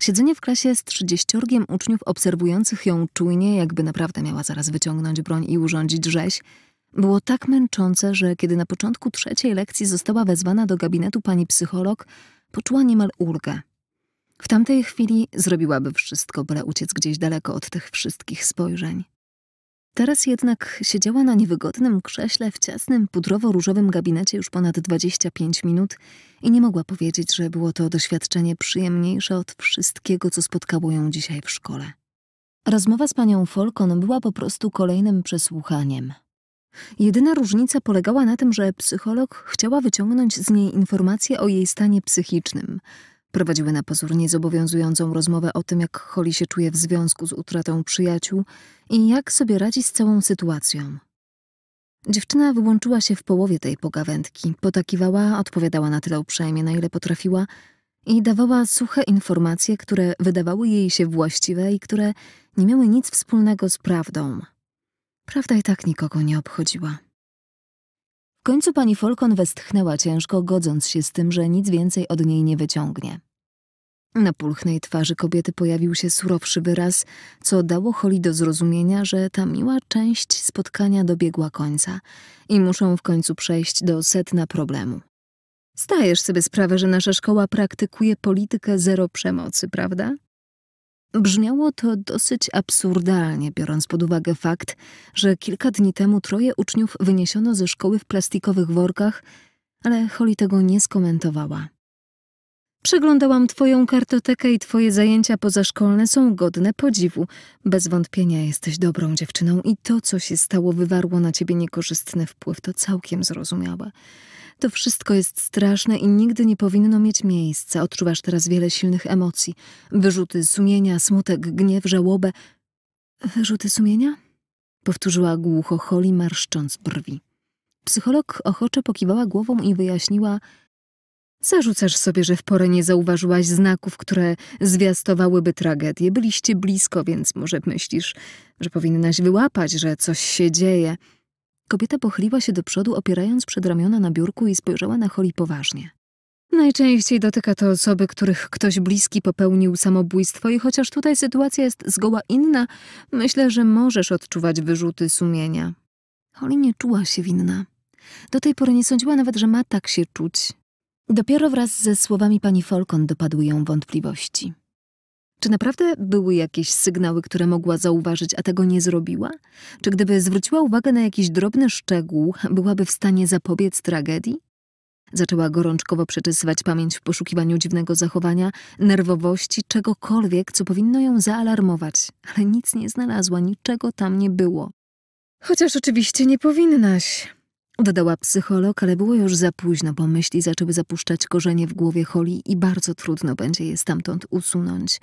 Siedzenie w klasie z trzydzieściorgiem uczniów obserwujących ją czujnie, jakby naprawdę miała zaraz wyciągnąć broń i urządzić rzeź, było tak męczące, że kiedy na początku trzeciej lekcji została wezwana do gabinetu pani psycholog, poczuła niemal ulgę. W tamtej chwili zrobiłaby wszystko, byle uciec gdzieś daleko od tych wszystkich spojrzeń. Teraz jednak siedziała na niewygodnym krześle w ciasnym, pudrowo-różowym gabinecie już ponad 25 minut i nie mogła powiedzieć, że było to doświadczenie przyjemniejsze od wszystkiego, co spotkało ją dzisiaj w szkole. Rozmowa z panią Folkon była po prostu kolejnym przesłuchaniem. Jedyna różnica polegała na tym, że psycholog chciała wyciągnąć z niej informacje o jej stanie psychicznym. Prowadziły na pozór niezobowiązującą rozmowę o tym, jak Holly się czuje w związku z utratą przyjaciół i jak sobie radzi z całą sytuacją. Dziewczyna wyłączyła się w połowie tej pogawędki, potakiwała, odpowiadała na tyle uprzejmie, na ile potrafiła i dawała suche informacje, które wydawały jej się właściwe i które nie miały nic wspólnego z prawdą. Prawda i tak nikogo nie obchodziła. W końcu pani Folkon westchnęła ciężko, godząc się z tym, że nic więcej od niej nie wyciągnie. Na pulchnej twarzy kobiety pojawił się surowszy wyraz, co dało Holly do zrozumienia, że ta miła część spotkania dobiegła końca i muszą w końcu przejść do setna problemu. Stajesz sobie sprawę, że nasza szkoła praktykuje politykę zero przemocy, prawda? Brzmiało to dosyć absurdalnie, biorąc pod uwagę fakt, że kilka dni temu troje uczniów wyniesiono ze szkoły w plastikowych workach, ale Holly tego nie skomentowała. Przeglądałam twoją kartotekę i twoje zajęcia pozaszkolne są godne podziwu. Bez wątpienia jesteś dobrą dziewczyną i to, co się stało, wywarło na ciebie niekorzystny wpływ, to całkiem zrozumiałe. To wszystko jest straszne i nigdy nie powinno mieć miejsca. Odczuwasz teraz wiele silnych emocji. Wyrzuty sumienia, smutek, gniew, żałobę. Wyrzuty sumienia? Powtórzyła głucho Holly, marszcząc brwi. Psycholog ochoczo pokiwała głową i wyjaśniła... Zarzucasz sobie, że w porę nie zauważyłaś znaków, które zwiastowałyby tragedię. Byliście blisko, więc może myślisz, że powinnaś wyłapać, że coś się dzieje. Kobieta pochyliła się do przodu, opierając przedramiona na biurku i spojrzała na Holly poważnie. Najczęściej dotyka to osoby, których ktoś bliski popełnił samobójstwo i chociaż tutaj sytuacja jest zgoła inna, myślę, że możesz odczuwać wyrzuty sumienia. Holly nie czuła się winna. Do tej pory nie sądziła nawet, że ma tak się czuć. Dopiero wraz ze słowami pani Folkon dopadły ją wątpliwości. Czy naprawdę były jakieś sygnały, które mogła zauważyć, a tego nie zrobiła? Czy gdyby zwróciła uwagę na jakiś drobny szczegół, byłaby w stanie zapobiec tragedii? Zaczęła gorączkowo przeczesywać pamięć w poszukiwaniu dziwnego zachowania, nerwowości, czegokolwiek, co powinno ją zaalarmować, ale nic nie znalazła, niczego tam nie było. Chociaż oczywiście nie powinnaś, dodała psycholog, ale było już za późno, bo myśli zaczęły zapuszczać korzenie w głowie Holly i bardzo trudno będzie je stamtąd usunąć.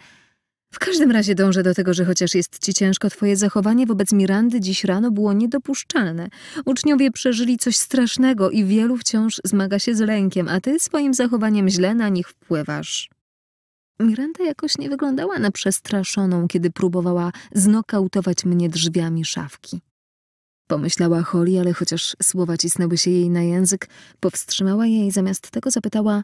W każdym razie dążę do tego, że chociaż jest ci ciężko, twoje zachowanie wobec Mirandy dziś rano było niedopuszczalne. Uczniowie przeżyli coś strasznego i wielu wciąż zmaga się z lękiem, a ty swoim zachowaniem źle na nich wpływasz. Miranda jakoś nie wyglądała na przestraszoną, kiedy próbowała znokautować mnie drzwiami szafki. Pomyślała Holly, ale chociaż słowa cisnęły się jej na język, powstrzymała jej i zamiast tego zapytała –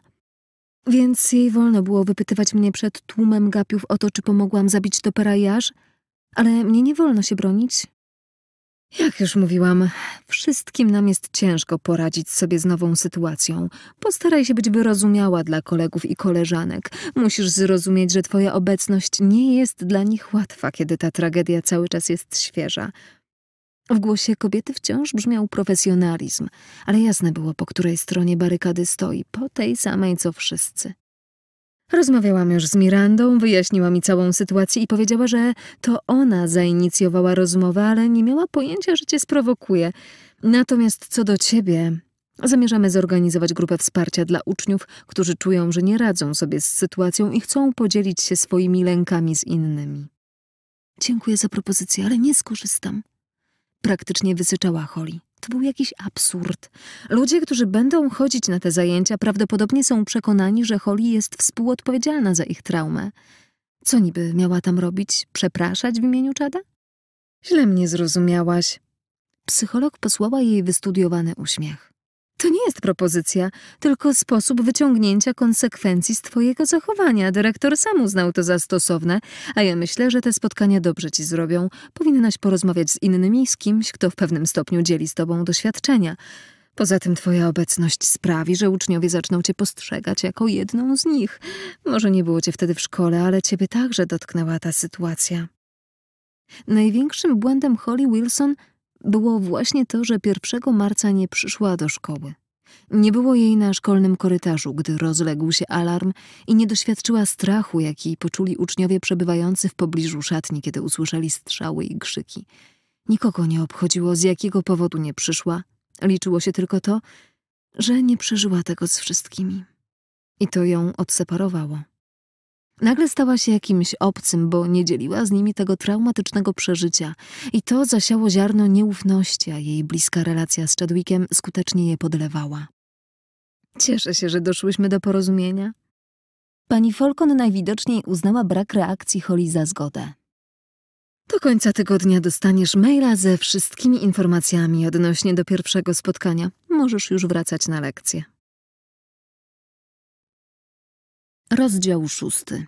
więc jej wolno było wypytywać mnie przed tłumem gapiów o to, czy pomogłam zabić dopera Jasz, ale mnie nie wolno się bronić. Jak już mówiłam, wszystkim nam jest ciężko poradzić sobie z nową sytuacją. Postaraj się być wyrozumiała dla kolegów i koleżanek. Musisz zrozumieć, że twoja obecność nie jest dla nich łatwa, kiedy ta tragedia cały czas jest świeża. W głosie kobiety wciąż brzmiał profesjonalizm, ale jasne było, po której stronie barykady stoi, po tej samej co wszyscy. Rozmawiałam już z Mirandą, wyjaśniła mi całą sytuację i powiedziała, że to ona zainicjowała rozmowę, ale nie miała pojęcia, że cię sprowokuje. Natomiast co do ciebie, zamierzamy zorganizować grupę wsparcia dla uczniów, którzy czują, że nie radzą sobie z sytuacją i chcą podzielić się swoimi lękami z innymi. Dziękuję za propozycję, ale nie skorzystam, Praktycznie wysyczała Holly. To był jakiś absurd. Ludzie, którzy będą chodzić na te zajęcia, prawdopodobnie są przekonani, że Holly jest współodpowiedzialna za ich traumę. Co niby miała tam robić? Przepraszać w imieniu Czada? Źle mnie zrozumiałaś. Psycholog posłała jej wystudiowany uśmiech. To nie jest propozycja, tylko sposób wyciągnięcia konsekwencji z twojego zachowania. Dyrektor sam uznał to za stosowne, a ja myślę, że te spotkania dobrze ci zrobią. Powinnaś porozmawiać z innymi, z kimś, kto w pewnym stopniu dzieli z tobą doświadczenia. Poza tym twoja obecność sprawi, że uczniowie zaczną cię postrzegać jako jedną z nich. Może nie było cię wtedy w szkole, ale ciebie także dotknęła ta sytuacja. Największym błędem Holly Wilson było właśnie to, że 1 marca nie przyszła do szkoły. Nie było jej na szkolnym korytarzu, gdy rozległ się alarm i nie doświadczyła strachu, jaki poczuli uczniowie przebywający w pobliżu szatni, kiedy usłyszeli strzały i krzyki. Nikogo nie obchodziło, z jakiego powodu nie przyszła. Liczyło się tylko to, że nie przeżyła tego z wszystkimi. I to ją odseparowało. Nagle stała się jakimś obcym, bo nie dzieliła z nimi tego traumatycznego przeżycia i to zasiało ziarno nieufności, a jej bliska relacja z Chadwickiem skutecznie je podlewała. Cieszę się, że doszłyśmy do porozumienia. Pani Folkon najwidoczniej uznała brak reakcji Holly za zgodę. Do końca tygodnia dostaniesz maila ze wszystkimi informacjami odnośnie do pierwszego spotkania. Możesz już wracać na lekcję. Rozdział szósty.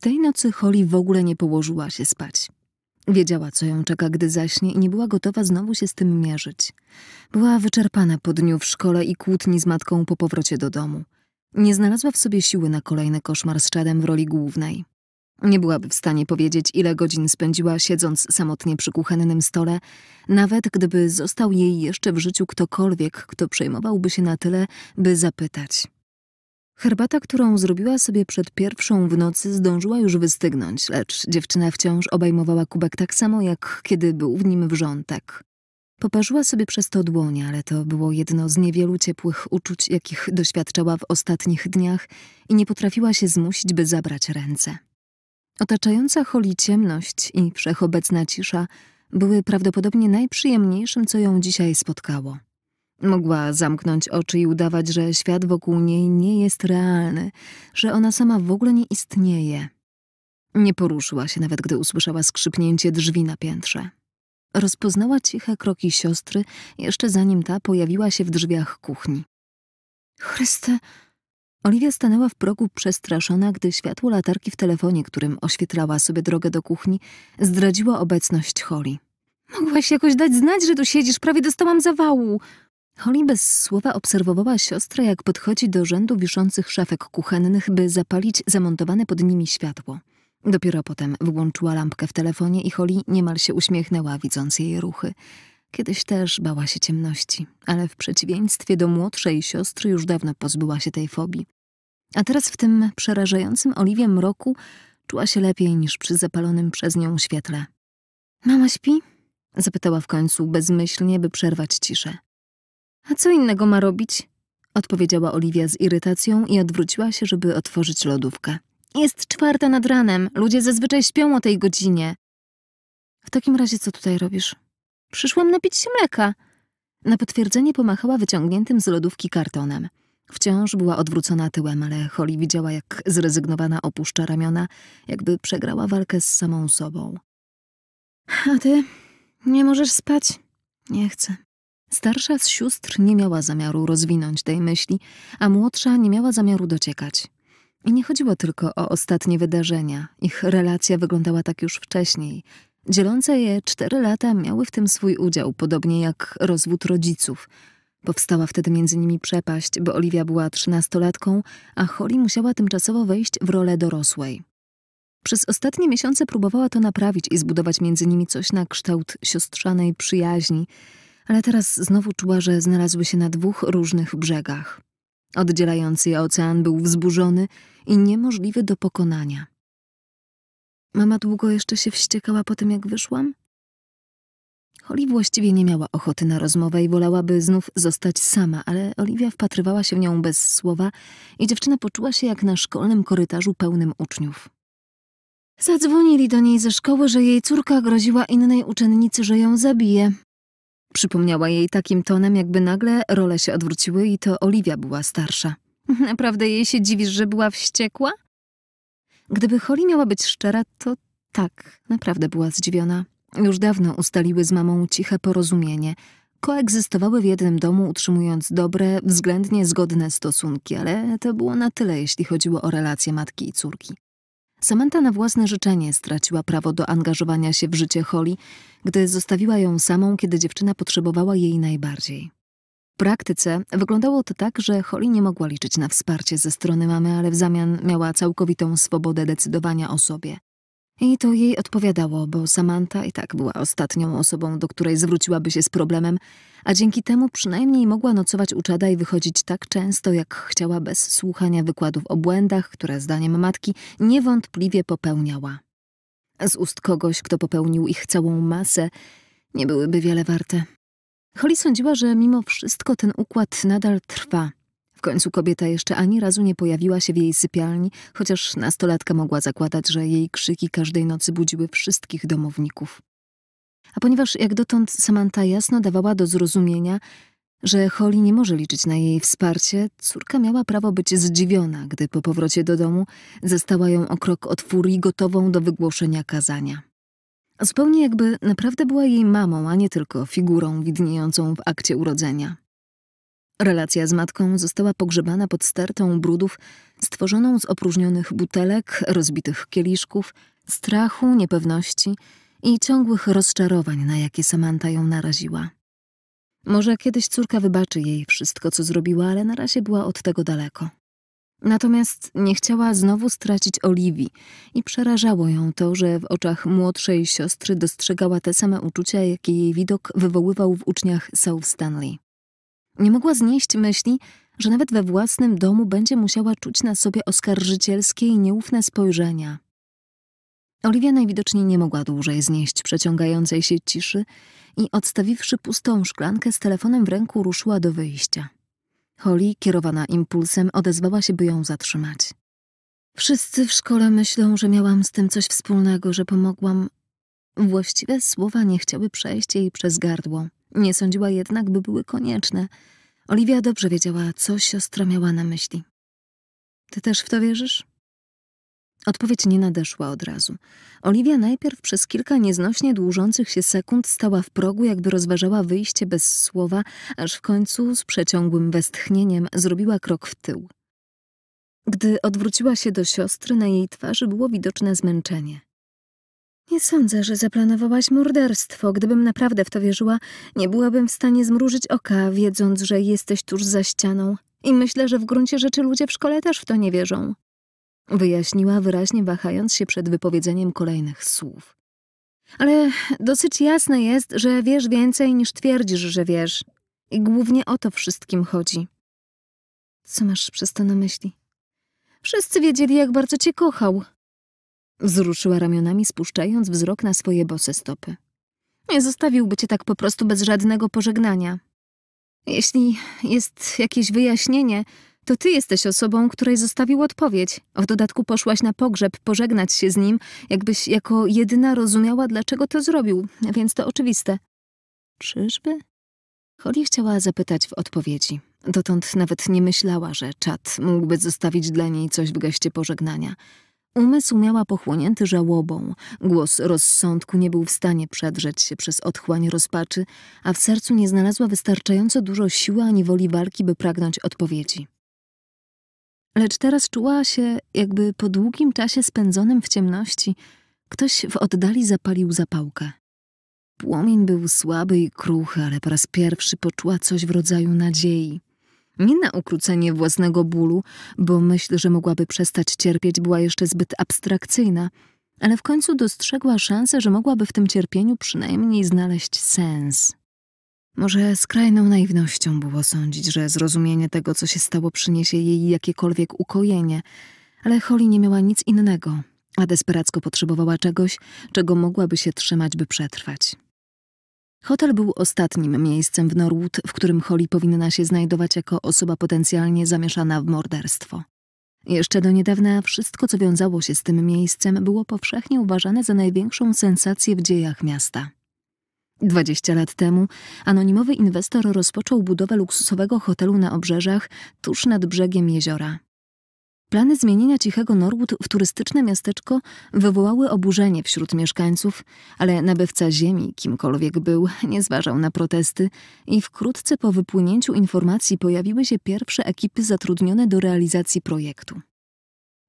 Tej nocy Holly w ogóle nie położyła się spać. Wiedziała, co ją czeka, gdy zaśnie i nie była gotowa znowu się z tym mierzyć. Była wyczerpana po dniu w szkole i kłótni z matką po powrocie do domu. Nie znalazła w sobie siły na kolejny koszmar z Chadem w roli głównej. Nie byłaby w stanie powiedzieć, ile godzin spędziła siedząc samotnie przy kuchennym stole, nawet gdyby został jej jeszcze w życiu ktokolwiek, kto przejmowałby się na tyle, by zapytać – Herbata, którą zrobiła sobie przed pierwszą w nocy, zdążyła już wystygnąć, lecz dziewczyna wciąż obejmowała kubek tak samo, jak kiedy był w nim wrzątek. Poparzyła sobie przez to dłonie, ale to było jedno z niewielu ciepłych uczuć, jakich doświadczała w ostatnich dniach i nie potrafiła się zmusić, by zabrać ręce. Otaczająca Holi ciemność i wszechobecna cisza były prawdopodobnie najprzyjemniejszym, co ją dzisiaj spotkało. Mogła zamknąć oczy i udawać, że świat wokół niej nie jest realny, że ona sama w ogóle nie istnieje. Nie poruszyła się nawet, gdy usłyszała skrzypnięcie drzwi na piętrze. Rozpoznała ciche kroki siostry, jeszcze zanim ta pojawiła się w drzwiach kuchni. Chryste! Oliwia stanęła w progu przestraszona, gdy światło latarki w telefonie, którym oświetlała sobie drogę do kuchni, zdradziło obecność Holly. Mogłaś jakoś dać znać, że tu siedzisz, prawie dostałam zawału, Holly bez słowa obserwowała siostrę, jak podchodzi do rzędu wiszących szafek kuchennych, by zapalić zamontowane pod nimi światło. Dopiero potem włączyła lampkę w telefonie i Holly niemal się uśmiechnęła, widząc jej ruchy. Kiedyś też bała się ciemności, ale w przeciwieństwie do młodszej siostry już dawno pozbyła się tej fobii. A teraz w tym przerażającym oliwie mroku czuła się lepiej niż przy zapalonym przez nią świetle. Mama śpi? Zapytała w końcu bezmyślnie, by przerwać ciszę. A co innego ma robić? Odpowiedziała Oliwia z irytacją i odwróciła się, żeby otworzyć lodówkę. Jest czwarta nad ranem. Ludzie zazwyczaj śpią o tej godzinie. W takim razie co tutaj robisz? Przyszłam napić się mleka. Na potwierdzenie pomachała wyciągniętym z lodówki kartonem. Wciąż była odwrócona tyłem, ale Holly widziała, jak zrezygnowana opuszcza ramiona, jakby przegrała walkę z samą sobą. A ty? Nie możesz spać? Nie chcę. Starsza z sióstr nie miała zamiaru rozwinąć tej myśli, a młodsza nie miała zamiaru dociekać. I nie chodziło tylko o ostatnie wydarzenia. Ich relacja wyglądała tak już wcześniej. Dzielące je cztery lata miały w tym swój udział, podobnie jak rozwód rodziców. Powstała wtedy między nimi przepaść, bo Oliwia była trzynastolatką, a Holly musiała tymczasowo wejść w rolę dorosłej. Przez ostatnie miesiące próbowała to naprawić i zbudować między nimi coś na kształt siostrzanej przyjaźni, ale teraz znowu czuła, że znalazły się na dwóch różnych brzegach. Oddzielający je ocean był wzburzony i niemożliwy do pokonania. Mama długo jeszcze się wściekała po tym, jak wyszłam? Holly właściwie nie miała ochoty na rozmowę i wolałaby znów zostać sama, ale Oliwia wpatrywała się w nią bez słowa i dziewczyna poczuła się jak na szkolnym korytarzu pełnym uczniów. Zadzwonili do niej ze szkoły, że jej córka groziła innej uczennicy, że ją zabije, Przypomniała jej takim tonem, jakby nagle role się odwróciły i to Oliwia była starsza. [laughs] Naprawdę jej się dziwisz, że była wściekła? Gdyby Holly miała być szczera, to tak, naprawdę była zdziwiona. Już dawno ustaliły z mamą ciche porozumienie. Koegzystowały w jednym domu, utrzymując dobre, względnie zgodne stosunki, ale to było na tyle, jeśli chodziło o relacje matki i córki. Samantha na własne życzenie straciła prawo do angażowania się w życie Holly, gdy zostawiła ją samą, kiedy dziewczyna potrzebowała jej najbardziej. W praktyce wyglądało to tak, że Holly nie mogła liczyć na wsparcie ze strony mamy, ale w zamian miała całkowitą swobodę decydowania o sobie. I to jej odpowiadało, bo Samantha i tak była ostatnią osobą, do której zwróciłaby się z problemem, a dzięki temu przynajmniej mogła nocować u Czada i wychodzić tak często, jak chciała bez słuchania wykładów o błędach, które zdaniem matki niewątpliwie popełniała. Z ust kogoś, kto popełnił ich całą masę, nie byłyby wiele warte. Holly sądziła, że mimo wszystko ten układ nadal trwa. W końcu kobieta jeszcze ani razu nie pojawiła się w jej sypialni, chociaż nastolatka mogła zakładać, że jej krzyki każdej nocy budziły wszystkich domowników. A ponieważ jak dotąd Samantha jasno dawała do zrozumienia, że Holly nie może liczyć na jej wsparcie, córka miała prawo być zdziwiona, gdy po powrocie do domu zastała ją o krok od furii gotową do wygłoszenia kazania. Zupełnie jakby naprawdę była jej mamą, a nie tylko figurą widniejącą w akcie urodzenia. Relacja z matką została pogrzebana pod stertą brudów stworzoną z opróżnionych butelek, rozbitych kieliszków, strachu, niepewności – i ciągłych rozczarowań, na jakie Samanta ją naraziła. Może kiedyś córka wybaczy jej wszystko, co zrobiła, ale na razie była od tego daleko. Natomiast nie chciała znowu stracić Oliwii i przerażało ją to, że w oczach młodszej siostry dostrzegała te same uczucia, jakie jej widok wywoływał w uczniach South Stanley. Nie mogła znieść myśli, że nawet we własnym domu będzie musiała czuć na sobie oskarżycielskie i nieufne spojrzenia. Oliwia najwidoczniej nie mogła dłużej znieść przeciągającej się ciszy i odstawiwszy pustą szklankę z telefonem w ręku ruszyła do wyjścia. Holly, kierowana impulsem, odezwała się, by ją zatrzymać. Wszyscy w szkole myślą, że miałam z tym coś wspólnego, że pomogłam. Właściwe słowa nie chciały przejść jej przez gardło. Nie sądziła jednak, by były konieczne. Oliwia dobrze wiedziała, co siostra miała na myśli. Ty też w to wierzysz? Odpowiedź nie nadeszła od razu. Oliwia najpierw przez kilka nieznośnie dłużących się sekund stała w progu, jakby rozważała wyjście bez słowa, aż w końcu z przeciągłym westchnieniem zrobiła krok w tył. Gdy odwróciła się do siostry, na jej twarzy było widoczne zmęczenie. Nie sądzę, że zaplanowałaś morderstwo. Gdybym naprawdę w to wierzyła, nie byłabym w stanie zmrużyć oka, wiedząc, że jesteś tuż za ścianą. I myślę, że w gruncie rzeczy ludzie w szkole też w to nie wierzą wyjaśniła wyraźnie wahając się przed wypowiedzeniem kolejnych słów. Ale dosyć jasne jest, że wiesz więcej niż twierdzisz, że wiesz. I głównie o to wszystkim chodzi. Co masz przez to na myśli? Wszyscy wiedzieli, jak bardzo cię kochał. Wzruszyła ramionami, spuszczając wzrok na swoje bose stopy. Nie zostawiłby cię tak po prostu bez żadnego pożegnania. Jeśli jest jakieś wyjaśnienie, to ty jesteś osobą, której zostawił odpowiedź. W dodatku poszłaś na pogrzeb pożegnać się z nim, jakbyś jako jedyna rozumiała, dlaczego to zrobił, więc to oczywiste. Czyżby? Holly chciała zapytać w odpowiedzi. Dotąd nawet nie myślała, że czat mógłby zostawić dla niej coś w geście pożegnania. Umysł miała pochłonięty żałobą, głos rozsądku nie był w stanie przedrzeć się przez otchłań rozpaczy, a w sercu nie znalazła wystarczająco dużo siły ani woli walki, by pragnąć odpowiedzi. Lecz teraz czuła się, jakby po długim czasie spędzonym w ciemności, ktoś w oddali zapalił zapałkę. Płomień był słaby i kruchy, ale po raz pierwszy poczuła coś w rodzaju nadziei. Nie na ukrócenie własnego bólu, bo myśl, że mogłaby przestać cierpieć, była jeszcze zbyt abstrakcyjna, ale w końcu dostrzegła szansę, że mogłaby w tym cierpieniu przynajmniej znaleźć sens. Może skrajną naiwnością było sądzić, że zrozumienie tego, co się stało, przyniesie jej jakiekolwiek ukojenie, ale Holly nie miała nic innego, a desperacko potrzebowała czegoś, czego mogłaby się trzymać, by przetrwać. Hotel był ostatnim miejscem w Norwood, w którym Holly powinna się znajdować jako osoba potencjalnie zamieszana w morderstwo. Jeszcze do niedawna wszystko, co wiązało się z tym miejscem, było powszechnie uważane za największą sensację w dziejach miasta. 20 lat temu anonimowy inwestor rozpoczął budowę luksusowego hotelu na obrzeżach tuż nad brzegiem jeziora. Plany zmienienia cichego Norwood w turystyczne miasteczko wywołały oburzenie wśród mieszkańców, ale nabywca ziemi, kimkolwiek był, nie zważał na protesty i wkrótce po wypłynięciu informacji pojawiły się pierwsze ekipy zatrudnione do realizacji projektu.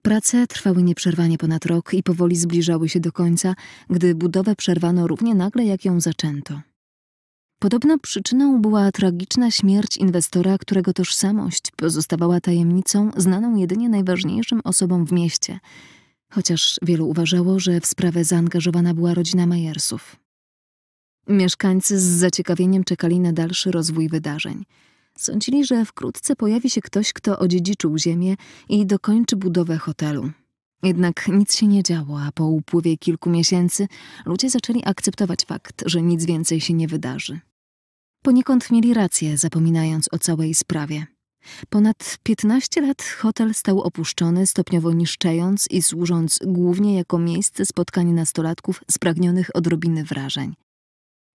Prace trwały nieprzerwanie ponad rok i powoli zbliżały się do końca, gdy budowę przerwano równie nagle, jak ją zaczęto. Podobno przyczyną była tragiczna śmierć inwestora, którego tożsamość pozostawała tajemnicą znaną jedynie najważniejszym osobom w mieście, chociaż wielu uważało, że w sprawę zaangażowana była rodzina Majersów. Mieszkańcy z zaciekawieniem czekali na dalszy rozwój wydarzeń – Sądzili, że wkrótce pojawi się ktoś, kto odziedziczył ziemię i dokończy budowę hotelu. Jednak nic się nie działo, a po upływie kilku miesięcy ludzie zaczęli akceptować fakt, że nic więcej się nie wydarzy. Poniekąd mieli rację, zapominając o całej sprawie. Ponad 15 lat hotel stał opuszczony, stopniowo niszczając i służąc głównie jako miejsce spotkań nastolatków spragnionych odrobiny wrażeń.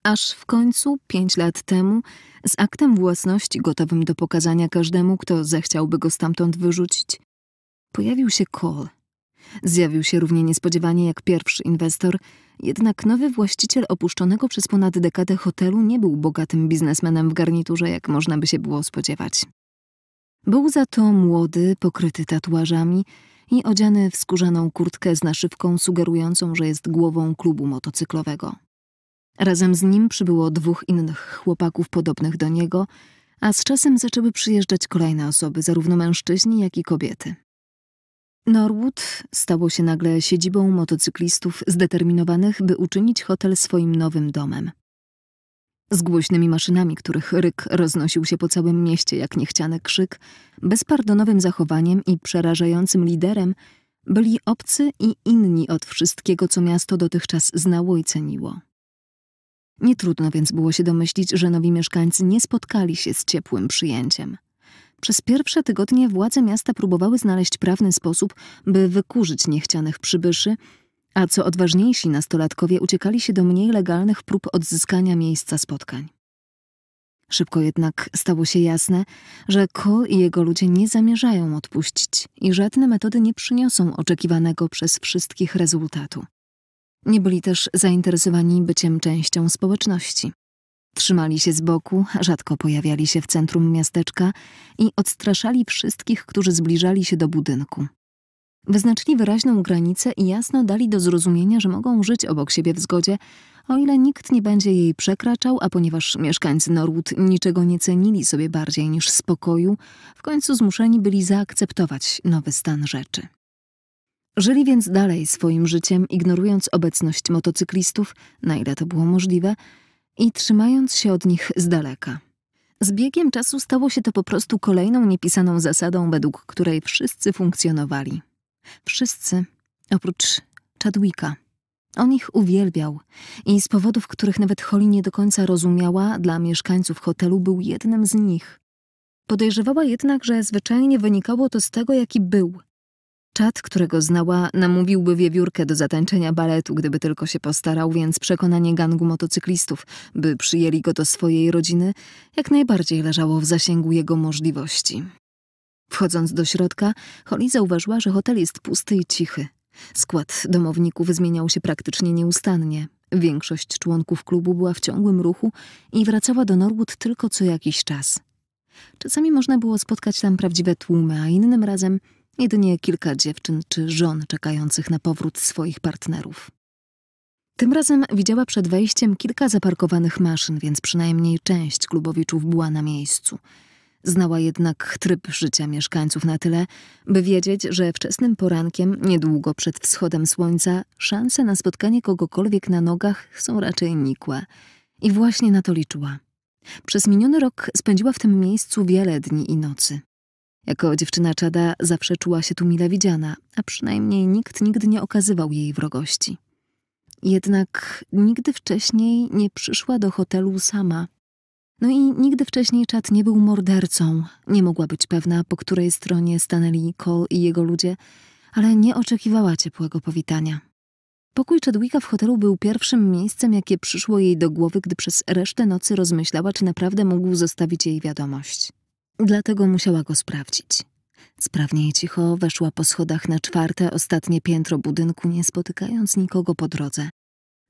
Aż w końcu, pięć lat temu, z aktem własności gotowym do pokazania każdemu, kto zechciałby go stamtąd wyrzucić, pojawił się Cole. Zjawił się równie niespodziewanie jak pierwszy inwestor, jednak nowy właściciel opuszczonego przez ponad dekadę hotelu nie był bogatym biznesmenem w garniturze, jak można by się było spodziewać. Był za to młody, pokryty tatuażami i odziany w skórzaną kurtkę z naszywką sugerującą, że jest głową klubu motocyklowego. Razem z nim przybyło dwóch innych chłopaków podobnych do niego, a z czasem zaczęły przyjeżdżać kolejne osoby, zarówno mężczyźni, jak i kobiety. Norwood stało się nagle siedzibą motocyklistów zdeterminowanych, by uczynić hotel swoim nowym domem. Z głośnymi maszynami, których ryk roznosił się po całym mieście jak niechciany krzyk, bezpardonowym zachowaniem i przerażającym liderem byli obcy i inni od wszystkiego, co miasto dotychczas znało i ceniło. Nie trudno więc było się domyślić, że nowi mieszkańcy nie spotkali się z ciepłym przyjęciem. Przez pierwsze tygodnie władze miasta próbowały znaleźć prawny sposób, by wykurzyć niechcianych przybyszy, a co odważniejsi nastolatkowie uciekali się do mniej legalnych prób odzyskania miejsca spotkań. Szybko jednak stało się jasne, że Cole i jego ludzie nie zamierzają odpuścić i żadne metody nie przyniosą oczekiwanego przez wszystkich rezultatu. Nie byli też zainteresowani byciem częścią społeczności. Trzymali się z boku, rzadko pojawiali się w centrum miasteczka i odstraszali wszystkich, którzy zbliżali się do budynku. Wyznaczyli wyraźną granicę i jasno dali do zrozumienia, że mogą żyć obok siebie w zgodzie, o ile nikt nie będzie jej przekraczał, a ponieważ mieszkańcy Norwood niczego nie cenili sobie bardziej niż spokoju, w końcu zmuszeni byli zaakceptować nowy stan rzeczy. Żyli więc dalej swoim życiem, ignorując obecność motocyklistów, na ile to było możliwe, i trzymając się od nich z daleka. Z biegiem czasu stało się to po prostu kolejną niepisaną zasadą, według której wszyscy funkcjonowali. Wszyscy, oprócz Chadwicka. On ich uwielbiał i z powodów, których nawet Holly nie do końca rozumiała, dla mieszkańców hotelu był jednym z nich. Podejrzewała jednak, że zwyczajnie wynikało to z tego, jaki był – Czad, którego znała, namówiłby wiewiórkę do zatańczenia baletu, gdyby tylko się postarał, więc przekonanie gangu motocyklistów, by przyjęli go do swojej rodziny, jak najbardziej leżało w zasięgu jego możliwości. Wchodząc do środka, Holly zauważyła, że hotel jest pusty i cichy. Skład domowników zmieniał się praktycznie nieustannie. Większość członków klubu była w ciągłym ruchu i wracała do Norwood tylko co jakiś czas. Czasami można było spotkać tam prawdziwe tłumy, a innym razem Jedynie kilka dziewczyn czy żon czekających na powrót swoich partnerów. Tym razem widziała przed wejściem kilka zaparkowanych maszyn, więc przynajmniej część klubowiczów była na miejscu. Znała jednak tryb życia mieszkańców na tyle, by wiedzieć, że wczesnym porankiem, niedługo przed wschodem słońca, szanse na spotkanie kogokolwiek na nogach są raczej nikłe. I właśnie na to liczyła. Przez miniony rok spędziła w tym miejscu wiele dni i nocy. Jako dziewczyna Czada zawsze czuła się tu mile widziana, a przynajmniej nikt nigdy nie okazywał jej wrogości. Jednak nigdy wcześniej nie przyszła do hotelu sama. No i nigdy wcześniej Czad nie był mordercą. Nie mogła być pewna, po której stronie stanęli Cole i jego ludzie, ale nie oczekiwała ciepłego powitania. Pokój Chadwicka w hotelu był pierwszym miejscem, jakie przyszło jej do głowy, gdy przez resztę nocy rozmyślała, czy naprawdę mógł zostawić jej wiadomość. Dlatego musiała go sprawdzić. Sprawnie i cicho weszła po schodach na czwarte, ostatnie piętro budynku, nie spotykając nikogo po drodze.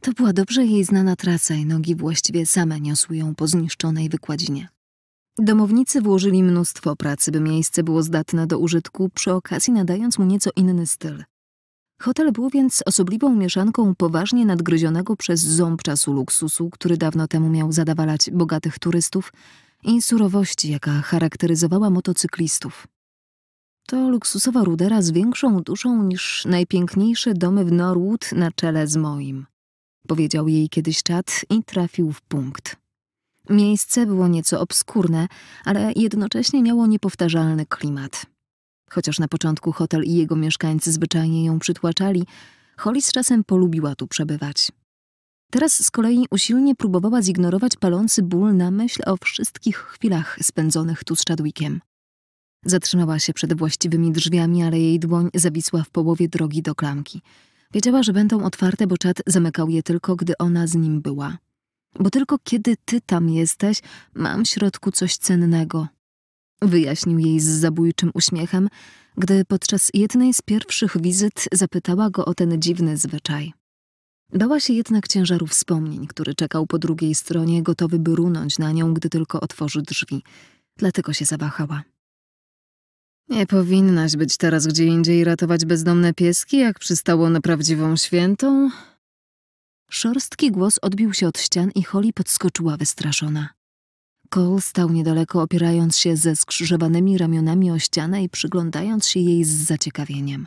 To była dobrze jej znana trasa i nogi właściwie same niosły ją po zniszczonej wykładzinie. Domownicy włożyli mnóstwo pracy, by miejsce było zdatne do użytku, przy okazji nadając mu nieco inny styl. Hotel był więc osobliwą mieszanką poważnie nadgryzionego przez ząb czasu luksusu, który dawno temu miał zadawalać bogatych turystów, i surowości, jaka charakteryzowała motocyklistów. To luksusowa rudera z większą duszą niż najpiękniejsze domy w Norwood na czele z moim. Powiedział jej kiedyś czat i trafił w punkt. Miejsce było nieco obskurne, ale jednocześnie miało niepowtarzalny klimat. Chociaż na początku hotel i jego mieszkańcy zwyczajnie ją przytłaczali, Holly z czasem polubiła tu przebywać. Teraz z kolei usilnie próbowała zignorować palący ból na myśl o wszystkich chwilach spędzonych tu z Chadwickiem. Zatrzymała się przed właściwymi drzwiami, ale jej dłoń zawisła w połowie drogi do klamki. Wiedziała, że będą otwarte, bo czat zamykał je tylko, gdy ona z nim była. Bo tylko kiedy ty tam jesteś, mam w środku coś cennego. Wyjaśnił jej z zabójczym uśmiechem, gdy podczas jednej z pierwszych wizyt zapytała go o ten dziwny zwyczaj. Bała się jednak ciężaru wspomnień, który czekał po drugiej stronie, gotowy by runąć na nią, gdy tylko otworzy drzwi. Dlatego się zawahała. Nie powinnaś być teraz gdzie indziej ratować bezdomne pieski, jak przystało na prawdziwą świętą? Szorstki głos odbił się od ścian i Holly podskoczyła wystraszona. Cole stał niedaleko, opierając się ze skrzyżowanymi ramionami o ścianę i przyglądając się jej z zaciekawieniem.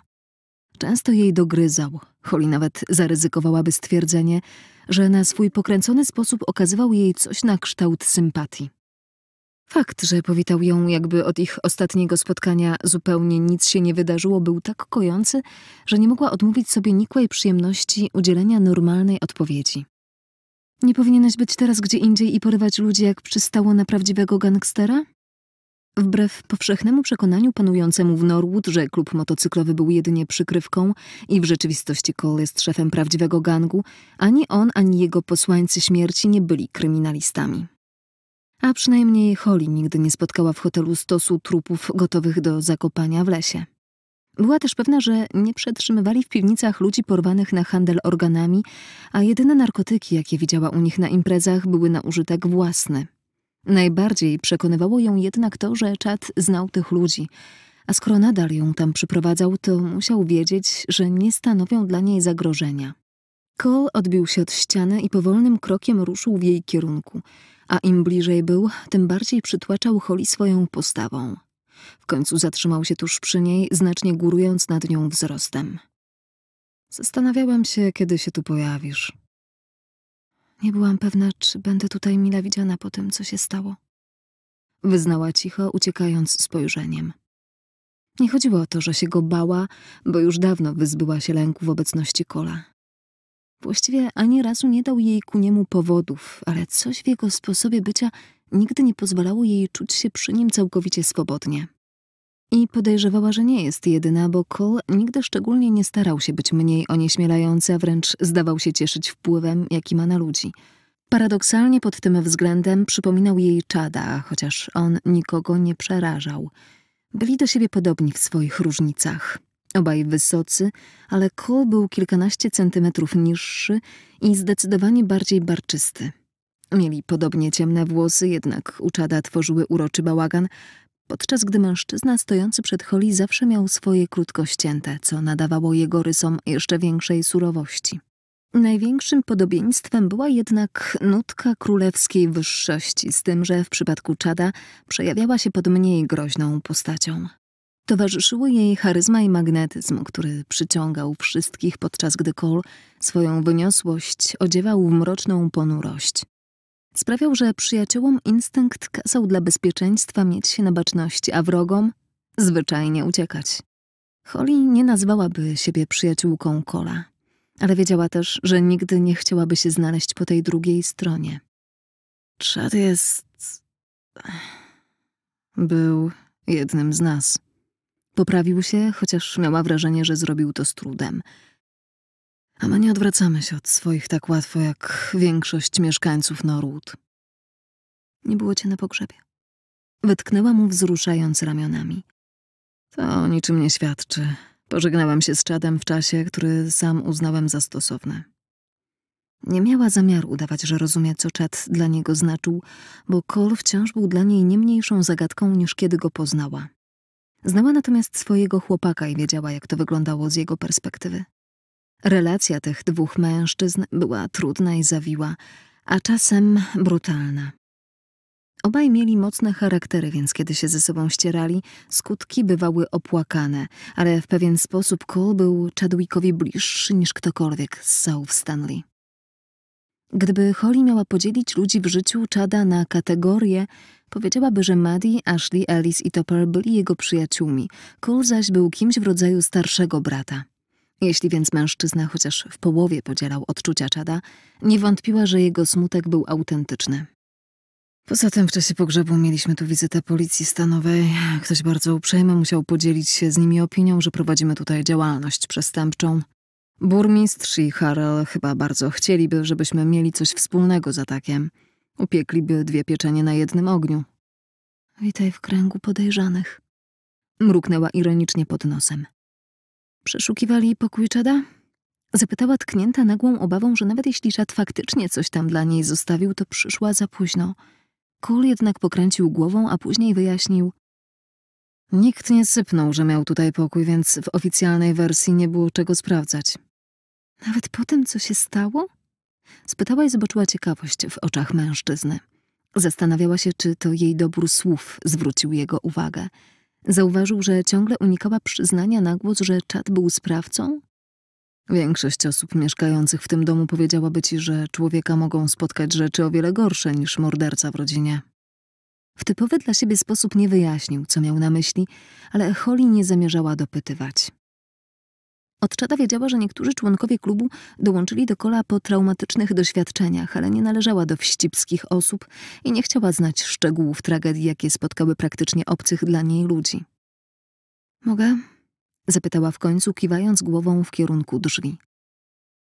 Często jej dogryzał. Holly nawet zaryzykowałaby stwierdzenie, że na swój pokręcony sposób okazywał jej coś na kształt sympatii. Fakt, że powitał ją jakby od ich ostatniego spotkania zupełnie nic się nie wydarzyło, był tak kojący, że nie mogła odmówić sobie nikłej przyjemności udzielenia normalnej odpowiedzi. Nie powinieneś być teraz gdzie indziej i porywać ludzi, jak przystało na prawdziwego gangstera? Wbrew powszechnemu przekonaniu panującemu w Norwood, że klub motocyklowy był jedynie przykrywką i w rzeczywistości Cole jest szefem prawdziwego gangu, ani on, ani jego posłańcy śmierci nie byli kryminalistami. A przynajmniej Holly nigdy nie spotkała w hotelu stosu trupów gotowych do zakopania w lesie. Była też pewna, że nie przetrzymywali w piwnicach ludzi porwanych na handel organami, a jedyne narkotyki, jakie widziała u nich na imprezach, były na użytek własny. Najbardziej przekonywało ją jednak to, że Czad znał tych ludzi, a skoro nadal ją tam przyprowadzał, to musiał wiedzieć, że nie stanowią dla niej zagrożenia. Cole odbił się od ściany i powolnym krokiem ruszył w jej kierunku, a im bliżej był, tym bardziej przytłaczał Holly swoją postawą. W końcu zatrzymał się tuż przy niej, znacznie górując nad nią wzrostem. Zastanawiałem się, kiedy się tu pojawisz, nie byłam pewna, czy będę tutaj mile widziana po tym, co się stało. Wyznała cicho, uciekając spojrzeniem. Nie chodziło o to, że się go bała, bo już dawno wyzbyła się lęku w obecności Kola. Właściwie ani razu nie dał jej ku niemu powodów, ale coś w jego sposobie bycia nigdy nie pozwalało jej czuć się przy nim całkowicie swobodnie i podejrzewała, że nie jest jedyna, bo Cole nigdy szczególnie nie starał się być mniej onieśmielający, a wręcz zdawał się cieszyć wpływem, jaki ma na ludzi. Paradoksalnie pod tym względem przypominał jej Czada, chociaż on nikogo nie przerażał. Byli do siebie podobni w swoich różnicach. Obaj wysocy, ale Cole był kilkanaście centymetrów niższy i zdecydowanie bardziej barczysty. Mieli podobnie ciemne włosy, jednak u Czada tworzyły uroczy bałagan, podczas gdy mężczyzna stojący przed Holly zawsze miał swoje krótkościęte, co nadawało jego rysom jeszcze większej surowości. Największym podobieństwem była jednak nutka królewskiej wyższości, z tym, że w przypadku Czada przejawiała się pod mniej groźną postacią. Towarzyszyły jej charyzma i magnetyzm, który przyciągał wszystkich, podczas gdy Cole swoją wyniosłość odziewał w mroczną ponurość sprawiał, że przyjaciołom instynkt kazał dla bezpieczeństwa mieć się na baczności, a wrogom zwyczajnie uciekać. Holly nie nazwałaby siebie przyjaciółką Kola, ale wiedziała też, że nigdy nie chciałaby się znaleźć po tej drugiej stronie. Chad jest... Był jednym z nas. Poprawił się, chociaż miała wrażenie, że zrobił to z trudem a my nie odwracamy się od swoich tak łatwo jak większość mieszkańców Norwood. Nie było cię na pogrzebie. Wytknęła mu wzruszając ramionami. To niczym nie świadczy. Pożegnałam się z Chadem w czasie, który sam uznałem za stosowny. Nie miała zamiaru udawać, że rozumie, co Chad dla niego znaczył, bo Cole wciąż był dla niej nie mniejszą zagadką niż kiedy go poznała. Znała natomiast swojego chłopaka i wiedziała, jak to wyglądało z jego perspektywy. Relacja tych dwóch mężczyzn była trudna i zawiła, a czasem brutalna. Obaj mieli mocne charaktery, więc kiedy się ze sobą ścierali, skutki bywały opłakane, ale w pewien sposób Cole był Chadwickowi bliższy niż ktokolwiek z South Stanley. Gdyby Holly miała podzielić ludzi w życiu Chada na kategorie, powiedziałaby, że Maddie, Ashley, Alice i Topper byli jego przyjaciółmi, Cole zaś był kimś w rodzaju starszego brata. Jeśli więc mężczyzna chociaż w połowie podzielał odczucia Czada, nie wątpiła, że jego smutek był autentyczny. Poza tym w czasie pogrzebu mieliśmy tu wizytę policji stanowej. Ktoś bardzo uprzejmy musiał podzielić się z nimi opinią, że prowadzimy tutaj działalność przestępczą. Burmistrz i Harel chyba bardzo chcieliby, żebyśmy mieli coś wspólnego z atakiem. Upiekliby dwie pieczenie na jednym ogniu. Witaj w kręgu podejrzanych. Mruknęła ironicznie pod nosem. Przeszukiwali pokój Czada? Zapytała tknięta nagłą obawą, że nawet jeśli Czad faktycznie coś tam dla niej zostawił, to przyszła za późno. Kul jednak pokręcił głową, a później wyjaśnił. Nikt nie sypnął, że miał tutaj pokój, więc w oficjalnej wersji nie było czego sprawdzać. Nawet po tym, co się stało? Spytała i zobaczyła ciekawość w oczach mężczyzny. Zastanawiała się, czy to jej dobór słów zwrócił jego uwagę. Zauważył, że ciągle unikała przyznania na głos, że czat był sprawcą? Większość osób mieszkających w tym domu powiedziałaby ci, że człowieka mogą spotkać rzeczy o wiele gorsze niż morderca w rodzinie. W typowy dla siebie sposób nie wyjaśnił, co miał na myśli, ale Holly nie zamierzała dopytywać. Od czada wiedziała, że niektórzy członkowie klubu dołączyli do kola po traumatycznych doświadczeniach, ale nie należała do wścibskich osób i nie chciała znać szczegółów tragedii, jakie spotkały praktycznie obcych dla niej ludzi. Mogę? zapytała w końcu, kiwając głową w kierunku drzwi.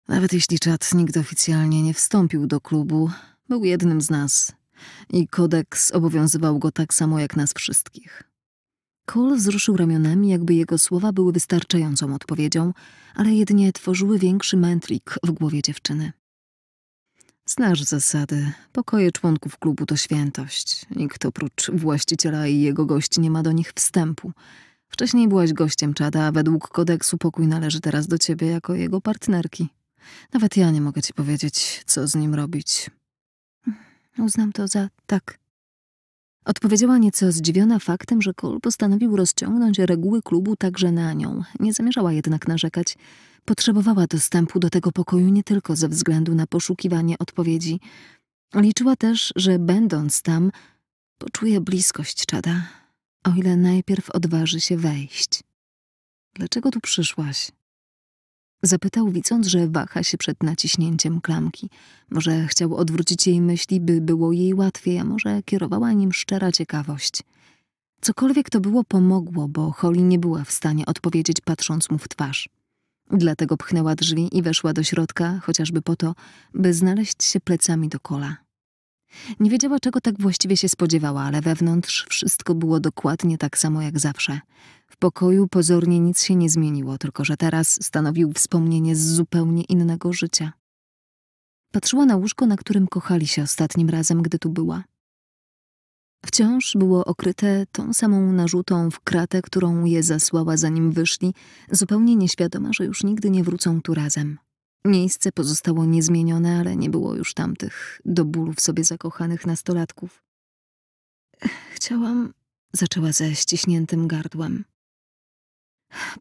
Nawet jeśli czat nigdy oficjalnie nie wstąpił do klubu, był jednym z nas i kodeks obowiązywał go tak samo jak nas wszystkich. Cole wzruszył ramionami, jakby jego słowa były wystarczającą odpowiedzią, ale jedynie tworzyły większy mętlik w głowie dziewczyny. Znasz zasady. Pokoje członków klubu to świętość. Nikt oprócz właściciela i jego gości nie ma do nich wstępu. Wcześniej byłaś gościem Czada, a według kodeksu pokój należy teraz do ciebie jako jego partnerki. Nawet ja nie mogę ci powiedzieć, co z nim robić. Uznam to za tak, Odpowiedziała nieco zdziwiona faktem, że Cole postanowił rozciągnąć reguły klubu także na nią. Nie zamierzała jednak narzekać. Potrzebowała dostępu do tego pokoju nie tylko ze względu na poszukiwanie odpowiedzi. Liczyła też, że będąc tam, poczuje bliskość Czada, o ile najpierw odważy się wejść. Dlaczego tu przyszłaś? Zapytał, widząc, że waha się przed naciśnięciem klamki. Może chciał odwrócić jej myśli, by było jej łatwiej, a może kierowała nim szczera ciekawość. Cokolwiek to było, pomogło, bo Holly nie była w stanie odpowiedzieć, patrząc mu w twarz. Dlatego pchnęła drzwi i weszła do środka, chociażby po to, by znaleźć się plecami do kola. Nie wiedziała, czego tak właściwie się spodziewała, ale wewnątrz wszystko było dokładnie tak samo jak zawsze. W pokoju pozornie nic się nie zmieniło, tylko że teraz stanowił wspomnienie z zupełnie innego życia. Patrzyła na łóżko, na którym kochali się ostatnim razem, gdy tu była. Wciąż było okryte tą samą narzutą w kratę, którą je zasłała, zanim wyszli, zupełnie nieświadoma, że już nigdy nie wrócą tu razem. Miejsce pozostało niezmienione, ale nie było już tamtych, do bólu w sobie zakochanych nastolatków. Chciałam, zaczęła ze ściśniętym gardłem.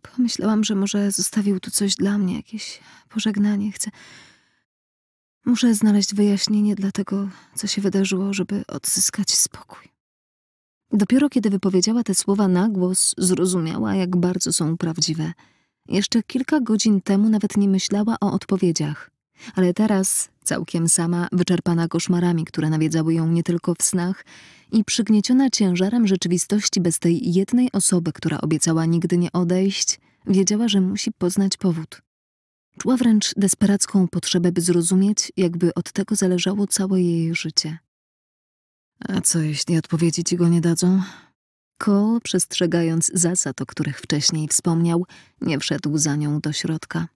Pomyślałam, że może zostawił tu coś dla mnie, jakieś pożegnanie. Chcę. Muszę znaleźć wyjaśnienie dla tego, co się wydarzyło, żeby odzyskać spokój. Dopiero kiedy wypowiedziała te słowa na głos, zrozumiała, jak bardzo są prawdziwe. Jeszcze kilka godzin temu nawet nie myślała o odpowiedziach, ale teraz, całkiem sama, wyczerpana koszmarami, które nawiedzały ją nie tylko w snach i przygnieciona ciężarem rzeczywistości bez tej jednej osoby, która obiecała nigdy nie odejść, wiedziała, że musi poznać powód. Czuła wręcz desperacką potrzebę, by zrozumieć, jakby od tego zależało całe jej życie. A co, jeśli odpowiedzi ci go nie dadzą? Cole, przestrzegając zasad, o których wcześniej wspomniał, nie wszedł za nią do środka.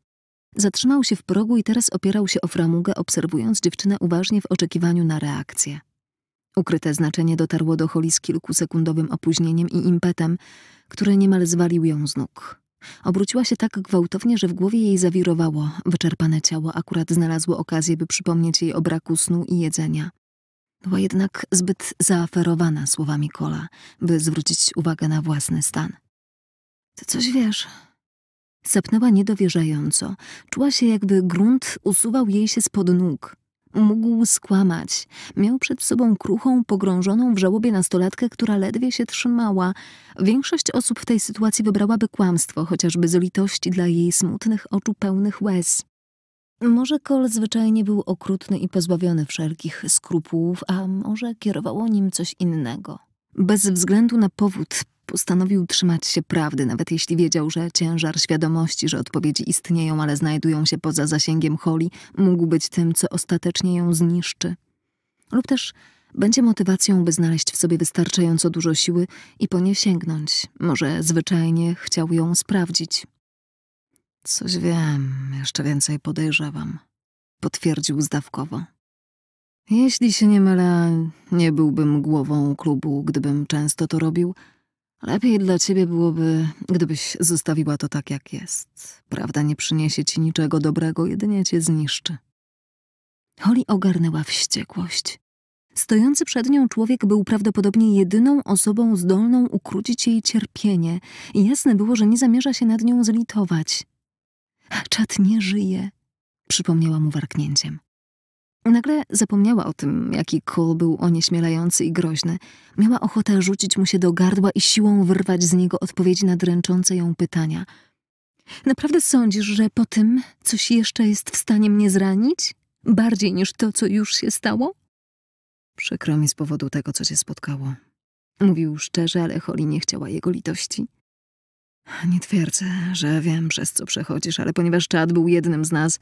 Zatrzymał się w progu i teraz opierał się o framugę, obserwując dziewczynę uważnie w oczekiwaniu na reakcję. Ukryte znaczenie dotarło do Holly z kilkusekundowym opóźnieniem i impetem, który niemal zwalił ją z nóg. Obróciła się tak gwałtownie, że w głowie jej zawirowało. Wyczerpane ciało akurat znalazło okazję, by przypomnieć jej o braku snu i jedzenia. Była jednak zbyt zaaferowana słowami Kola, by zwrócić uwagę na własny stan. Ty coś wiesz. Sapnęła niedowierzająco. Czuła się, jakby grunt usuwał jej się spod nóg. Mógł skłamać. Miał przed sobą kruchą, pogrążoną w żałobie nastolatkę, która ledwie się trzymała. Większość osób w tej sytuacji wybrałaby kłamstwo, chociażby z litości dla jej smutnych oczu pełnych łez. Może Kol zwyczajnie był okrutny i pozbawiony wszelkich skrupułów, a może kierowało nim coś innego. Bez względu na powód postanowił trzymać się prawdy, nawet jeśli wiedział, że ciężar świadomości, że odpowiedzi istnieją, ale znajdują się poza zasięgiem Holly, mógł być tym, co ostatecznie ją zniszczy. Lub też będzie motywacją, by znaleźć w sobie wystarczająco dużo siły i po nie sięgnąć. Może zwyczajnie chciał ją sprawdzić. Coś wiem, jeszcze więcej podejrzewam, potwierdził zdawkowo. Jeśli się nie mylę, nie byłbym głową klubu, gdybym często to robił. Lepiej dla ciebie byłoby, gdybyś zostawiła to tak, jak jest. Prawda nie przyniesie ci niczego dobrego, jedynie cię zniszczy. Holly ogarnęła wściekłość. Stojący przed nią człowiek był prawdopodobnie jedyną osobą zdolną ukrócić jej cierpienie i jasne było, że nie zamierza się nad nią zlitować. Czad nie żyje, przypomniała mu warknięciem. Nagle zapomniała o tym, jaki kol był onieśmielający i groźny. Miała ochotę rzucić mu się do gardła i siłą wyrwać z niego odpowiedzi na dręczące ją pytania. Naprawdę sądzisz, że po tym coś jeszcze jest w stanie mnie zranić? Bardziej niż to, co już się stało? Przykro mi z powodu tego, co cię spotkało. Mówił szczerze, ale Holly nie chciała jego litości. Nie twierdzę, że wiem, przez co przechodzisz, ale ponieważ Czad był jednym z nas,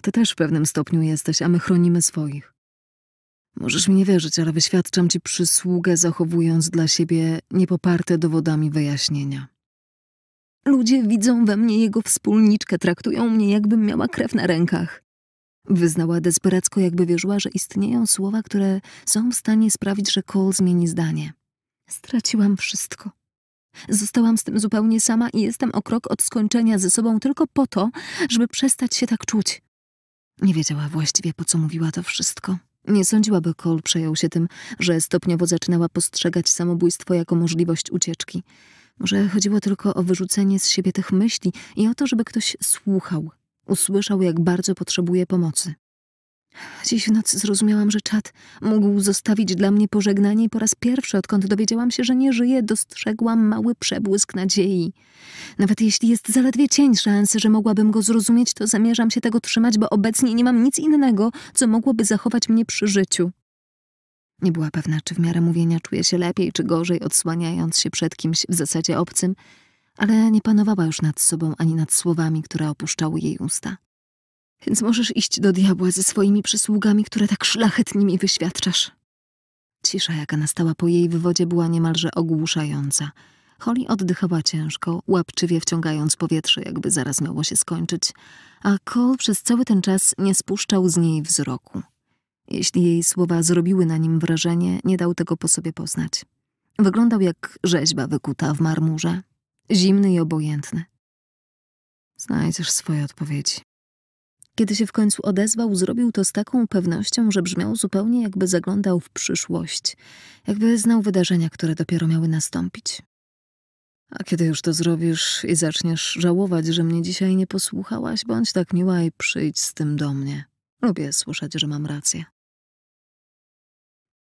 ty też w pewnym stopniu jesteś, a my chronimy swoich. Możesz mi nie wierzyć, ale wyświadczam ci przysługę, zachowując dla siebie niepoparte dowodami wyjaśnienia. Ludzie widzą we mnie jego wspólniczkę, traktują mnie, jakbym miała krew na rękach. Wyznała desperacko, jakby wierzyła, że istnieją słowa, które są w stanie sprawić, że Cole zmieni zdanie. Straciłam wszystko. Zostałam z tym zupełnie sama i jestem o krok od skończenia ze sobą tylko po to, żeby przestać się tak czuć. Nie wiedziała właściwie, po co mówiła to wszystko. Nie sądziła, by Cole przejął się tym, że stopniowo zaczynała postrzegać samobójstwo jako możliwość ucieczki. Może chodziło tylko o wyrzucenie z siebie tych myśli i o to, żeby ktoś słuchał, usłyszał, jak bardzo potrzebuje pomocy. Dziś w nocy zrozumiałam, że czat mógł zostawić dla mnie pożegnanie i po raz pierwszy, odkąd dowiedziałam się, że nie żyje, dostrzegłam mały przebłysk nadziei. Nawet jeśli jest zaledwie cień szansy, że mogłabym go zrozumieć, to zamierzam się tego trzymać, bo obecnie nie mam nic innego, co mogłoby zachować mnie przy życiu. Nie była pewna, czy w miarę mówienia czuję się lepiej czy gorzej, odsłaniając się przed kimś w zasadzie obcym, ale nie panowała już nad sobą ani nad słowami, które opuszczały jej usta. Więc możesz iść do diabła ze swoimi przysługami, które tak szlachetnie mi wyświadczasz. Cisza, jaka nastała po jej wywodzie, była niemalże ogłuszająca. Holly oddychała ciężko, łapczywie wciągając powietrze, jakby zaraz miało się skończyć, a Cole przez cały ten czas nie spuszczał z niej wzroku. Jeśli jej słowa zrobiły na nim wrażenie, nie dał tego po sobie poznać. Wyglądał jak rzeźba wykuta w marmurze, zimny i obojętny. Znajdziesz swoje odpowiedzi, kiedy się w końcu odezwał, zrobił to z taką pewnością, że brzmiał zupełnie jakby zaglądał w przyszłość, jakby znał wydarzenia, które dopiero miały nastąpić. A kiedy już to zrobisz i zaczniesz żałować, że mnie dzisiaj nie posłuchałaś, bądź tak miła i przyjdź z tym do mnie. Lubię słyszeć, że mam rację.